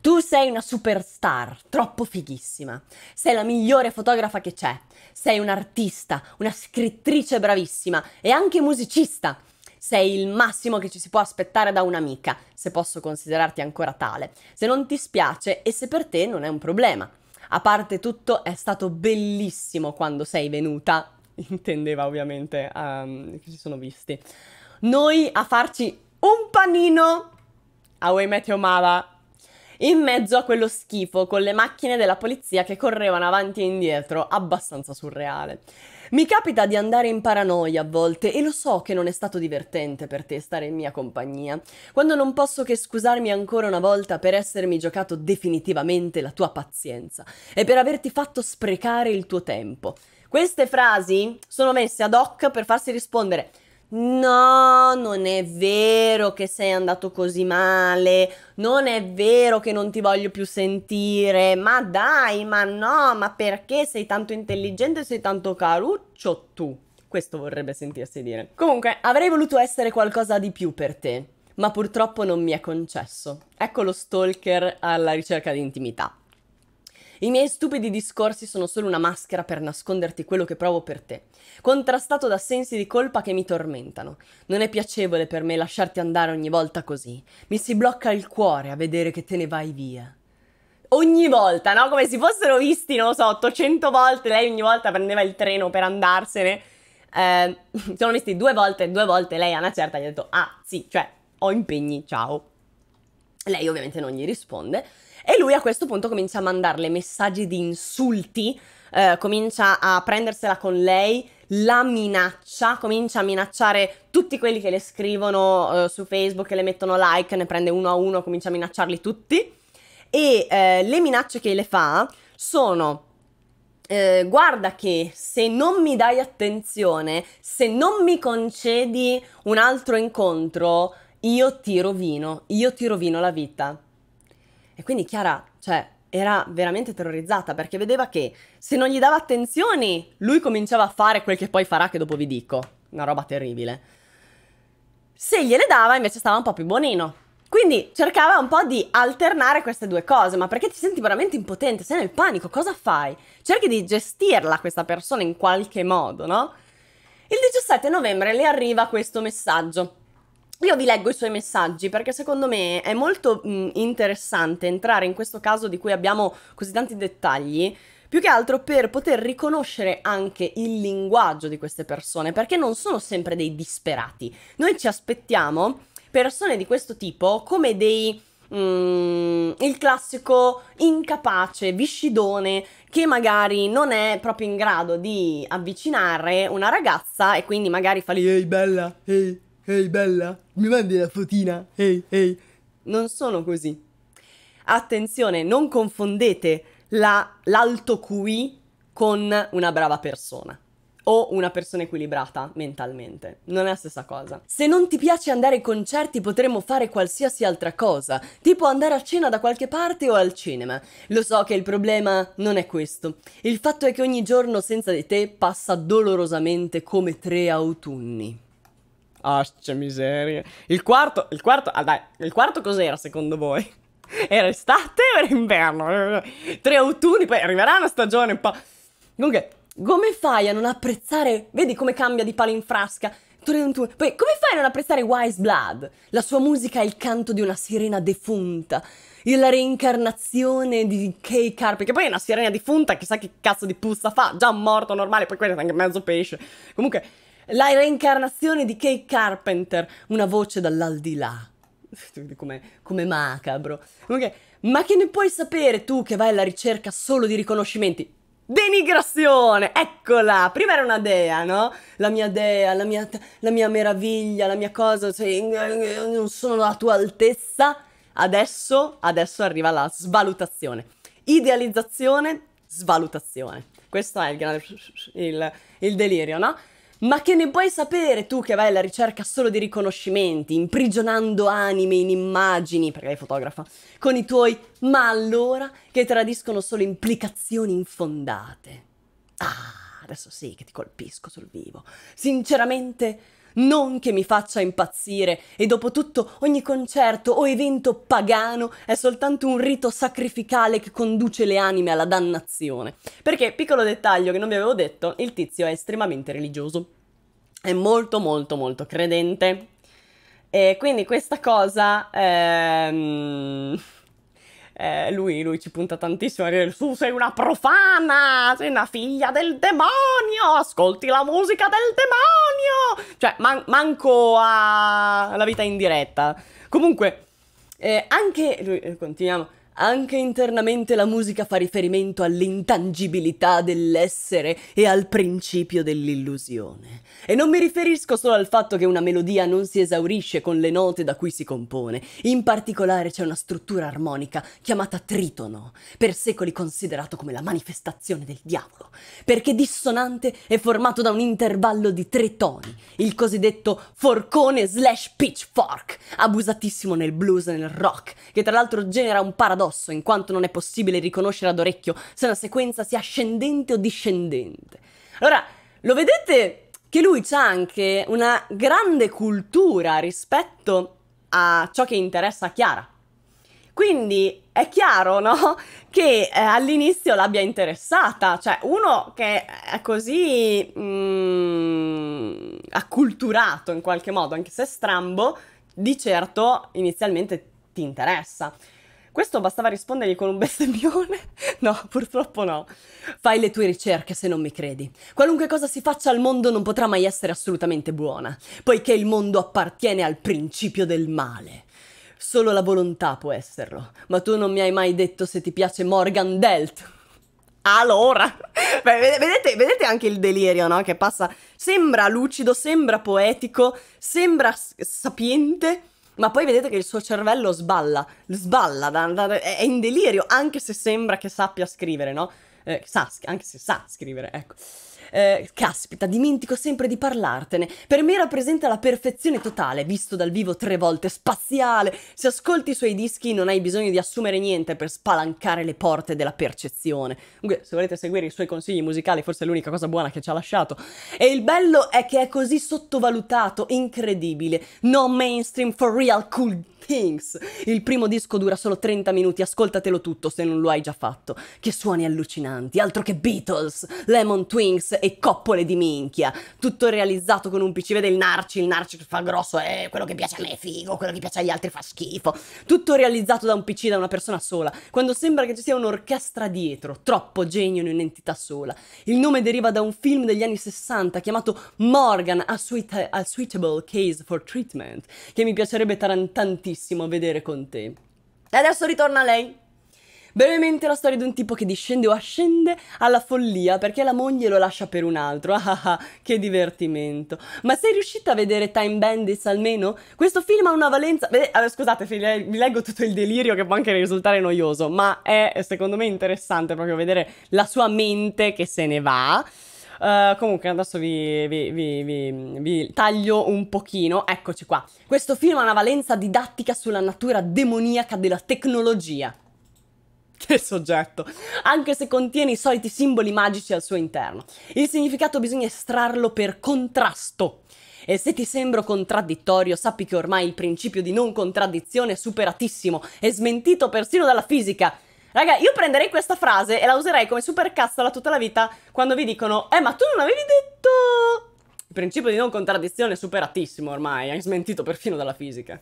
Tu sei una superstar, troppo fighissima. Sei la migliore fotografa che c'è. Sei un'artista, una scrittrice bravissima e anche musicista. Sei il massimo che ci si può aspettare da un'amica, se posso considerarti ancora tale, se non ti spiace e se per te non è un problema. A parte tutto, è stato bellissimo quando sei venuta. Intendeva ovviamente um, che ci sono visti. Noi a farci un panino a Uemeteo Mava in mezzo a quello schifo con le macchine della polizia che correvano avanti e indietro, abbastanza surreale. Mi capita di andare in paranoia a volte e lo so che non è stato divertente per te stare in mia compagnia. Quando non posso che scusarmi ancora una volta per essermi giocato definitivamente la tua pazienza e per averti fatto sprecare il tuo tempo. Queste frasi sono messe ad hoc per farsi rispondere No, non è vero che sei andato così male, non è vero che non ti voglio più sentire, ma dai, ma no, ma perché sei tanto intelligente, sei tanto caruccio tu? Questo vorrebbe sentirsi dire. Comunque, avrei voluto essere qualcosa di più per te, ma purtroppo non mi è concesso. Ecco lo stalker alla ricerca di intimità. I miei stupidi discorsi sono solo una maschera per nasconderti quello che provo per te, contrastato da sensi di colpa che mi tormentano. Non è piacevole per me lasciarti andare ogni volta così. Mi si blocca il cuore a vedere che te ne vai via. Ogni volta, no? Come si fossero visti, non lo so, 800 volte, lei ogni volta prendeva il treno per andarsene. Eh, sono visti due volte, due volte lei a una certa gli ha detto, ah sì, cioè, ho impegni, ciao. Lei ovviamente non gli risponde e lui a questo punto comincia a mandarle messaggi di insulti, eh, comincia a prendersela con lei, la minaccia, comincia a minacciare tutti quelli che le scrivono eh, su Facebook, che le mettono like, ne prende uno a uno, comincia a minacciarli tutti. E eh, le minacce che le fa sono... Eh, guarda che se non mi dai attenzione, se non mi concedi un altro incontro, io ti rovino, io ti rovino la vita. E quindi Chiara, cioè, era veramente terrorizzata perché vedeva che se non gli dava attenzioni, lui cominciava a fare quel che poi farà che dopo vi dico. Una roba terribile. Se gliele dava, invece stava un po' più buonino. Quindi cercava un po' di alternare queste due cose, ma perché ti senti veramente impotente, sei nel panico, cosa fai? Cerchi di gestirla questa persona in qualche modo, no? Il 17 novembre le arriva questo messaggio io vi leggo i suoi messaggi perché secondo me è molto mh, interessante entrare in questo caso di cui abbiamo così tanti dettagli, più che altro per poter riconoscere anche il linguaggio di queste persone, perché non sono sempre dei disperati. Noi ci aspettiamo persone di questo tipo come dei... Mm, il classico incapace, viscidone, che magari non è proprio in grado di avvicinare una ragazza e quindi magari fa lì, ehi bella, ehi, Ehi bella, mi mandi la fotina? Ehi, ehi. Non sono così. Attenzione, non confondete la, l'alto QI con una brava persona o una persona equilibrata mentalmente. Non è la stessa cosa. Se non ti piace andare ai concerti potremmo fare qualsiasi altra cosa, tipo andare a cena da qualche parte o al cinema. Lo so che il problema non è questo. Il fatto è che ogni giorno senza di te passa dolorosamente come tre autunni. Ah, c'è miseria. Il quarto, il quarto, ah dai, il quarto cos'era secondo voi? Era estate o era inverno? Tre autunni, poi arriverà una stagione un po'... Comunque, come fai a non apprezzare... Vedi come cambia di palo in frasca? Poi, come fai a non apprezzare Wise Blood? La sua musica è il canto di una sirena defunta. E la reincarnazione di Kay Carpe, che poi è una sirena defunta, chissà che cazzo di puzza fa, già morto normale, poi quello è anche mezzo pesce. Comunque, la reincarnazione di Kate Carpenter, una voce dall'aldilà. Come, come macabro. Okay. Ma che ne puoi sapere tu che vai alla ricerca solo di riconoscimenti? Denigrazione! Eccola! Prima era una dea, no? La mia dea, la mia, la mia meraviglia, la mia cosa, cioè, non sono la tua altezza. Adesso, adesso arriva la svalutazione. Idealizzazione, svalutazione. Questo è il, il, il delirio, no? Ma che ne puoi sapere tu che vai alla ricerca solo di riconoscimenti, imprigionando anime in immagini, perché sei fotografa, con i tuoi ma allora che tradiscono solo implicazioni infondate. Ah, adesso sì che ti colpisco sul vivo. Sinceramente non che mi faccia impazzire e dopo tutto ogni concerto o evento pagano è soltanto un rito sacrificale che conduce le anime alla dannazione. Perché, piccolo dettaglio che non vi avevo detto, il tizio è estremamente religioso. È molto molto molto credente. E quindi questa cosa... Ehm eh, lui, lui, ci punta tantissimo a dire su sei una profana, sei una figlia del demonio, ascolti la musica del demonio, cioè man- manco alla vita in diretta. Comunque, eh, anche eh, continuiamo anche internamente la musica fa riferimento all'intangibilità dell'essere e al principio dell'illusione. E non mi riferisco solo al fatto che una melodia non si esaurisce con le note da cui si compone, in particolare c'è una struttura armonica chiamata tritono, per secoli considerato come la manifestazione del diavolo, perché dissonante è formato da un intervallo di tre toni, il cosiddetto forcone slash pitchfork, abusatissimo nel blues e nel rock, che tra l'altro genera un paradosso addosso, in quanto non è possibile riconoscere ad orecchio se una sequenza sia ascendente o discendente. Allora, lo vedete che lui c'ha anche una grande cultura rispetto a ciò che interessa a Chiara. Quindi è chiaro, no? Che eh, all'inizio l'abbia interessata, cioè uno che è così mm, acculturato in qualche modo, anche se strambo, di certo inizialmente ti interessa. Questo bastava rispondergli con un bestemmione? No, purtroppo no. Fai le tue ricerche se non mi credi. Qualunque cosa si faccia al mondo non potrà mai essere assolutamente buona, poiché il mondo appartiene al principio del male. Solo la volontà può esserlo, ma tu non mi hai mai detto se ti piace Morgan Delt. Allora, Beh, vedete, vedete, anche il delirio no? che passa. Sembra lucido, sembra poetico, sembra sapiente, ma poi vedete che il suo cervello sballa, sballa, da, da, è in delirio, anche se sembra che sappia scrivere, no? Eh, sa, anche se sa scrivere, ecco eh, caspita, dimentico sempre di parlartene. Per me rappresenta la perfezione totale, visto dal vivo tre volte, spaziale. Se ascolti i suoi dischi non hai bisogno di assumere niente per spalancare le porte della percezione. Comunque, se volete seguire i suoi consigli musicali, forse è l'unica cosa buona che ci ha lasciato. E il bello è che è così sottovalutato, incredibile. non mainstream for real cool Things. Il primo disco dura solo 30 minuti, ascoltatelo tutto se non lo hai già fatto. Che suoni allucinanti, altro che Beatles, Lemon Twins e coppole di minchia. Tutto realizzato con un PC, vede il Narci, il Narci fa grosso, eh, quello che piace a me è figo, quello che piace agli altri fa schifo. Tutto realizzato da un PC, da una persona sola, quando sembra che ci sia un'orchestra dietro, troppo genio in un'entità sola. Il nome deriva da un film degli anni 60 chiamato Morgan, a, suit a Suitable Case for Treatment, che mi piacerebbe tarantantissimo tantissimo vedere con te. E adesso ritorna lei. Brevemente la storia di un tipo che discende o ascende alla follia perché la moglie lo lascia per un altro. Ah, ah, ah, che divertimento. Ma sei riuscita a vedere Time Bandits almeno? Questo film ha una valenza... Beh, scusate, vi leggo tutto il delirio che può anche risultare noioso, ma è secondo me interessante proprio vedere la sua mente che se ne va. Uh, comunque adesso vi, vi, vi, vi, taglio un pochino. Eccoci qua. Questo film ha una valenza didattica sulla natura demoniaca della tecnologia. Che soggetto! Anche se contiene i soliti simboli magici al suo interno. Il significato bisogna estrarlo per contrasto. E se ti sembro contraddittorio, sappi che ormai il principio di non contraddizione è superatissimo e smentito persino dalla fisica. Raga, io prenderei questa frase e la userei come supercazzola tutta la vita quando vi dicono Eh, ma tu non avevi detto... Il principio di non contraddizione è superatissimo ormai, hai smentito perfino dalla fisica.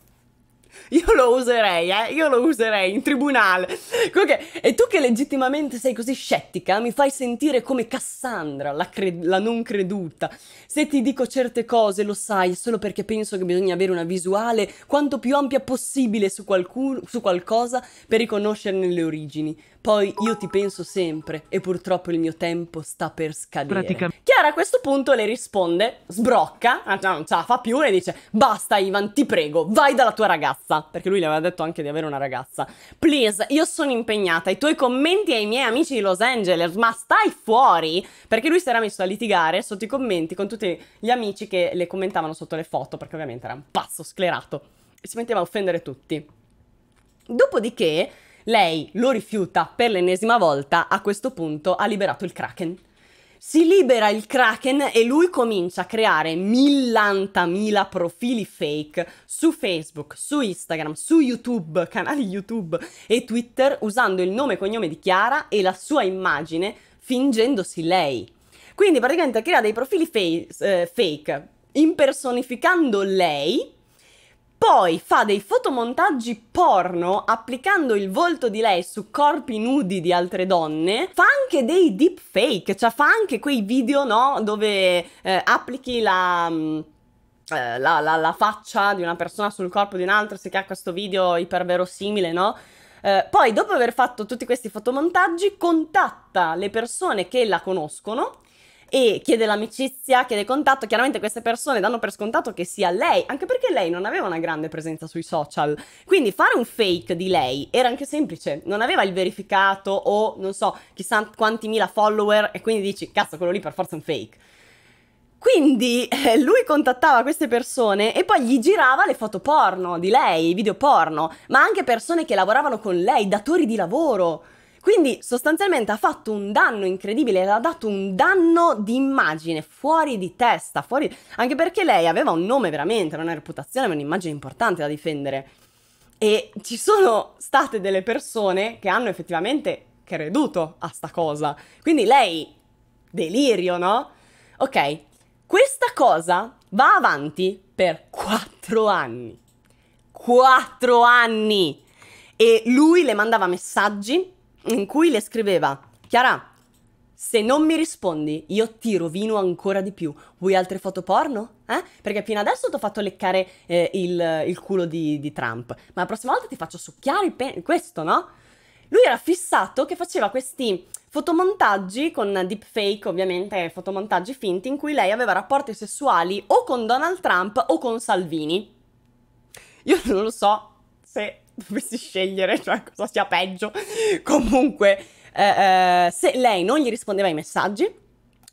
Io lo userei, eh, io lo userei in tribunale. Okay. E tu che legittimamente sei così scettica, mi fai sentire come Cassandra, la, cre- la non creduta. Se ti dico certe cose, lo sai, è solo perché penso che bisogna avere una visuale quanto più ampia possibile su, qualcuno, su qualcosa per riconoscerne le origini. Poi io ti penso sempre e purtroppo il mio tempo sta per scadere. Chiara a questo punto le risponde, sbrocca, ah, non ce la fa più e dice basta Ivan ti prego vai dalla tua ragazza perché lui le aveva detto anche di avere una ragazza. Please io sono impegnata, i tuoi commenti ai miei amici di Los Angeles ma stai fuori perché lui si era messo a litigare sotto i commenti con tutti gli amici che le commentavano sotto le foto perché ovviamente era un pazzo sclerato e si metteva a offendere tutti. Dopodiché lei lo rifiuta per l'ennesima volta, a questo punto ha liberato il Kraken. Si libera il Kraken e lui comincia a creare millantamila profili fake su Facebook, su Instagram, su YouTube, canali YouTube e Twitter usando il nome e cognome di Chiara e la sua immagine fingendosi lei. Quindi praticamente crea dei profili face, eh, fake impersonificando lei poi fa dei fotomontaggi porno applicando il volto di lei su corpi nudi di altre donne, fa anche dei deepfake, cioè fa anche quei video, no, dove eh, applichi la... Mm, eh, la, la, la, faccia di una persona sul corpo di un'altra, si ha questo video iperverosimile, no? Eh, poi, dopo aver fatto tutti questi fotomontaggi, contatta le persone che la conoscono e chiede l'amicizia, chiede contatto. Chiaramente queste persone danno per scontato che sia lei, anche perché lei non aveva una grande presenza sui social. Quindi fare un fake di lei era anche semplice, non aveva il verificato o non so, chissà quanti mila follower e quindi dici cazzo, quello lì per forza è un fake. Quindi eh, lui contattava queste persone e poi gli girava le foto porno di lei, i video porno, ma anche persone che lavoravano con lei, datori di lavoro. Quindi sostanzialmente ha fatto un danno incredibile, le ha dato un danno di immagine fuori di testa, fuori... anche perché lei aveva un nome veramente, una reputazione, ma un'immagine importante da difendere. E ci sono state delle persone che hanno effettivamente creduto a sta cosa. Quindi lei, delirio, no? Ok, questa cosa va avanti per quattro anni. Quattro anni! E lui le mandava messaggi in cui le scriveva Chiara, se non mi rispondi io ti rovino ancora di più. Vuoi altre foto porno? Eh? Perché fino adesso ti ho fatto leccare eh, il, il, culo di, di, Trump, ma la prossima volta ti faccio succhiare il pene, questo no? Lui era fissato che faceva questi fotomontaggi con deepfake, ovviamente fotomontaggi finti, in cui lei aveva rapporti sessuali o con Donald Trump o con Salvini. Io non lo so se dovessi scegliere, cioè cosa sia peggio, comunque, eh, eh, se lei non gli rispondeva ai messaggi,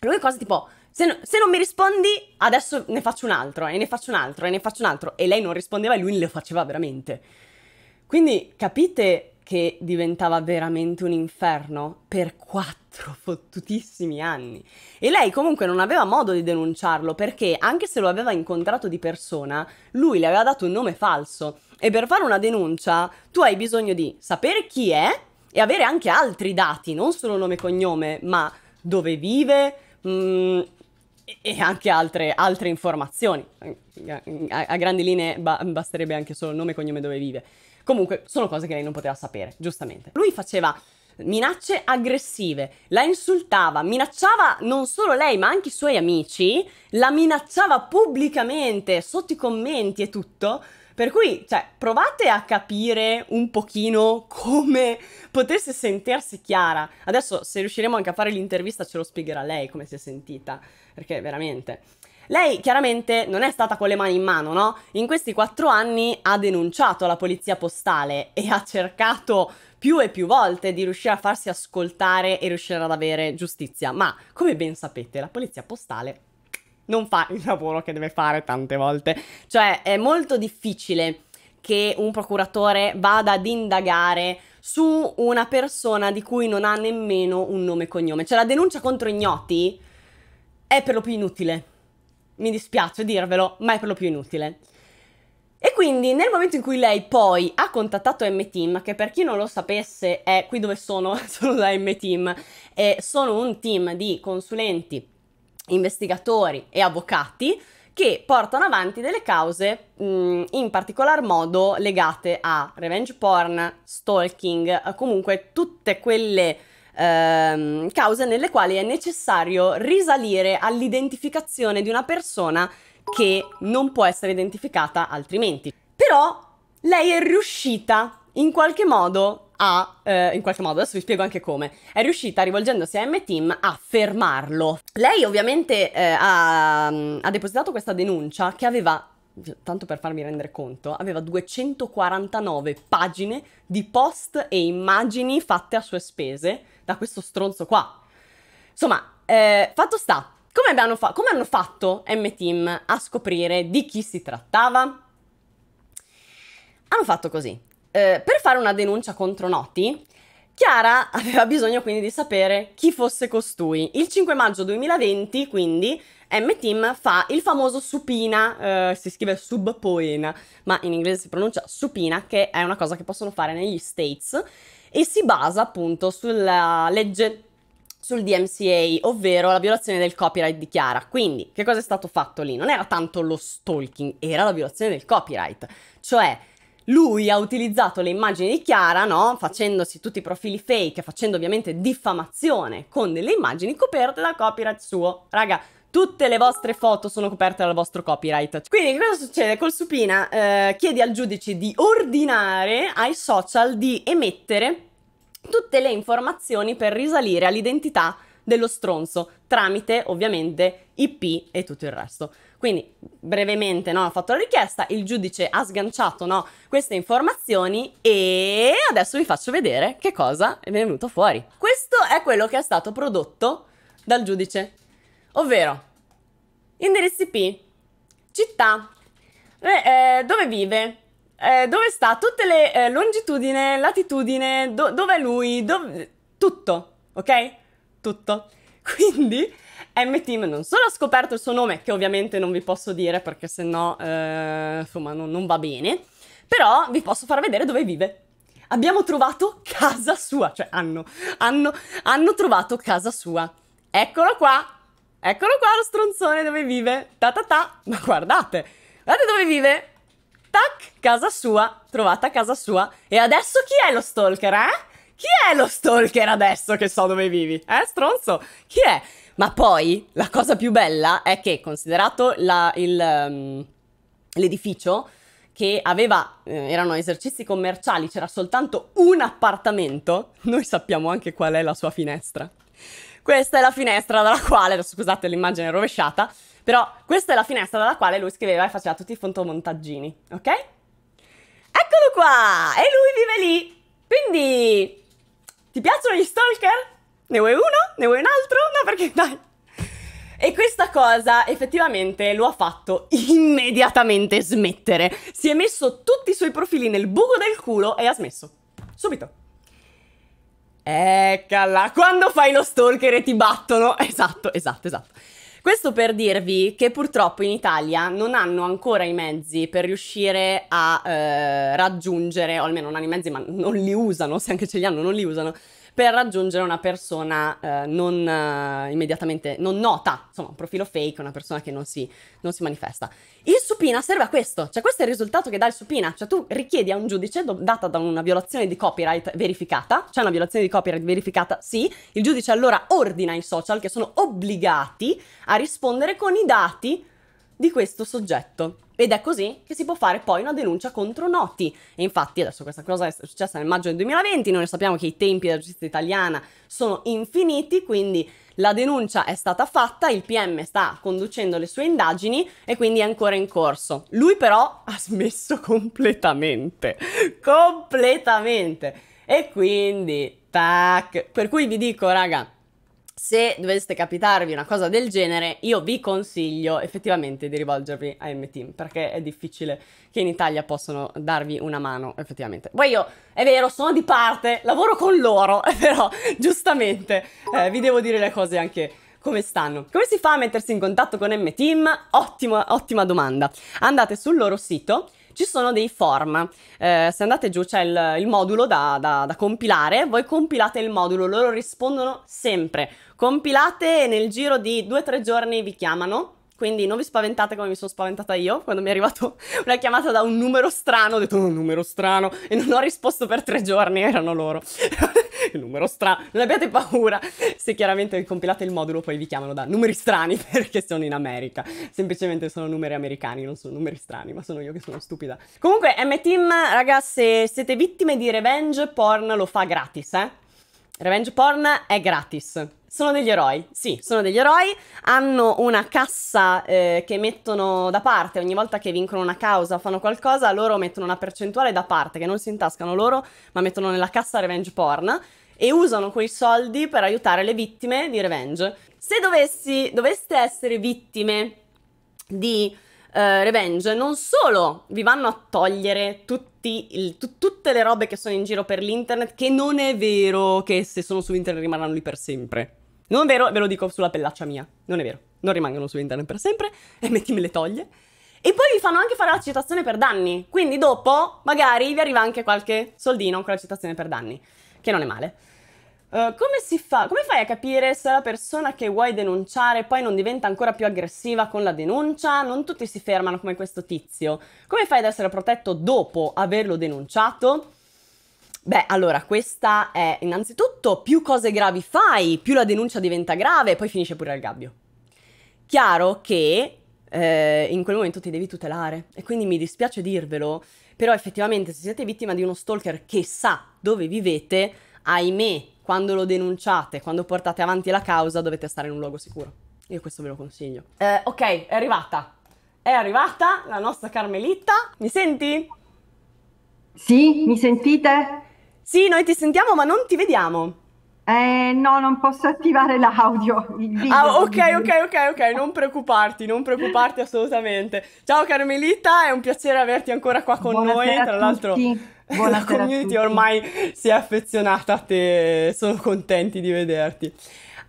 l'unica cosa tipo... Se, no, se, non mi rispondi, adesso ne faccio un altro, e ne faccio un altro, e ne faccio un altro. E lei non rispondeva e lui lo faceva veramente. Quindi capite che diventava veramente un inferno per quattro fottutissimi anni. E lei comunque non aveva modo di denunciarlo perché anche se lo aveva incontrato di persona, lui le aveva dato un nome falso. E per fare una denuncia tu hai bisogno di sapere chi è e avere anche altri dati, non solo nome e cognome, ma dove vive mh, mm, e anche altre, altre informazioni. A, a, a, grandi linee ba- basterebbe anche solo nome e cognome dove vive. Comunque sono cose che lei non poteva sapere, giustamente. Lui faceva minacce aggressive, la insultava, minacciava non solo lei ma anche i suoi amici, la minacciava pubblicamente sotto i commenti e tutto per cui, cioè, provate a capire un pochino come potesse sentirsi Chiara. Adesso, se riusciremo anche a fare l'intervista, ce lo spiegherà lei come si è sentita, perché veramente... Lei chiaramente non è stata con le mani in mano, no? In questi quattro anni ha denunciato la polizia postale e ha cercato più e più volte di riuscire a farsi ascoltare e riuscire ad avere giustizia, ma come ben sapete la polizia postale non fa il lavoro che deve fare tante volte. Cioè è molto difficile che un procuratore vada ad indagare su una persona di cui non ha nemmeno un nome e cognome. Cioè la denuncia contro ignoti è per lo più inutile. Mi dispiace dirvelo, ma è per lo più inutile. E quindi nel momento in cui lei poi ha contattato M-Team, che per chi non lo sapesse è qui dove sono, sono da M-Team, sono un team di consulenti investigatori e avvocati che portano avanti delle cause mh, mm, in particolar modo legate a revenge porn, stalking, eh, comunque tutte quelle ehm, cause nelle quali è necessario risalire all'identificazione di una persona che non può essere identificata altrimenti. Però lei è riuscita in qualche modo a, eh, in qualche modo, adesso vi spiego anche come, è riuscita rivolgendosi a M-Team a fermarlo. Lei ovviamente eh, ha, ha depositato questa denuncia che aveva tanto per farmi rendere conto, aveva 249 pagine di post e immagini fatte a sue spese da questo stronzo qua. Insomma, eh, fatto sta, come, hanno, fa- come hanno fatto M-Team a scoprire di chi si trattava? Hanno fatto così. Eh, per fare una denuncia contro Noti, Chiara aveva bisogno quindi di sapere chi fosse costui. Il 5 maggio 2020, quindi, M-Team fa il famoso supina, eh, si scrive subpoena, ma in inglese si pronuncia supina, che è una cosa che possono fare negli States, e si basa appunto sulla legge sul DMCA, ovvero la violazione del copyright di Chiara. Quindi, che cosa è stato fatto lì? Non era tanto lo stalking, era la violazione del copyright. Cioè, lui ha utilizzato le immagini di Chiara, no? facendosi tutti i profili fake, facendo ovviamente diffamazione con delle immagini coperte dal copyright suo. Raga, tutte le vostre foto sono coperte dal vostro copyright. Quindi cosa succede? Col supina eh, chiedi al giudice di ordinare ai social di emettere tutte le informazioni per risalire all'identità dello stronzo tramite ovviamente IP e tutto il resto. Quindi brevemente no, ha fatto la richiesta, il giudice ha sganciato no, queste informazioni e adesso vi faccio vedere che cosa è venuto fuori. Questo è quello che è stato prodotto dal giudice, ovvero indirizzo IP, città, eh, dove vive, eh, dove sta, tutte le eh, longitudine, latitudine, do, dove è lui, dove, tutto, ok? Tutto. Quindi M-Team non solo ha scoperto il suo nome, che ovviamente non vi posso dire perché sennò eh, insomma non, non va bene, però vi posso far vedere dove vive. Abbiamo trovato casa sua, cioè hanno, hanno, hanno trovato casa sua. Eccolo qua, eccolo qua lo stronzone dove vive. Ta ta ta, ma guardate, guardate dove vive. Tac, casa sua, trovata casa sua. E adesso chi è lo stalker, eh? Chi è lo stalker adesso che so dove vivi? Eh, stronzo? Chi è? Ma poi la cosa più bella è che considerato ehm, l'edificio um, che aveva, eh, erano esercizi commerciali, c'era soltanto un appartamento, noi sappiamo anche qual è la sua finestra. Questa è la finestra dalla quale, scusate l'immagine rovesciata, però questa è la finestra dalla quale lui scriveva e faceva tutti i fotomontaggini, ok? Eccolo qua! E lui vive lì! Quindi, ti piacciono gli stalker? Ne vuoi uno? Ne vuoi un altro? No, perché dai. E questa cosa effettivamente lo ha fatto immediatamente smettere. Si è messo tutti i suoi profili nel buco del culo e ha smesso. Subito. Eccola, quando fai lo stalker e ti battono. Esatto, esatto, esatto. Questo per dirvi che purtroppo in Italia non hanno ancora i mezzi per riuscire a eh, raggiungere, o almeno non hanno i mezzi, ma non li usano, se anche ce li hanno non li usano, per raggiungere una persona eh, non eh, immediatamente, non nota, insomma un profilo fake, una persona che non si, non si, manifesta. Il supina serve a questo, cioè questo è il risultato che dà il supina, cioè tu richiedi a un giudice do- data da una violazione di copyright verificata, cioè una violazione di copyright verificata, sì, il giudice allora ordina i social che sono obbligati a rispondere con i dati di questo soggetto. Ed è così che si può fare poi una denuncia contro Notti. E infatti adesso questa cosa è successa nel maggio del 2020, noi sappiamo che i tempi della giustizia italiana sono infiniti, quindi la denuncia è stata fatta, il PM sta conducendo le sue indagini e quindi è ancora in corso. Lui però ha smesso completamente, completamente. E quindi, tac, per cui vi dico raga, se doveste capitarvi una cosa del genere, io vi consiglio effettivamente di rivolgervi a M-Team, perché è difficile che in Italia possano darvi una mano effettivamente. Poi io, è vero, sono di parte, lavoro con loro, però giustamente eh, vi devo dire le cose anche come stanno. Come si fa a mettersi in contatto con M-Team? Ottima, ottima domanda. Andate sul loro sito ci sono dei form. Eh, se andate giù c'è il, il, modulo da, da, da compilare, voi compilate il modulo, loro rispondono sempre. Compilate e nel giro di 2-3 giorni vi chiamano quindi non vi spaventate come mi sono spaventata io quando mi è arrivata una chiamata da un numero strano. Ho detto oh, un numero strano e non ho risposto per tre giorni, erano loro. il numero strano, non abbiate paura. Se chiaramente compilate il modulo poi vi chiamano da numeri strani perché sono in America. Semplicemente sono numeri americani, non sono numeri strani, ma sono io che sono stupida. Comunque M-Team, raga, se siete vittime di revenge porn lo fa gratis, eh. Revenge porn è gratis. Sono degli eroi, sì, sono degli eroi, hanno una cassa eh, che mettono da parte ogni volta che vincono una causa fanno qualcosa, loro mettono una percentuale da parte che non si intascano loro, ma mettono nella cassa revenge porn e usano quei soldi per aiutare le vittime di revenge. Se dovessi, doveste essere vittime di eh, revenge, non solo vi vanno a togliere tutti il, tu, tutte le robe che sono in giro per l'internet, che non è vero che se sono su internet rimarranno lì per sempre. Non è vero, ve lo dico sulla pellaccia mia. Non è vero. Non rimangono su internet per sempre. E metti me le toglie. E poi vi fanno anche fare la citazione per danni. Quindi dopo, magari, vi arriva anche qualche soldino con la citazione per danni. Che non è male. Uh, come si fa? Come fai a capire se la persona che vuoi denunciare poi non diventa ancora più aggressiva con la denuncia? Non tutti si fermano come questo tizio. Come fai ad essere protetto dopo averlo denunciato? Beh, allora, questa è innanzitutto più cose gravi fai, più la denuncia diventa grave e poi finisce pure al gabbio. Chiaro che eh, in quel momento ti devi tutelare e quindi mi dispiace dirvelo, però effettivamente se siete vittima di uno stalker che sa dove vivete, ahimè, quando lo denunciate, quando portate avanti la causa, dovete stare in un luogo sicuro. Io questo ve lo consiglio. Eh, ok, è arrivata. È arrivata la nostra Carmelita. Mi senti? Sì, mi sentite? Sì, noi ti sentiamo ma non ti vediamo. Eh, no, non posso attivare l'audio. Ah, ok, ok, ok, ok, non preoccuparti, non preoccuparti assolutamente. Ciao Carmelita, è un piacere averti ancora qua con Buonasera noi. Tra l'altro, la community ormai si è affezionata a te, sono contenti di vederti.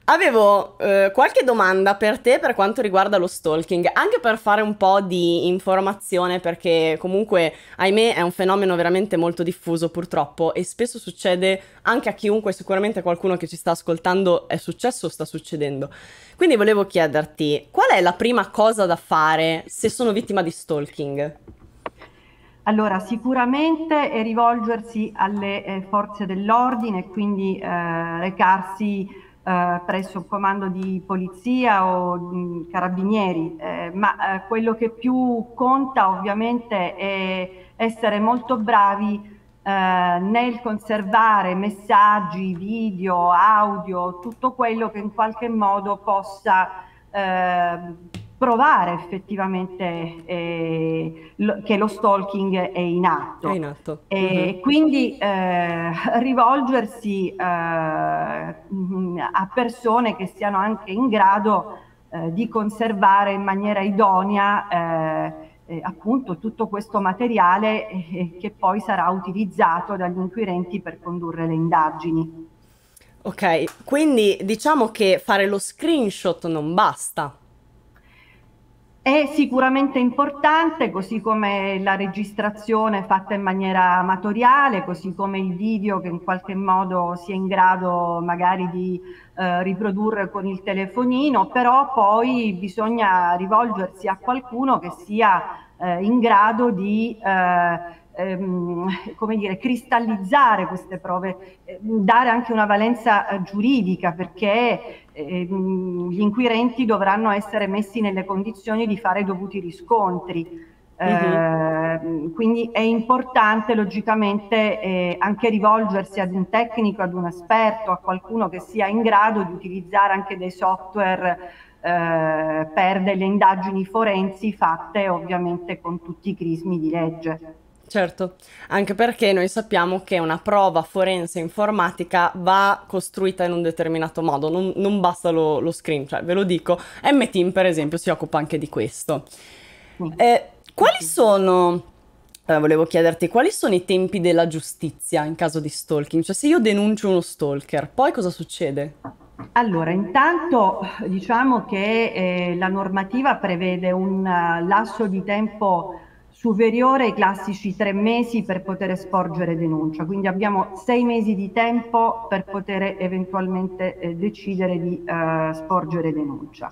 Avevo eh, qualche domanda per te per quanto riguarda lo stalking, anche per fare un po' di informazione perché comunque, ahimè, è un fenomeno veramente molto diffuso purtroppo e spesso succede anche a chiunque, sicuramente qualcuno che ci sta ascoltando è successo o sta succedendo. Quindi volevo chiederti, qual è la prima cosa da fare se sono vittima di stalking? Allora, sicuramente è rivolgersi alle eh, forze dell'ordine, quindi eh, recarsi eh, presso un comando di polizia o mh, carabinieri, eh, ma eh, quello che più conta ovviamente è essere molto bravi eh, nel conservare messaggi, video, audio, tutto quello che in qualche modo possa ehm, provare effettivamente eh, lo, che lo stalking è in atto. È in atto. E uh mm-hmm. -huh. quindi eh, rivolgersi eh, a persone che siano anche in grado eh, di conservare in maniera idonea eh, eh, appunto tutto questo materiale che poi sarà utilizzato dagli inquirenti per condurre le indagini. Ok, quindi diciamo che fare lo screenshot non basta. È sicuramente importante, così come la registrazione fatta in maniera amatoriale, così come il video che in qualche modo si è in grado magari di eh, riprodurre con il telefonino, però poi bisogna rivolgersi a qualcuno che sia eh, in grado di eh, ehm, come dire, cristallizzare queste prove, eh, dare anche una valenza eh, giuridica perché Mm, gli inquirenti dovranno essere messi nelle condizioni di fare dovuti riscontri. Uh-huh. Eh, quindi è importante logicamente eh, anche rivolgersi ad un tecnico, ad un esperto, a qualcuno che sia in grado di utilizzare anche dei software eh, per delle indagini forensi fatte ovviamente con tutti i crismi di legge. Certo, anche perché noi sappiamo che una prova forense informatica va costruita in un determinato modo, non, non basta lo, lo, screen, cioè ve lo dico, M-Team per esempio si occupa anche di questo. Mm. Eh, quali sono, eh, volevo chiederti, quali sono i tempi della giustizia in caso di stalking? Cioè se io denuncio uno stalker, poi cosa succede? Allora, intanto diciamo che eh, la normativa prevede un uh, lasso di tempo superiore ai classici tre mesi per poter sporgere denuncia, quindi abbiamo sei mesi di tempo per poter eventualmente eh, decidere di eh, sporgere denuncia.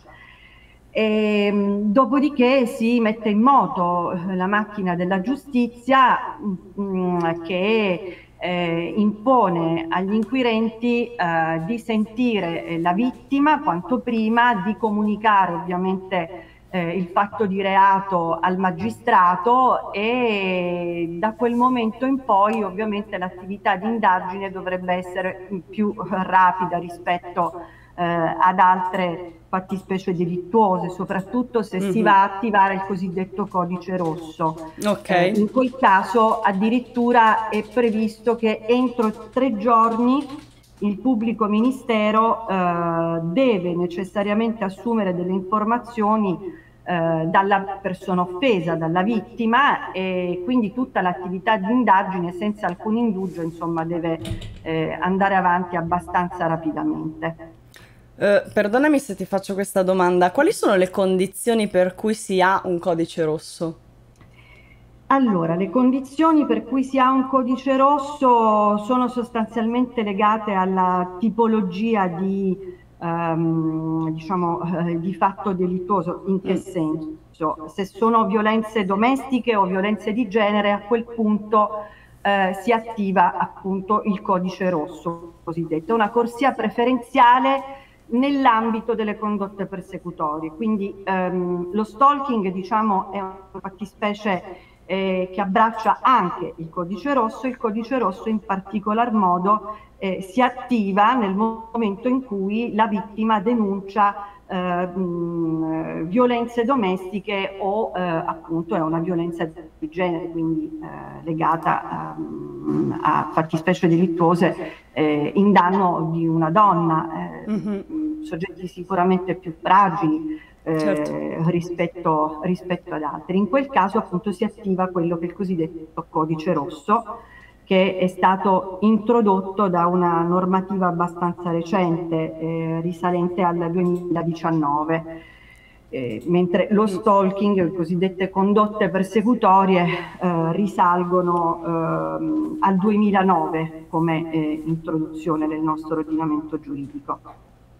E, ehm, dopodiché si mette in moto eh, la macchina della giustizia mh, mm, mm, che eh, impone agli inquirenti eh, di sentire eh, la vittima quanto prima, di comunicare ovviamente eh, il fatto di reato al magistrato e da quel momento in poi ovviamente l'attività di indagine dovrebbe essere più rapida rispetto eh, ad altre fattispecie delittuose, soprattutto se mm-hmm. si mhm. va a attivare il cosiddetto codice rosso. Okay. Eh, in quel caso addirittura è previsto che entro tre giorni il pubblico ministero eh, deve necessariamente assumere delle informazioni eh, dalla persona offesa, dalla vittima e quindi tutta l'attività di indagine senza alcun indugio insomma, deve eh, andare avanti abbastanza rapidamente. Eh, perdonami se ti faccio questa domanda, quali sono le condizioni per cui si ha un codice rosso? Allora, le condizioni per cui si ha un codice rosso sono sostanzialmente legate alla tipologia di ehm, diciamo, eh, di fatto delittuoso. In che mm. senso? Se sono violenze domestiche o violenze di genere, a quel punto eh, si attiva appunto il codice rosso cosiddetto, una corsia preferenziale nell'ambito delle condotte persecutorie. Quindi ehm, lo stalking diciamo, è una fattispecie eh, che abbraccia anche il codice rosso, il codice rosso in particolar modo eh, si attiva nel momento in cui la vittima denuncia eh, mh, eh, violenze domestiche o eh, appunto è una violenza di genere, quindi eh, legata um, a fattispecie delittuose eh, in danno di una donna, mm-hmm. soggetti sicuramente più fragili. Certo. Rispetto, rispetto ad altri. In quel caso appunto si attiva quello che è il cosiddetto codice rosso, che è stato introdotto da una normativa abbastanza recente, eh, risalente al 2019. Eh, mentre lo stalking, le cosiddette condotte persecutorie, eh, risalgono ehm, al 2009 come eh, introduzione del nostro ordinamento giuridico.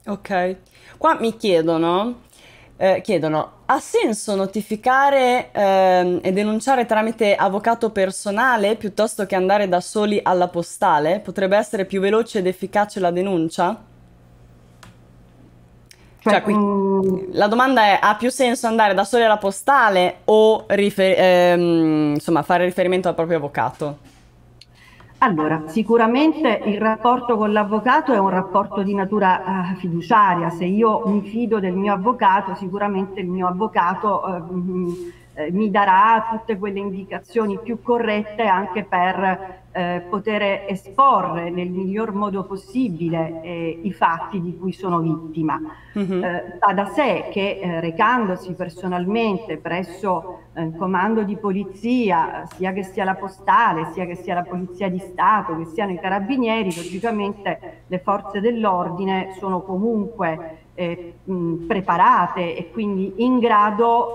Ok, qua mi chiedono, eh, chiedono ha senso notificare ehm, e denunciare tramite avvocato personale piuttosto che andare da soli alla postale? Potrebbe essere più veloce ed efficace la denuncia? Cioè, cioè qui, mm, la domanda è: ha più senso andare da soli alla postale o ehm, insomma, fare riferimento al proprio avvocato? Allora, sicuramente il rapporto con l'avvocato è un rapporto di natura eh, fiduciaria, se io mi fido del mio avvocato sicuramente il mio avvocato eh, mm, eh mi darà tutte quelle indicazioni più corrette anche per eh, poter esporre nel miglior modo possibile eh, i fatti di cui sono vittima. Mm-hmm. Eh, va da sé che eh, recandosi personalmente presso eh, il comando di polizia, sia che sia la postale, sia che sia la polizia di Stato, che siano i carabinieri, logicamente le forze dell'ordine sono comunque eh, mh, preparate e quindi in grado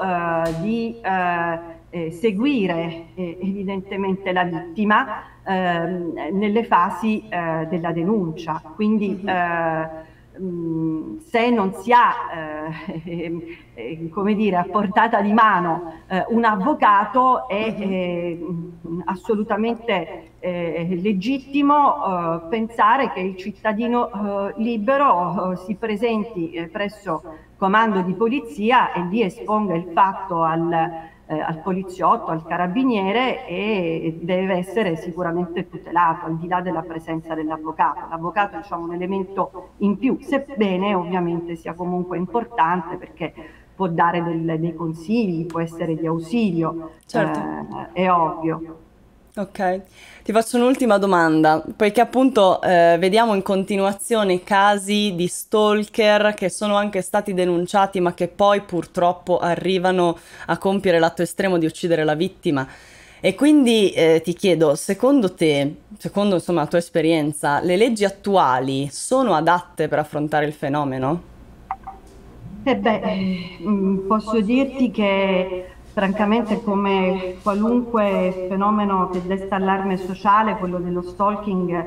di seguire evidentemente la vittima ehm, nelle fasi eh, della denuncia. Quindi mm-hmm. eh, se non si ha, eh, eh, come dire, a portata di mano eh, un avvocato è mm-hmm. eh, assolutamente eh, legittimo eh, pensare che il cittadino libero si presenti presso comando di polizia e lì esponga il fatto al eh, al poliziotto, al carabiniere e deve essere sicuramente tutelato al di là della presenza dell'avvocato. L'avvocato diciamo, è diciamo, un elemento in più, sebbene ovviamente sia comunque importante perché può dare del, dei consigli, può essere di ausilio, certo. eh, è ovvio. Ok. Ti faccio un'ultima domanda, poiché appunto eh, vediamo in continuazione casi di stalker che sono anche stati denunciati ma che poi purtroppo arrivano a compiere l'atto estremo di uccidere la vittima. E quindi eh, ti chiedo, secondo te, secondo insomma, la tua esperienza, le leggi attuali sono adatte per affrontare il fenomeno? Eh beh, mm, posso dirti che francamente come qualunque fenomeno che desta allarme sociale, quello dello stalking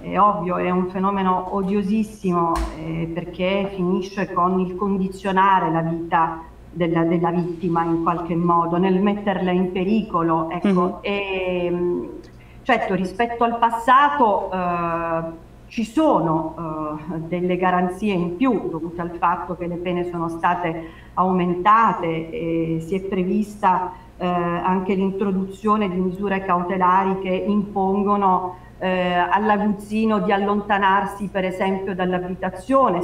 è ovvio, è un fenomeno odiosissimo eh, perché finisce con il condizionare la vita della, della, vittima in qualche modo, nel metterla in pericolo. Ecco. Mm-hmm. E, mm, certo, rispetto al passato... Eh, ci sono eh, delle garanzie in più dovute al fatto che le pene sono state aumentate e si è prevista eh, anche l'introduzione di misure cautelari che impongono eh, all'aguzzino di allontanarsi per esempio dall'abitazione,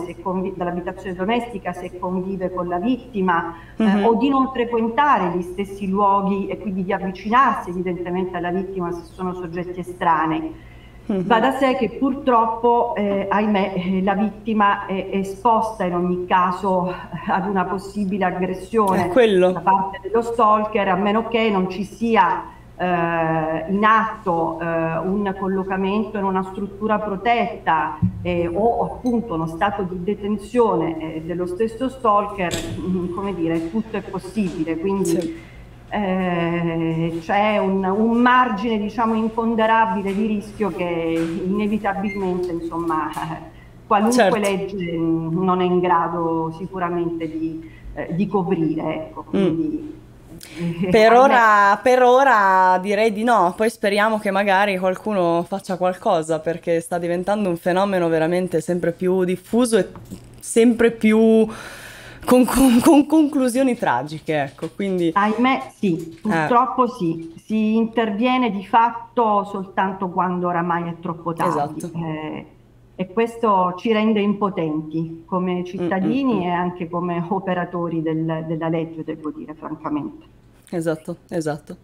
dall'abitazione domestica se convive con la vittima mm -hmm. o di non frequentare gli stessi luoghi e quindi di avvicinarsi evidentemente alla vittima se sono soggetti estranei. Mhm. Va da sé che purtroppo, eh, ahimè, eh, la vittima è esposta in ogni caso eh, ad una possibile aggressione eh, da parte dello stalker, a meno che non ci sia eh, in atto eh, un collocamento in una struttura protetta eh, o appunto uno stato di detenzione dello stesso stalker, mm, come dire, tutto è possibile. Quindi, sì eh, c'è un, un, margine diciamo imponderabile di rischio che inevitabilmente insomma qualunque certo. legge non è in grado sicuramente di, eh, di coprire. Ecco, mm. quindi, mm. Per ora, per ora, direi di no, poi speriamo che magari qualcuno faccia qualcosa perché sta diventando un fenomeno veramente sempre più diffuso e sempre più con, con, con conclusioni tragiche, ecco, quindi... Ahimè sì, eh. purtroppo eh. sì, si interviene di fatto soltanto quando oramai è troppo tardi. Esatto. Eh, e questo ci rende impotenti come mm, mm, cittadini mm, mm, e anche come operatori del, della legge, devo dire francamente. Esatto, esatto.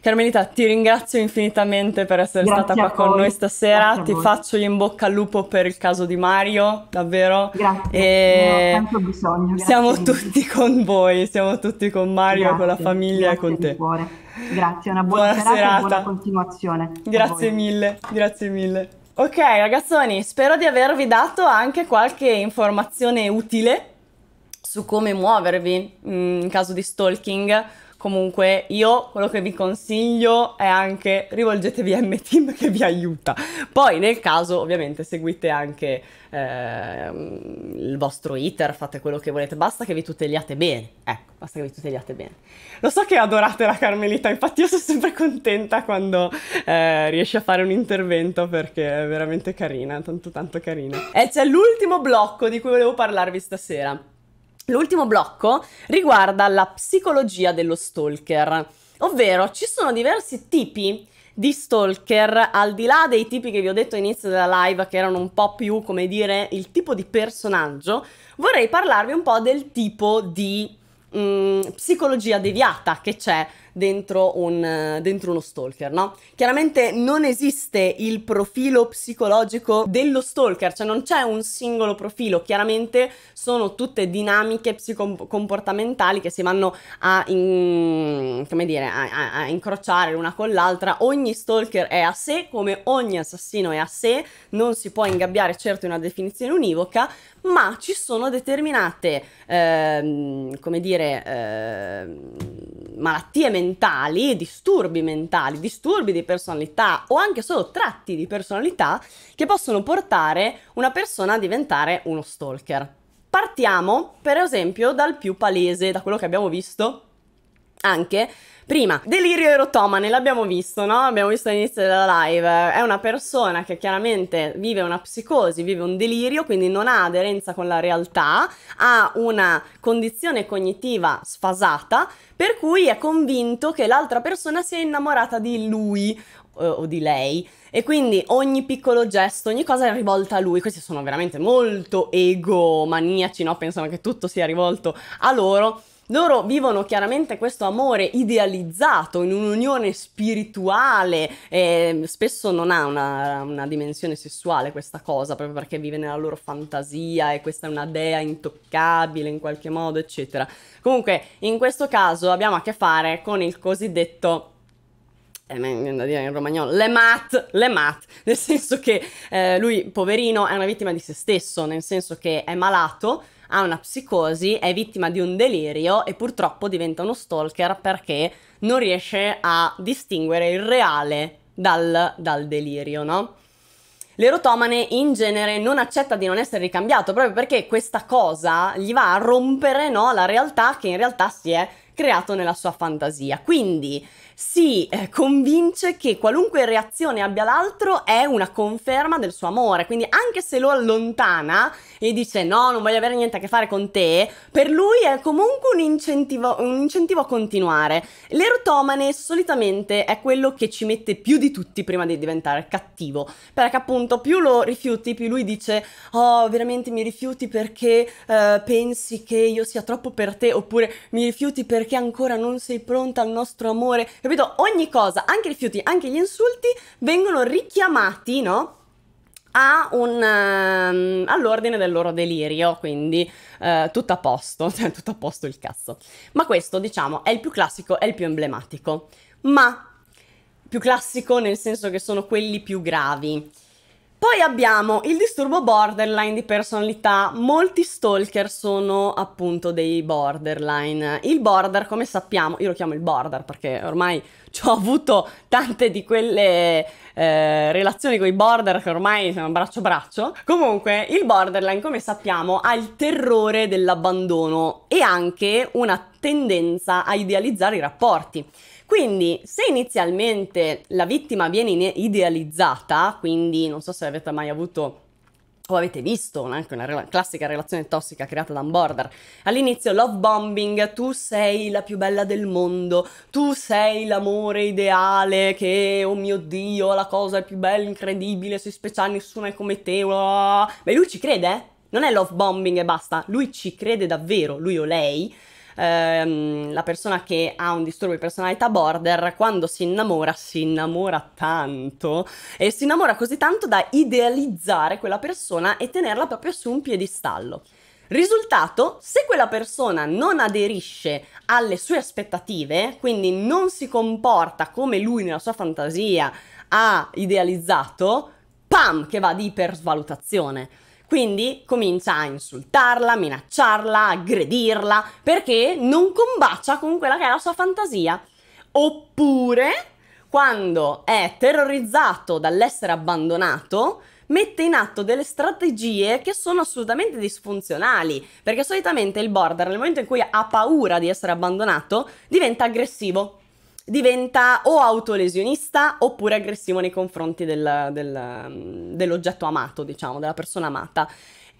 Carmelita, ti ringrazio infinitamente per essere Grazie stata qua con noi stasera. Grazie ti faccio in bocca al lupo per il caso di Mario, davvero. Grazie. E... No, tanto bisogno. Grazie siamo mille. tutti con voi, siamo tutti con Mario, con la famiglia e con te. Cuore. Grazie, una buona, buona serata, buona continuazione. Grazie mille, grazie mille. Ok ragazzoni, spero di avervi dato anche qualche informazione utile su come muovervi mm, in caso di stalking Comunque io quello che vi consiglio è anche rivolgetevi a M-Team che vi aiuta. Poi nel caso ovviamente seguite anche eh, il vostro iter, fate quello che volete, basta che vi tuteliate bene. Ecco, basta che vi tuteliate bene. Lo so che adorate la Carmelita, infatti io sono sempre contenta quando eh, riesce a fare un intervento perché è veramente carina, tanto tanto carina. E c'è l'ultimo blocco di cui volevo parlarvi stasera. L'ultimo blocco riguarda la psicologia dello stalker, ovvero ci sono diversi tipi di stalker, al di là dei tipi che vi ho detto all'inizio della live, che erano un po' più, come dire, il tipo di personaggio, vorrei parlarvi un po' del tipo di mh, mm, psicologia deviata che c'è dentro, un, eh, dentro uno stalker, no? Chiaramente non esiste il profilo psicologico dello stalker, cioè non c'è un singolo profilo, chiaramente sono tutte dinamiche psicocomportamentali che si vanno a, in, come dire, a, a, a incrociare l'una con l'altra, ogni stalker è a sé come ogni assassino è a sé, non si può ingabbiare certo in una definizione univoca, ma ci sono determinate, ehm, come dire, ehm, malattie mentali, disturbi mentali, disturbi di personalità o anche solo tratti di personalità che possono portare una persona a diventare uno stalker. Partiamo, per esempio, dal più palese, da quello che abbiamo visto anche Prima, delirio erotomane, l'abbiamo visto, no? Abbiamo visto all'inizio della live. È una persona che chiaramente vive una psicosi, vive un delirio, quindi non ha aderenza con la realtà, ha una condizione cognitiva sfasata, per cui è convinto che l'altra persona sia innamorata di lui o di lei e quindi ogni piccolo gesto, ogni cosa è rivolta a lui. Questi sono veramente molto egomaniaci, no? Pensano che tutto sia rivolto a loro loro vivono chiaramente questo amore idealizzato in un'unione spirituale, eh, spesso non ha una, una, dimensione sessuale questa cosa, proprio perché vive nella loro fantasia e questa è una dea intoccabile in qualche modo, eccetera. Comunque, in questo caso abbiamo a che fare con il cosiddetto eh, da dire in romagnolo, le mat, le mat, nel senso che eh, lui, poverino, è una vittima di se stesso, nel senso che è malato, ha una psicosi, è vittima di un delirio e purtroppo diventa uno stalker perché non riesce a distinguere il reale dal, dal delirio, no? L'erotomane in genere non accetta di non essere ricambiato proprio perché questa cosa gli va a rompere no, la realtà che in realtà si è creato nella sua fantasia. Quindi si eh, convince che qualunque reazione abbia l'altro è una conferma del suo amore, quindi anche se lo allontana e dice no, non voglio avere niente a che fare con te, per lui è comunque un incentivo, un incentivo a continuare. L'erotomane solitamente è quello che ci mette più di tutti prima di diventare cattivo, perché appunto più lo rifiuti, più lui dice oh veramente mi rifiuti perché eh, pensi che io sia troppo per te oppure mi rifiuti perché ancora non sei pronta al nostro amore capito? Ogni cosa, anche i rifiuti, anche gli insulti vengono richiamati, no? Un, um, all'ordine del loro delirio, quindi uh, tutto a posto, cioè, tutto a posto il cazzo. Ma questo, diciamo, è il più classico, è il più emblematico. Ma più classico nel senso che sono quelli più gravi. Poi abbiamo il disturbo borderline di personalità, molti stalker sono appunto dei borderline. Il border, come sappiamo, io lo chiamo il border perché ormai ho avuto tante di quelle eh, relazioni con i border che ormai sono braccio braccio. Comunque, il borderline, come sappiamo, ha il terrore dell'abbandono e anche una tendenza a idealizzare i rapporti. Quindi, se inizialmente la vittima viene idealizzata, quindi non so se avete mai avuto o avete visto anche una rela classica relazione tossica creata da un border. All'inizio love bombing, tu sei la più bella del mondo, tu sei l'amore ideale che, oh mio Dio, la cosa più bella, incredibile, sei speciale, nessuno è come te. Beh, lui ci crede, eh? Non è love bombing e basta, lui ci crede davvero, lui o lei, ehm, la persona che ha un disturbo di personalità border, quando si innamora, si innamora tanto e si innamora così tanto da idealizzare quella persona e tenerla proprio su un piedistallo. Risultato, se quella persona non aderisce alle sue aspettative, quindi non si comporta come lui nella sua fantasia ha idealizzato, pam, che va di ipersvalutazione. Quindi comincia a insultarla, minacciarla, aggredirla, perché non combacia con quella che è la sua fantasia. Oppure, quando è terrorizzato dall'essere abbandonato, mette in atto delle strategie che sono assolutamente disfunzionali, perché solitamente il border nel momento in cui ha paura di essere abbandonato diventa aggressivo diventa o autolesionista oppure aggressivo nei confronti del, del, dell'oggetto amato, diciamo, della persona amata.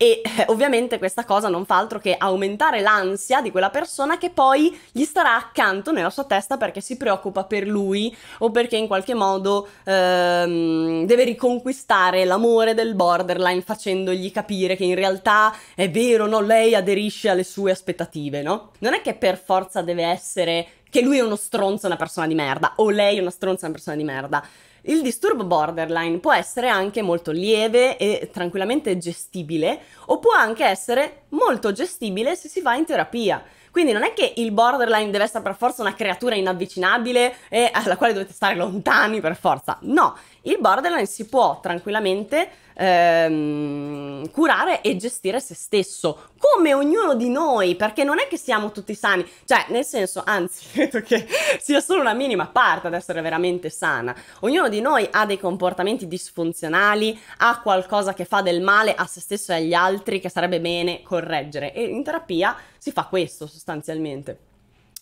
E eh, ovviamente questa cosa non fa altro che aumentare l'ansia di quella persona che poi gli starà accanto nella sua testa perché si preoccupa per lui o perché in qualche modo ehm, deve riconquistare l'amore del borderline facendogli capire che in realtà è vero, no, lei aderisce alle sue aspettative, no? Non è che per forza deve essere che lui è uno stronzo, una persona di merda, o lei è una stronza, una persona di merda. Il disturbo borderline può essere anche molto lieve e tranquillamente gestibile, o può anche essere molto gestibile se si va in terapia. Quindi non è che il borderline deve essere per forza una creatura inavvicinabile e alla quale dovete stare lontani per forza. No, il borderline si può tranquillamente ehm, curare e gestire se stesso, come ognuno di noi, perché non è che siamo tutti sani, cioè nel senso, anzi, credo che sia solo una minima parte ad essere veramente sana. Ognuno di noi ha dei comportamenti disfunzionali, ha qualcosa che fa del male a se stesso e agli altri che sarebbe bene correggere e in terapia si fa questo sostanzialmente.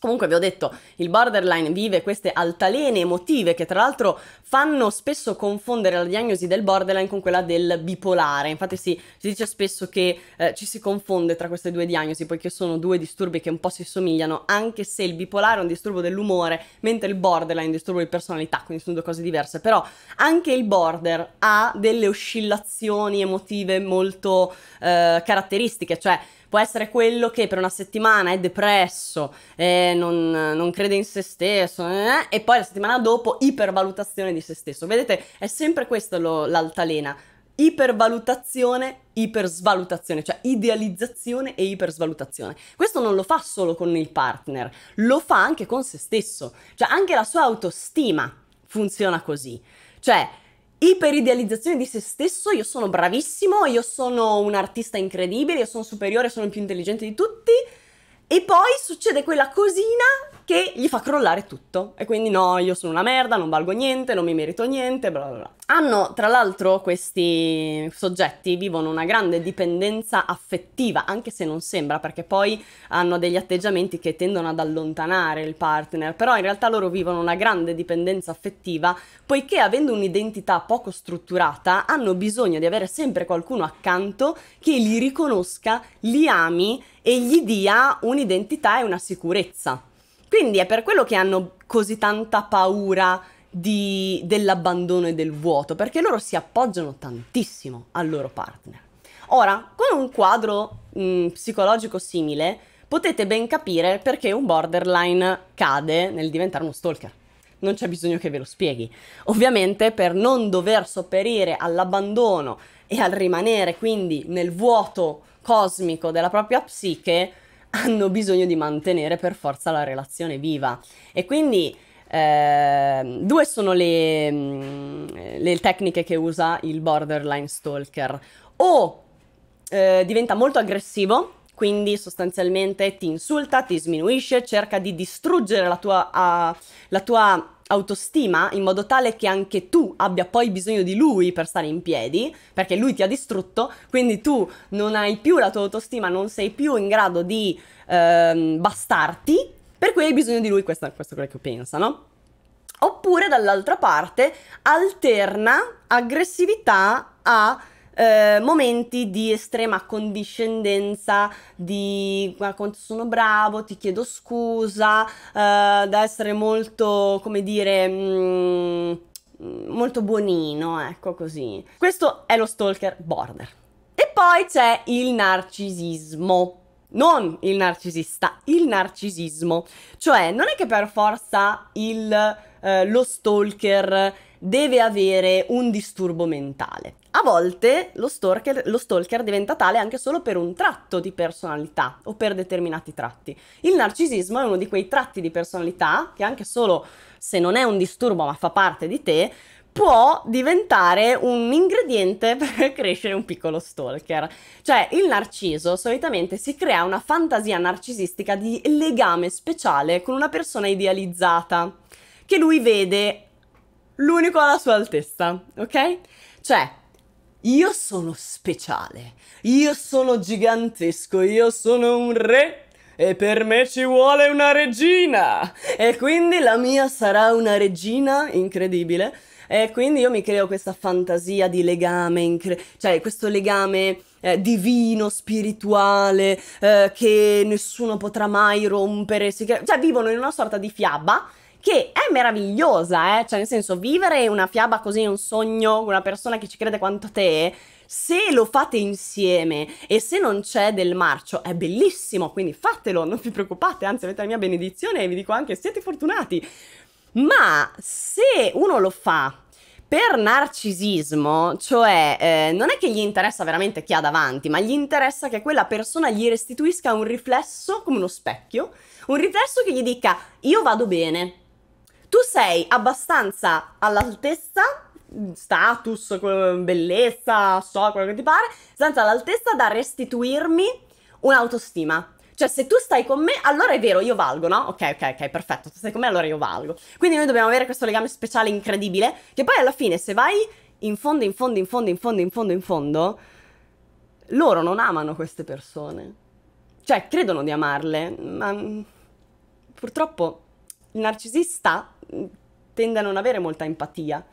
Comunque vi ho detto, il borderline vive queste altalene emotive che tra l'altro fanno spesso confondere la diagnosi del borderline con quella del bipolare. Infatti si, si dice spesso che eh, ci si confonde tra queste due diagnosi poiché sono due disturbi che un po' si somigliano, anche se il bipolare è un disturbo dell'umore, mentre il borderline è un disturbo di personalità, quindi sono due cose diverse. Però anche il border ha delle oscillazioni emotive molto eh, caratteristiche, cioè Può essere quello che per una settimana è depresso, eh, non, non, crede in se stesso eh, e poi la settimana dopo ipervalutazione di se stesso. Vedete, è sempre questo lo, l'altalena. Ipervalutazione, ipersvalutazione, cioè idealizzazione e ipersvalutazione. Questo non lo fa solo con il partner, lo fa anche con se stesso, cioè anche la sua autostima funziona così. Cioè, iperidealizzazione di se stesso, io sono bravissimo, io sono un artista incredibile, io sono superiore, sono più intelligente di tutti. E poi succede quella cosina che gli fa crollare tutto. E quindi no, io sono una merda, non valgo niente, non mi merito niente, bla bla bla. Hanno, tra l'altro, questi soggetti vivono una grande dipendenza affettiva, anche se non sembra, perché poi hanno degli atteggiamenti che tendono ad allontanare il partner, però in realtà loro vivono una grande dipendenza affettiva, poiché avendo un'identità poco strutturata, hanno bisogno di avere sempre qualcuno accanto che li riconosca, li ami e gli dia un'identità e una sicurezza. Quindi è per quello che hanno così tanta paura di, dell'abbandono e del vuoto, perché loro si appoggiano tantissimo al loro partner. Ora, con un quadro mh, mm, psicologico simile, potete ben capire perché un borderline cade nel diventare uno stalker. Non c'è bisogno che ve lo spieghi. Ovviamente per non dover sopperire all'abbandono e al rimanere quindi nel vuoto cosmico della propria psiche, hanno bisogno di mantenere per forza la relazione viva. E quindi eh, due sono le, mm, le, tecniche che usa il borderline stalker. O eh, diventa molto aggressivo, quindi sostanzialmente ti insulta, ti sminuisce, cerca di distruggere la tua, uh, la tua autostima in modo tale che anche tu abbia poi bisogno di lui per stare in piedi, perché lui ti ha distrutto, quindi tu non hai più la tua autostima, non sei più in grado di ehm, bastarti, per cui hai bisogno di lui, questo, questo è quello che pensano. Oppure dall'altra parte alterna aggressività a eh, momenti di estrema condiscendenza, di quanto sono bravo, ti chiedo scusa, eh, da essere molto, come dire... Mh, mm, molto buonino, ecco così. Questo è lo stalker border. E poi c'è il narcisismo. Non il narcisista, il narcisismo. Cioè, non è che per forza il, eh, lo stalker deve avere un disturbo mentale. A volte lo stalker, lo stalker, diventa tale anche solo per un tratto di personalità o per determinati tratti. Il narcisismo è uno di quei tratti di personalità che anche solo se non è un disturbo ma fa parte di te, può diventare un ingrediente per crescere un piccolo stalker. Cioè, il narciso solitamente si crea una fantasia narcisistica di legame speciale con una persona idealizzata che lui vede l'unico alla sua altezza, ok? Cioè, io sono speciale, io sono gigantesco, io sono un re e per me ci vuole una regina! E quindi la mia sarà una regina incredibile. E quindi io mi creo questa fantasia di legame, incre- cioè questo legame eh, divino, spirituale, eh, che nessuno potrà mai rompere. Cioè vivono in una sorta di fiaba che è meravigliosa, eh? cioè nel senso vivere una fiaba così, un sogno, una persona che ci crede quanto te, se lo fate insieme e se non c'è del marcio è bellissimo, quindi fatelo, non vi preoccupate, anzi avete la mia benedizione e vi dico anche siete fortunati. Ma se uno lo fa per narcisismo, cioè eh, non è che gli interessa veramente chi ha davanti, ma gli interessa che quella persona gli restituisca un riflesso come uno specchio, un riflesso che gli dica io vado bene, tu sei abbastanza all'altezza status, bellezza, so, quello che ti pare, senza all'altezza da restituirmi un'autostima. Cioè, se tu stai con me, allora è vero, io valgo, no? Ok, ok, ok, perfetto. Se stai con me, allora io valgo. Quindi noi dobbiamo avere questo legame speciale incredibile, che poi alla fine, se vai in fondo, in fondo, in fondo, in fondo, in fondo, in fondo, loro non amano queste persone. Cioè, credono di amarle, ma mm, purtroppo il narcisista tende a non avere molta empatia.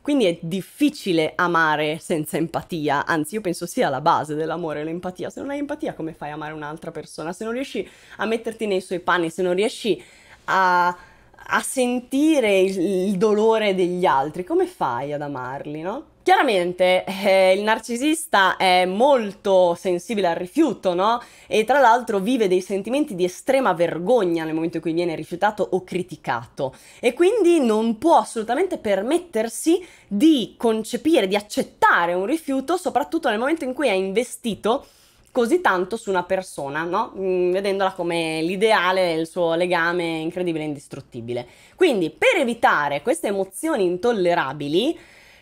Quindi è difficile amare senza empatia, anzi io penso sia la base dell'amore l'empatia. Se non hai empatia come fai a amare un'altra persona? Se non riesci a metterti nei suoi panni, se non riesci a, a sentire il, il dolore degli altri, come fai ad amarli, no? Chiaramente eh, il narcisista è molto sensibile al rifiuto, no? E tra l'altro vive dei sentimenti di estrema vergogna nel momento in cui viene rifiutato o criticato e quindi non può assolutamente permettersi di concepire, di accettare un rifiuto, soprattutto nel momento in cui è investito così tanto su una persona, no? Mm, vedendola come l'ideale, il suo legame incredibile e indistruttibile. Quindi per evitare queste emozioni intollerabili,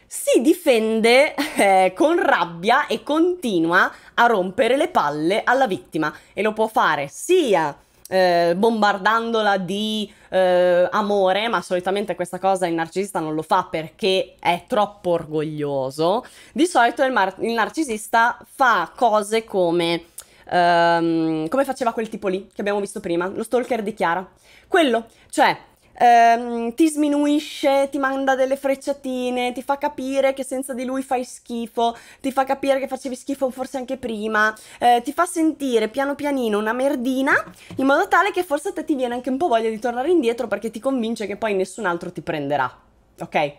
si difende eh, con rabbia e continua a rompere le palle alla vittima e lo può fare sia eh, bombardandola di eh, amore, ma solitamente questa cosa il narcisista non lo fa perché è troppo orgoglioso. Di solito il, mar- il narcisista fa cose come ehm, come faceva quel tipo lì che abbiamo visto prima, lo stalker di Chiara. Quello, cioè ehm, ti sminuisce, ti manda delle frecciatine, ti fa capire che senza di lui fai schifo, ti fa capire che facevi schifo forse anche prima, eh, ti fa sentire piano pianino una merdina in modo tale che forse a te ti viene anche un po' voglia di tornare indietro perché ti convince che poi nessun altro ti prenderà, ok?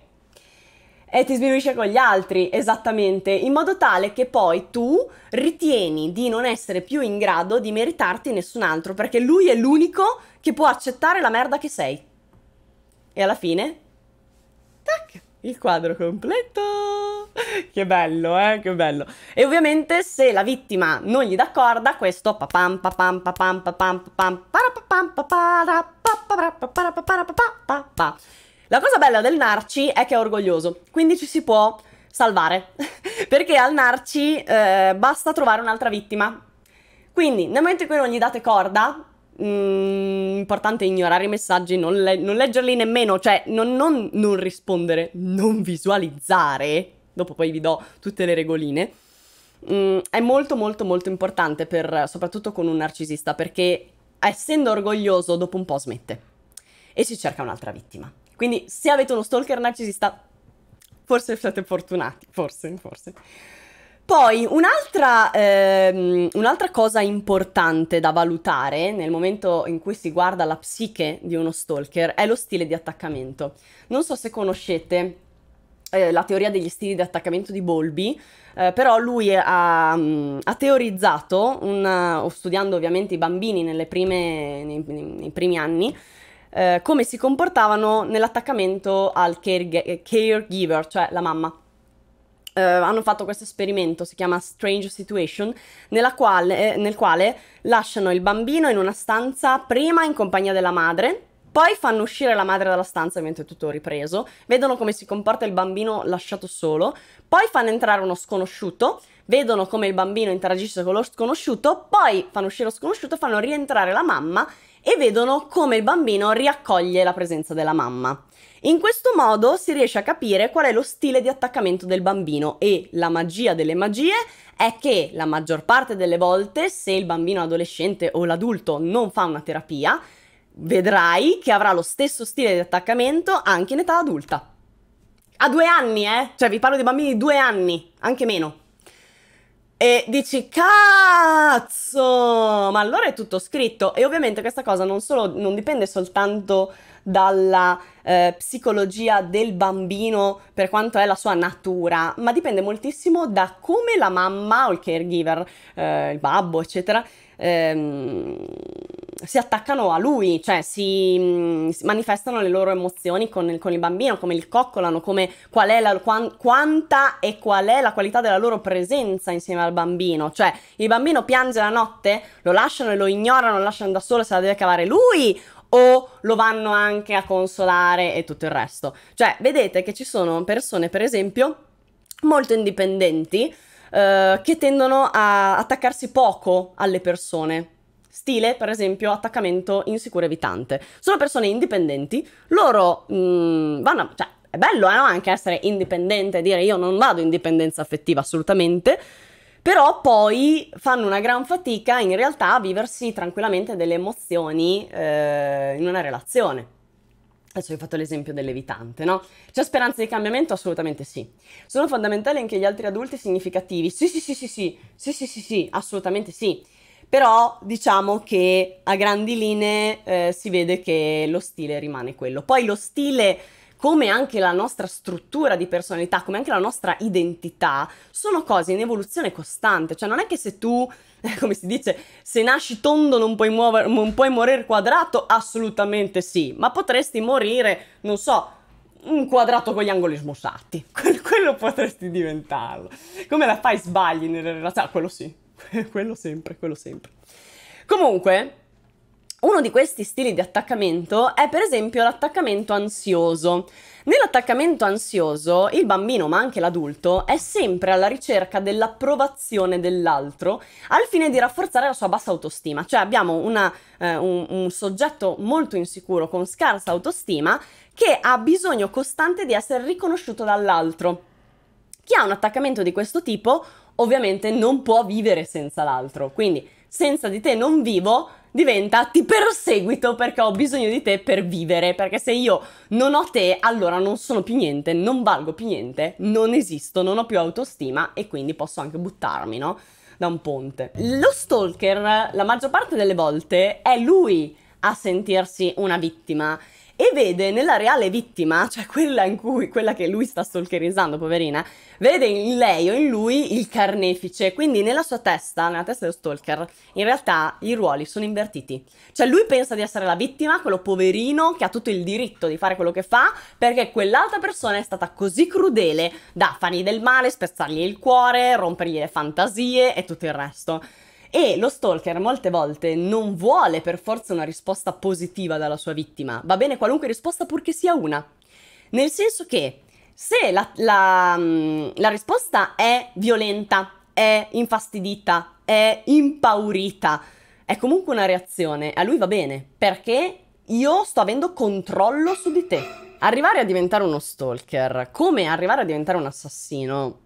e ti sminuisce con gli altri, esattamente, in modo tale che poi tu ritieni di non essere più in grado di meritarti nessun altro, perché lui è l'unico che può accettare la merda che sei. E alla fine, tac, il quadro completo. Che bello, eh, che bello. E ovviamente se la vittima non gli dà corda, questo papam papam papam papam papam parapapam papara La cosa bella del narci è che è orgoglioso, quindi ci si può salvare, perché al narci eh, basta trovare un'altra vittima. Quindi nel momento in cui non gli date corda, Mm, importante ignorare i messaggi, non, le- non leggerli nemmeno, cioè non, non, non, rispondere, non visualizzare. Dopo poi vi do tutte le regoline. Mm, è molto molto molto importante, per, soprattutto con un narcisista, perché essendo orgoglioso dopo un po' smette e si cerca un'altra vittima. Quindi se avete uno stalker narcisista, forse siete fortunati, forse, forse. Poi un'altra, ehm, un'altra, cosa importante da valutare nel momento in cui si guarda la psiche di uno stalker è lo stile di attaccamento. Non so se conoscete eh, la teoria degli stili di attaccamento di Bolby, eh, però lui ha, mm, ha teorizzato, una, studiando ovviamente i bambini prime, nei, nei primi anni, eh, come si comportavano nell'attaccamento al care, caregiver, cioè la mamma. Uh, hanno fatto questo esperimento, si chiama Strange Situation, quale, eh, nel quale lasciano il bambino in una stanza prima in compagnia della madre, poi fanno uscire la madre dalla stanza mentre è tutto ripreso, vedono come si comporta il bambino lasciato solo, poi fanno entrare uno sconosciuto, vedono come il bambino interagisce con lo sconosciuto, poi fanno uscire lo sconosciuto, fanno rientrare la mamma e vedono come il bambino riaccoglie la presenza della mamma. In questo modo si riesce a capire qual è lo stile di attaccamento del bambino e la magia delle magie è che la maggior parte delle volte se il bambino adolescente o l'adulto non fa una terapia, vedrai che avrà lo stesso stile di attaccamento anche in età adulta. A due anni, eh? Cioè vi parlo di bambini di due anni, anche meno. E dici, cazzo! Ma allora è tutto scritto. E ovviamente questa cosa non, solo, non dipende soltanto dalla eh, psicologia del bambino per quanto è la sua natura, ma dipende moltissimo da come la mamma o il caregiver, eh, il babbo, eccetera, ehm, si attaccano a lui, cioè si, mm, si manifestano le loro emozioni con il, con il, bambino, come il coccolano, come qual è la, quan, quanta e qual è la qualità della loro presenza insieme al bambino. Cioè, il bambino piange la notte, lo lasciano e lo ignorano, lo lasciano da solo, se la deve cavare lui o lo vanno anche a consolare e tutto il resto. Cioè, vedete che ci sono persone, per esempio, molto indipendenti eh, che tendono a attaccarsi poco alle persone Stile, per esempio, attaccamento insicuro evitante. Sono persone indipendenti, loro mh, mm, vanno, cioè, è bello eh, no? anche essere indipendente, dire io non vado in dipendenza affettiva assolutamente, però poi fanno una gran fatica in realtà a viversi tranquillamente delle emozioni eh, in una relazione. Adesso vi ho fatto l'esempio dell'evitante, no? C'è speranza di cambiamento? Assolutamente sì. Sono fondamentali anche gli altri adulti significativi? Sì, sì, sì, sì, sì, sì, sì, sì, sì, assolutamente sì però diciamo che a grandi linee eh, si vede che lo stile rimane quello. Poi lo stile come anche la nostra struttura di personalità, come anche la nostra identità, sono cose in evoluzione costante. Cioè, non è che se tu, come si dice, se nasci tondo non puoi, muover, non puoi morire quadrato, assolutamente sì, ma potresti morire, non so, un quadrato con gli angoli smussati. Quello, quello potresti diventarlo. Come la fai sbagli nelle relazioni? Ah, quello sì. quello sempre, quello sempre. Comunque, uno di questi stili di attaccamento è per esempio l'attaccamento ansioso. Nell'attaccamento ansioso il bambino, ma anche l'adulto, è sempre alla ricerca dell'approvazione dell'altro al fine di rafforzare la sua bassa autostima. Cioè abbiamo una, eh, un, un soggetto molto insicuro con scarsa autostima che ha bisogno costante di essere riconosciuto dall'altro. Chi ha un attaccamento di questo tipo ovviamente non può vivere senza l'altro. Quindi senza di te non vivo diventa ti perseguito perché ho bisogno di te per vivere, perché se io non ho te allora non sono più niente, non valgo più niente, non esisto, non ho più autostima e quindi posso anche buttarmi, no? Da un ponte. Lo stalker la maggior parte delle volte è lui a sentirsi una vittima e vede nella reale vittima, cioè quella in cui quella che lui sta stalkerizzando, poverina, vede in lei o in lui il carnefice. Quindi nella sua testa, nella testa dello stalker, in realtà i ruoli sono invertiti. Cioè lui pensa di essere la vittima, quello poverino che ha tutto il diritto di fare quello che fa, perché quell'altra persona è stata così crudele da fargli del male, spezzargli il cuore, rompergli le fantasie e tutto il resto. E lo stalker molte volte non vuole per forza una risposta positiva dalla sua vittima, va bene qualunque risposta purché sia una. Nel senso che se la, la, mm, la risposta è violenta, è infastidita, è impaurita, è comunque una reazione, a lui va bene, perché io sto avendo controllo su di te. Arrivare a diventare uno stalker, come arrivare a diventare un assassino,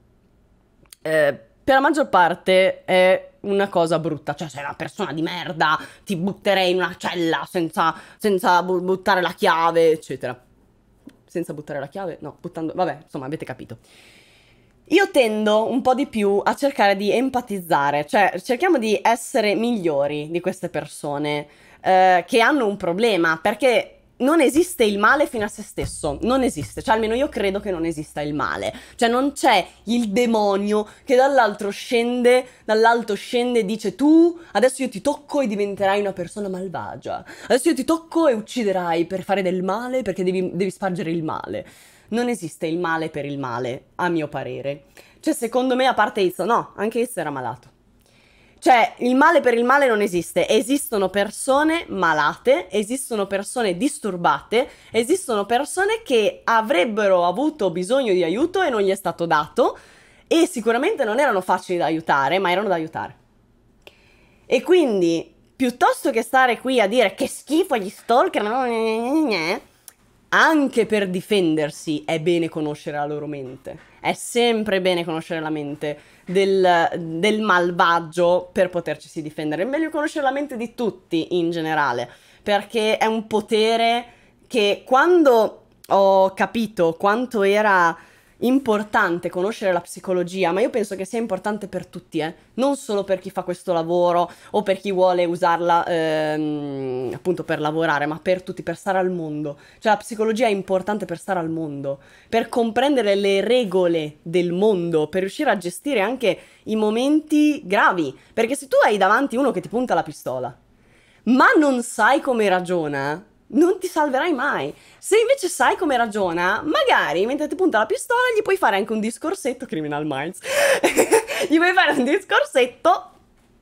eh, per la maggior parte è una cosa brutta, cioè sei una persona di merda, ti butterei in una cella senza, senza buttare la chiave, eccetera. Senza buttare la chiave? No, buttando... Vabbè, insomma, avete capito. Io tendo un po' di più a cercare di empatizzare, cioè cerchiamo di essere migliori di queste persone eh, che hanno un problema, perché non esiste il male fino a se stesso, non esiste, cioè almeno io credo che non esista il male, cioè non c'è il demonio che dall'alto scende, dall'alto scende e dice tu adesso io ti tocco e diventerai una persona malvagia, adesso io ti tocco e ucciderai per fare del male perché devi, devi spargere il male. Non esiste il male per il male, a mio parere. Cioè secondo me a parte Izzo, no, anche Izzo era malato. Cioè, il male per il male non esiste. Esistono persone malate, esistono persone disturbate, esistono persone che avrebbero avuto bisogno di aiuto e non gli è stato dato e sicuramente non erano facili da aiutare, ma erano da aiutare. E quindi, piuttosto che stare qui a dire che schifo gli stalker, anche per difendersi è bene conoscere la loro mente. È sempre bene conoscere la mente del, del malvagio per poterci difendere. È meglio conoscere la mente di tutti in generale, perché è un potere che quando ho capito quanto era importante conoscere la psicologia, ma io penso che sia importante per tutti, eh? non solo per chi fa questo lavoro o per chi vuole usarla ehm, appunto per lavorare, ma per tutti, per stare al mondo. Cioè la psicologia è importante per stare al mondo, per comprendere le regole del mondo, per riuscire a gestire anche i momenti gravi, perché se tu hai davanti uno che ti punta la pistola, ma non sai come ragiona, non ti salverai mai. Se invece sai come ragiona, magari mentre ti punta la pistola gli puoi fare anche un discorsetto, Criminal Minds, gli puoi fare un discorsetto,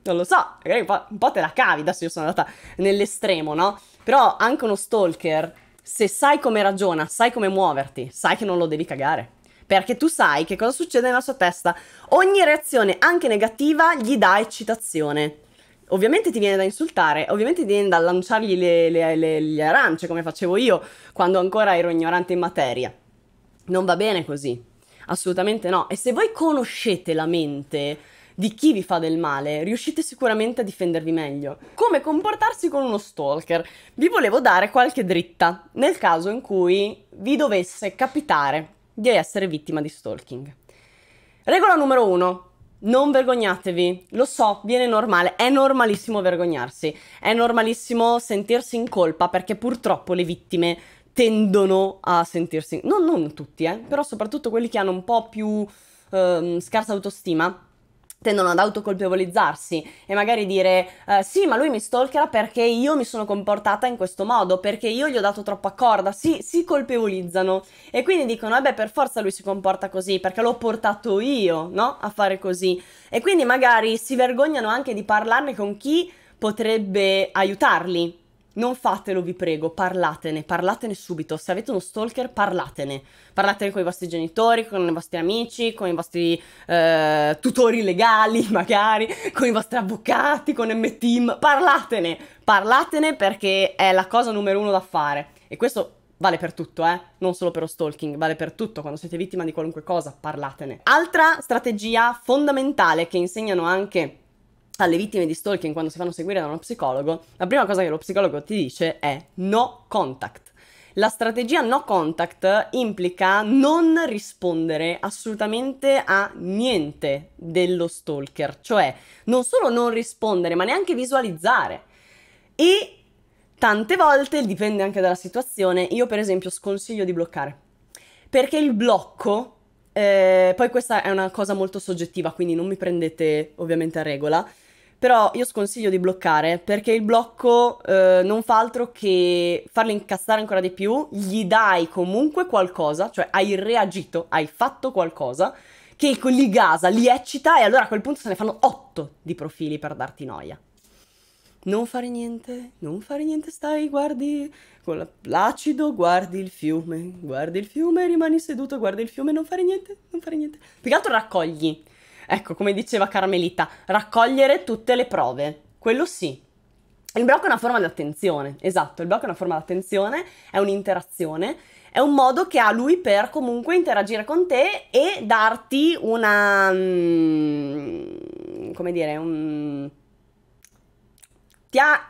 non lo so, magari un po', un po' te la cavi, adesso io sono andata nell'estremo, no? Però anche uno stalker, se sai come ragiona, sai come muoverti, sai che non lo devi cagare perché tu sai che cosa succede nella sua testa. Ogni reazione, anche negativa, gli dà eccitazione ovviamente ti viene da insultare, ovviamente ti viene da lanciargli le, le, le, le arance come facevo io quando ancora ero ignorante in materia. Non va bene così, assolutamente no. E se voi conoscete la mente di chi vi fa del male, riuscite sicuramente a difendervi meglio. Come comportarsi con uno stalker? Vi volevo dare qualche dritta nel caso in cui vi dovesse capitare di essere vittima di stalking. Regola numero uno, non vergognatevi, lo so, viene normale, è normalissimo vergognarsi, è normalissimo sentirsi in colpa perché purtroppo le vittime tendono a sentirsi, non, non tutti, eh, però soprattutto quelli che hanno un po' più eh, scarsa autostima, tendono ad autocolpevolizzarsi e magari dire eh, sì ma lui mi stalkerà perché io mi sono comportata in questo modo, perché io gli ho dato troppa corda, si, si colpevolizzano e quindi dicono vabbè eh per forza lui si comporta così perché l'ho portato io no? a fare così e quindi magari si vergognano anche di parlarne con chi potrebbe aiutarli non fatelo, vi prego, parlatene, parlatene subito. Se avete uno stalker, parlatene. Parlatene con i vostri genitori, con i vostri amici, con i vostri eh, tutori legali, magari, con i vostri avvocati, con M-Team. Parlatene, parlatene perché è la cosa numero uno da fare. E questo vale per tutto, eh? Non solo per lo stalking, vale per tutto. Quando siete vittima di qualunque cosa, parlatene. Altra strategia fondamentale che insegnano anche alle vittime di stalking quando si fanno seguire da uno psicologo, la prima cosa che lo psicologo ti dice è no contact. La strategia no contact implica non rispondere assolutamente a niente dello stalker, cioè non solo non rispondere, ma neanche visualizzare. E tante volte, dipende anche dalla situazione, io per esempio sconsiglio di bloccare, perché il blocco eh, poi questa è una cosa molto soggettiva, quindi non mi prendete ovviamente a regola. Però io sconsiglio di bloccare perché il blocco eh, non fa altro che farlo incazzare ancora di più, gli dai comunque qualcosa, cioè hai reagito, hai fatto qualcosa che li gasa, li eccita e allora a quel punto se ne fanno otto di profili per darti noia. Non fare niente, non fare niente, stai, guardi con la placido, guardi il fiume, guardi il fiume, rimani seduto, guardi il fiume, non fare niente, non fare niente. Più che altro raccogli, Ecco, come diceva Carmelita, raccogliere tutte le prove, quello sì. Il blocco è una forma di attenzione, esatto, il blocco è una forma di attenzione, è un'interazione, è un modo che ha lui per comunque interagire con te e darti una... Mm, come dire, un... ti ha,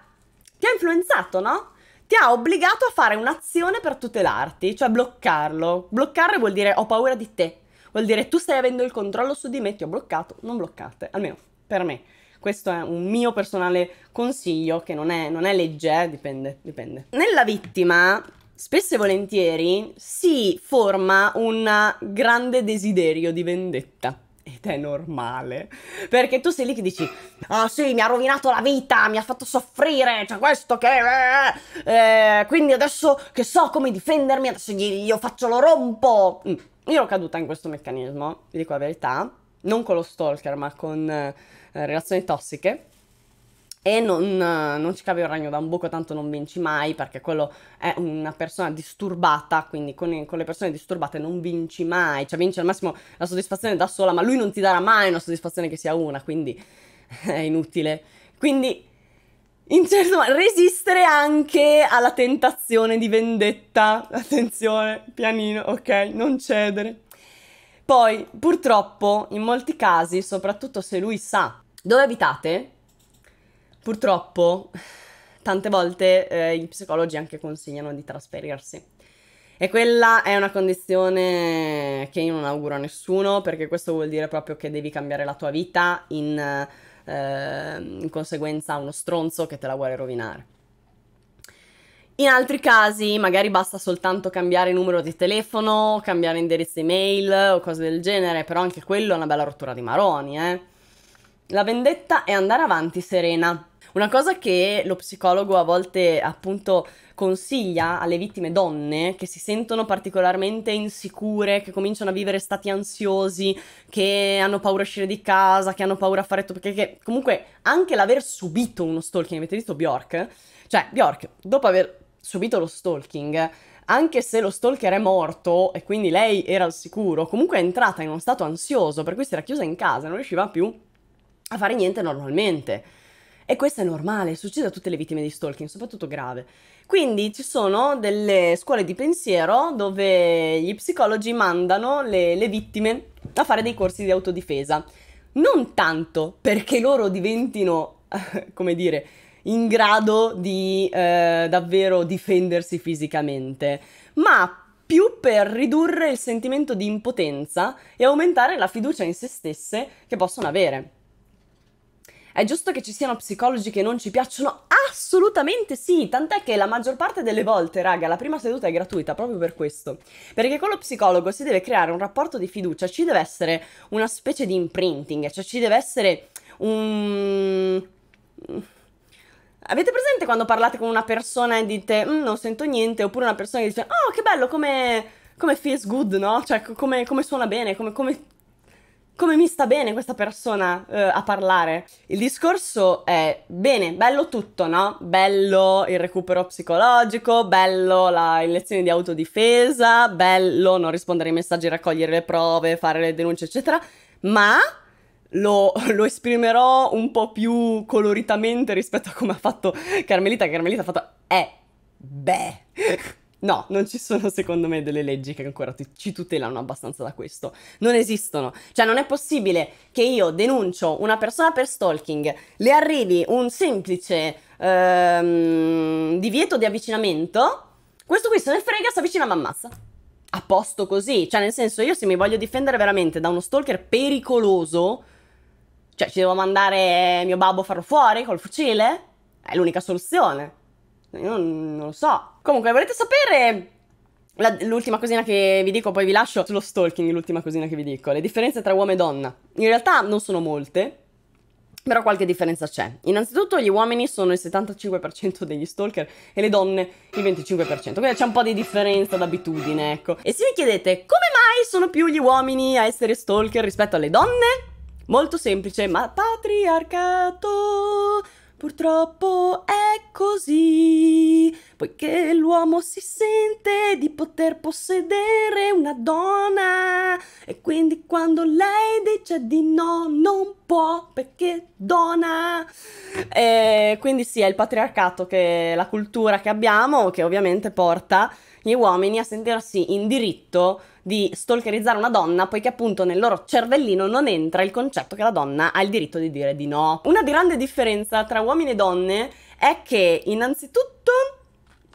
ti ha influenzato, no? ti ha obbligato a fare un'azione per tutelarti, cioè bloccarlo. Bloccare vuol dire ho paura di te, Vuol dire tu stai avendo il controllo su di me, ti ho bloccato, non bloccate, almeno per me. Questo è un mio personale consiglio che non è, non è legge, eh, dipende, dipende. Nella vittima, spesso e volentieri, si forma un grande desiderio di vendetta ed è normale. Perché tu sei lì che dici, ah sì, mi ha rovinato la vita, mi ha fatto soffrire, cioè questo che... Eh". eh, quindi adesso che so come difendermi, adesso glielo faccio, lo rompo. Mm. Io ero caduta in questo meccanismo, vi dico la verità, non con lo stalker, ma con eh, relazioni tossiche e non, non, ci cavi un ragno da un buco, tanto non vinci mai, perché quello è una persona disturbata, quindi con, con, le persone disturbate non vinci mai, cioè vinci al massimo la soddisfazione da sola, ma lui non ti darà mai una soddisfazione che sia una, quindi è inutile. Quindi, in certo modo, resistere anche alla tentazione di vendetta, attenzione, pianino, ok, non cedere. Poi, purtroppo, in molti casi, soprattutto se lui sa dove abitate, Purtroppo, tante volte eh, gli psicologi anche consigliano di trasferirsi. E quella è una condizione che io non auguro a nessuno, perché questo vuol dire proprio che devi cambiare la tua vita in, eh, in conseguenza a uno stronzo che te la vuole rovinare. In altri casi magari basta soltanto cambiare numero di telefono, cambiare indirizzo email o cose del genere, però anche quello è una bella rottura di maroni, eh. La vendetta è andare avanti serena, una cosa che lo psicologo a volte appunto consiglia alle vittime donne che si sentono particolarmente insicure, che cominciano a vivere stati ansiosi, che hanno paura di uscire di casa, che hanno paura a fare tutto, perché che, comunque anche l'aver subito uno stalking, avete visto Bjork? Cioè Bjork, dopo aver subito lo stalking, anche se lo stalker è morto e quindi lei era al sicuro, comunque è entrata in uno stato ansioso, per cui si era chiusa in casa, non riusciva più a fare niente normalmente. E questo è normale, succede a tutte le vittime di stalking, soprattutto grave. Quindi ci sono delle scuole di pensiero dove gli psicologi mandano le, le vittime a fare dei corsi di autodifesa. Non tanto perché loro diventino, come dire, in grado di eh, davvero difendersi fisicamente, ma più per ridurre il sentimento di impotenza e aumentare la fiducia in se stesse che possono avere. È giusto che ci siano psicologi che non ci piacciono? Assolutamente sì, tant'è che la maggior parte delle volte, raga, la prima seduta è gratuita proprio per questo. Perché con lo psicologo si deve creare un rapporto di fiducia, ci deve essere una specie di imprinting, cioè ci deve essere un... Avete presente quando parlate con una persona e dite mm, non sento niente, oppure una persona che dice oh che bello, come, come feels good, no? Cioè come, come suona bene, come, come come mi sta bene questa persona eh, a parlare. Il discorso è bene, bello tutto, no? Bello il recupero psicologico, bello la lezione di autodifesa, bello non rispondere ai messaggi, raccogliere le prove, fare le denunce, eccetera, ma lo, lo, esprimerò un po' più coloritamente rispetto a come ha fatto Carmelita. Carmelita ha fatto, eh, beh. No, non ci sono secondo me delle leggi che ancora ti, ci tutelano abbastanza da questo. Non esistono. Cioè non è possibile che io denuncio una persona per stalking, le arrivi un semplice ehm, divieto di avvicinamento, questo qui se ne frega, si avvicina ma ammazza. A posto così. Cioè nel senso io se mi voglio difendere veramente da uno stalker pericoloso, cioè ci devo mandare mio babbo a farlo fuori col fucile? È l'unica soluzione. Io non, lo so. Comunque, volete sapere L'ultima cosina che vi dico, poi vi lascio sullo stalking, l'ultima cosina che vi dico, le differenze tra uomo e donna. In realtà non sono molte, però qualche differenza c'è. Innanzitutto gli uomini sono il 75% degli stalker e le donne il 25%, quindi c'è un po' di differenza d'abitudine, ecco. E se vi chiedete come mai sono più gli uomini a essere stalker rispetto alle donne? Molto semplice, ma patriarcato... Purtroppo è così, poiché l'uomo si sente di poter possedere una donna e quindi quando lei dice di no non può perché donna. E quindi sì, è il patriarcato che la cultura che abbiamo che ovviamente porta gli uomini a sentirsi in diritto di stalkerizzare una donna poiché appunto nel loro cervellino non entra il concetto che la donna ha il diritto di dire di no. Una grande differenza tra uomini e donne è che innanzitutto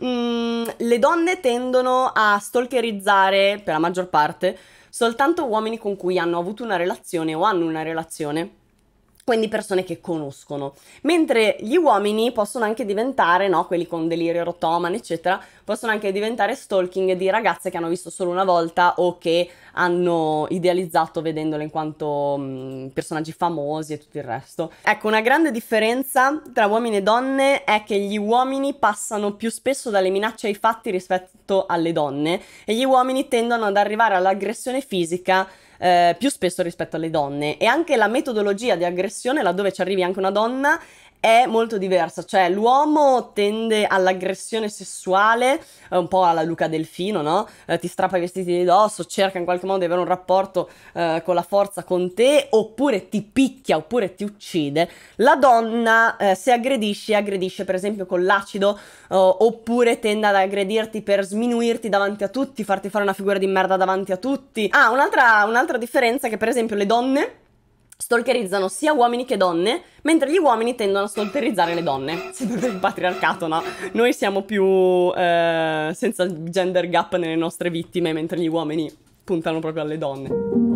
mm, le donne tendono a stalkerizzare per la maggior parte soltanto uomini con cui hanno avuto una relazione o hanno una relazione quindi persone che conoscono. Mentre gli uomini possono anche diventare, no, quelli con delirio rotoman, eccetera, possono anche diventare stalking di ragazze che hanno visto solo una volta o che hanno idealizzato vedendole in quanto mh, mm, personaggi famosi e tutto il resto. Ecco, una grande differenza tra uomini e donne è che gli uomini passano più spesso dalle minacce ai fatti rispetto alle donne e gli uomini tendono ad arrivare all'aggressione fisica eh, più spesso rispetto alle donne e anche la metodologia di aggressione laddove ci arrivi anche una donna è molto diversa, cioè l'uomo tende all'aggressione sessuale, eh, un po' alla Luca Delfino, no? Eh, ti strappa i vestiti di dosso, cerca in qualche modo di avere un rapporto eh, con la forza con te, oppure ti picchia, oppure ti uccide. La donna, eh, se aggredisce, aggredisce per esempio con l'acido, eh, oppure tende ad aggredirti per sminuirti davanti a tutti, farti fare una figura di merda davanti a tutti. Ah, un'altra, un'altra differenza è che per esempio le donne stalkerizzano sia uomini che donne, mentre gli uomini tendono a stalkerizzare le donne. Sempre del patriarcato, no? Noi siamo più eh, senza gender gap nelle nostre vittime, mentre gli uomini puntano proprio alle donne.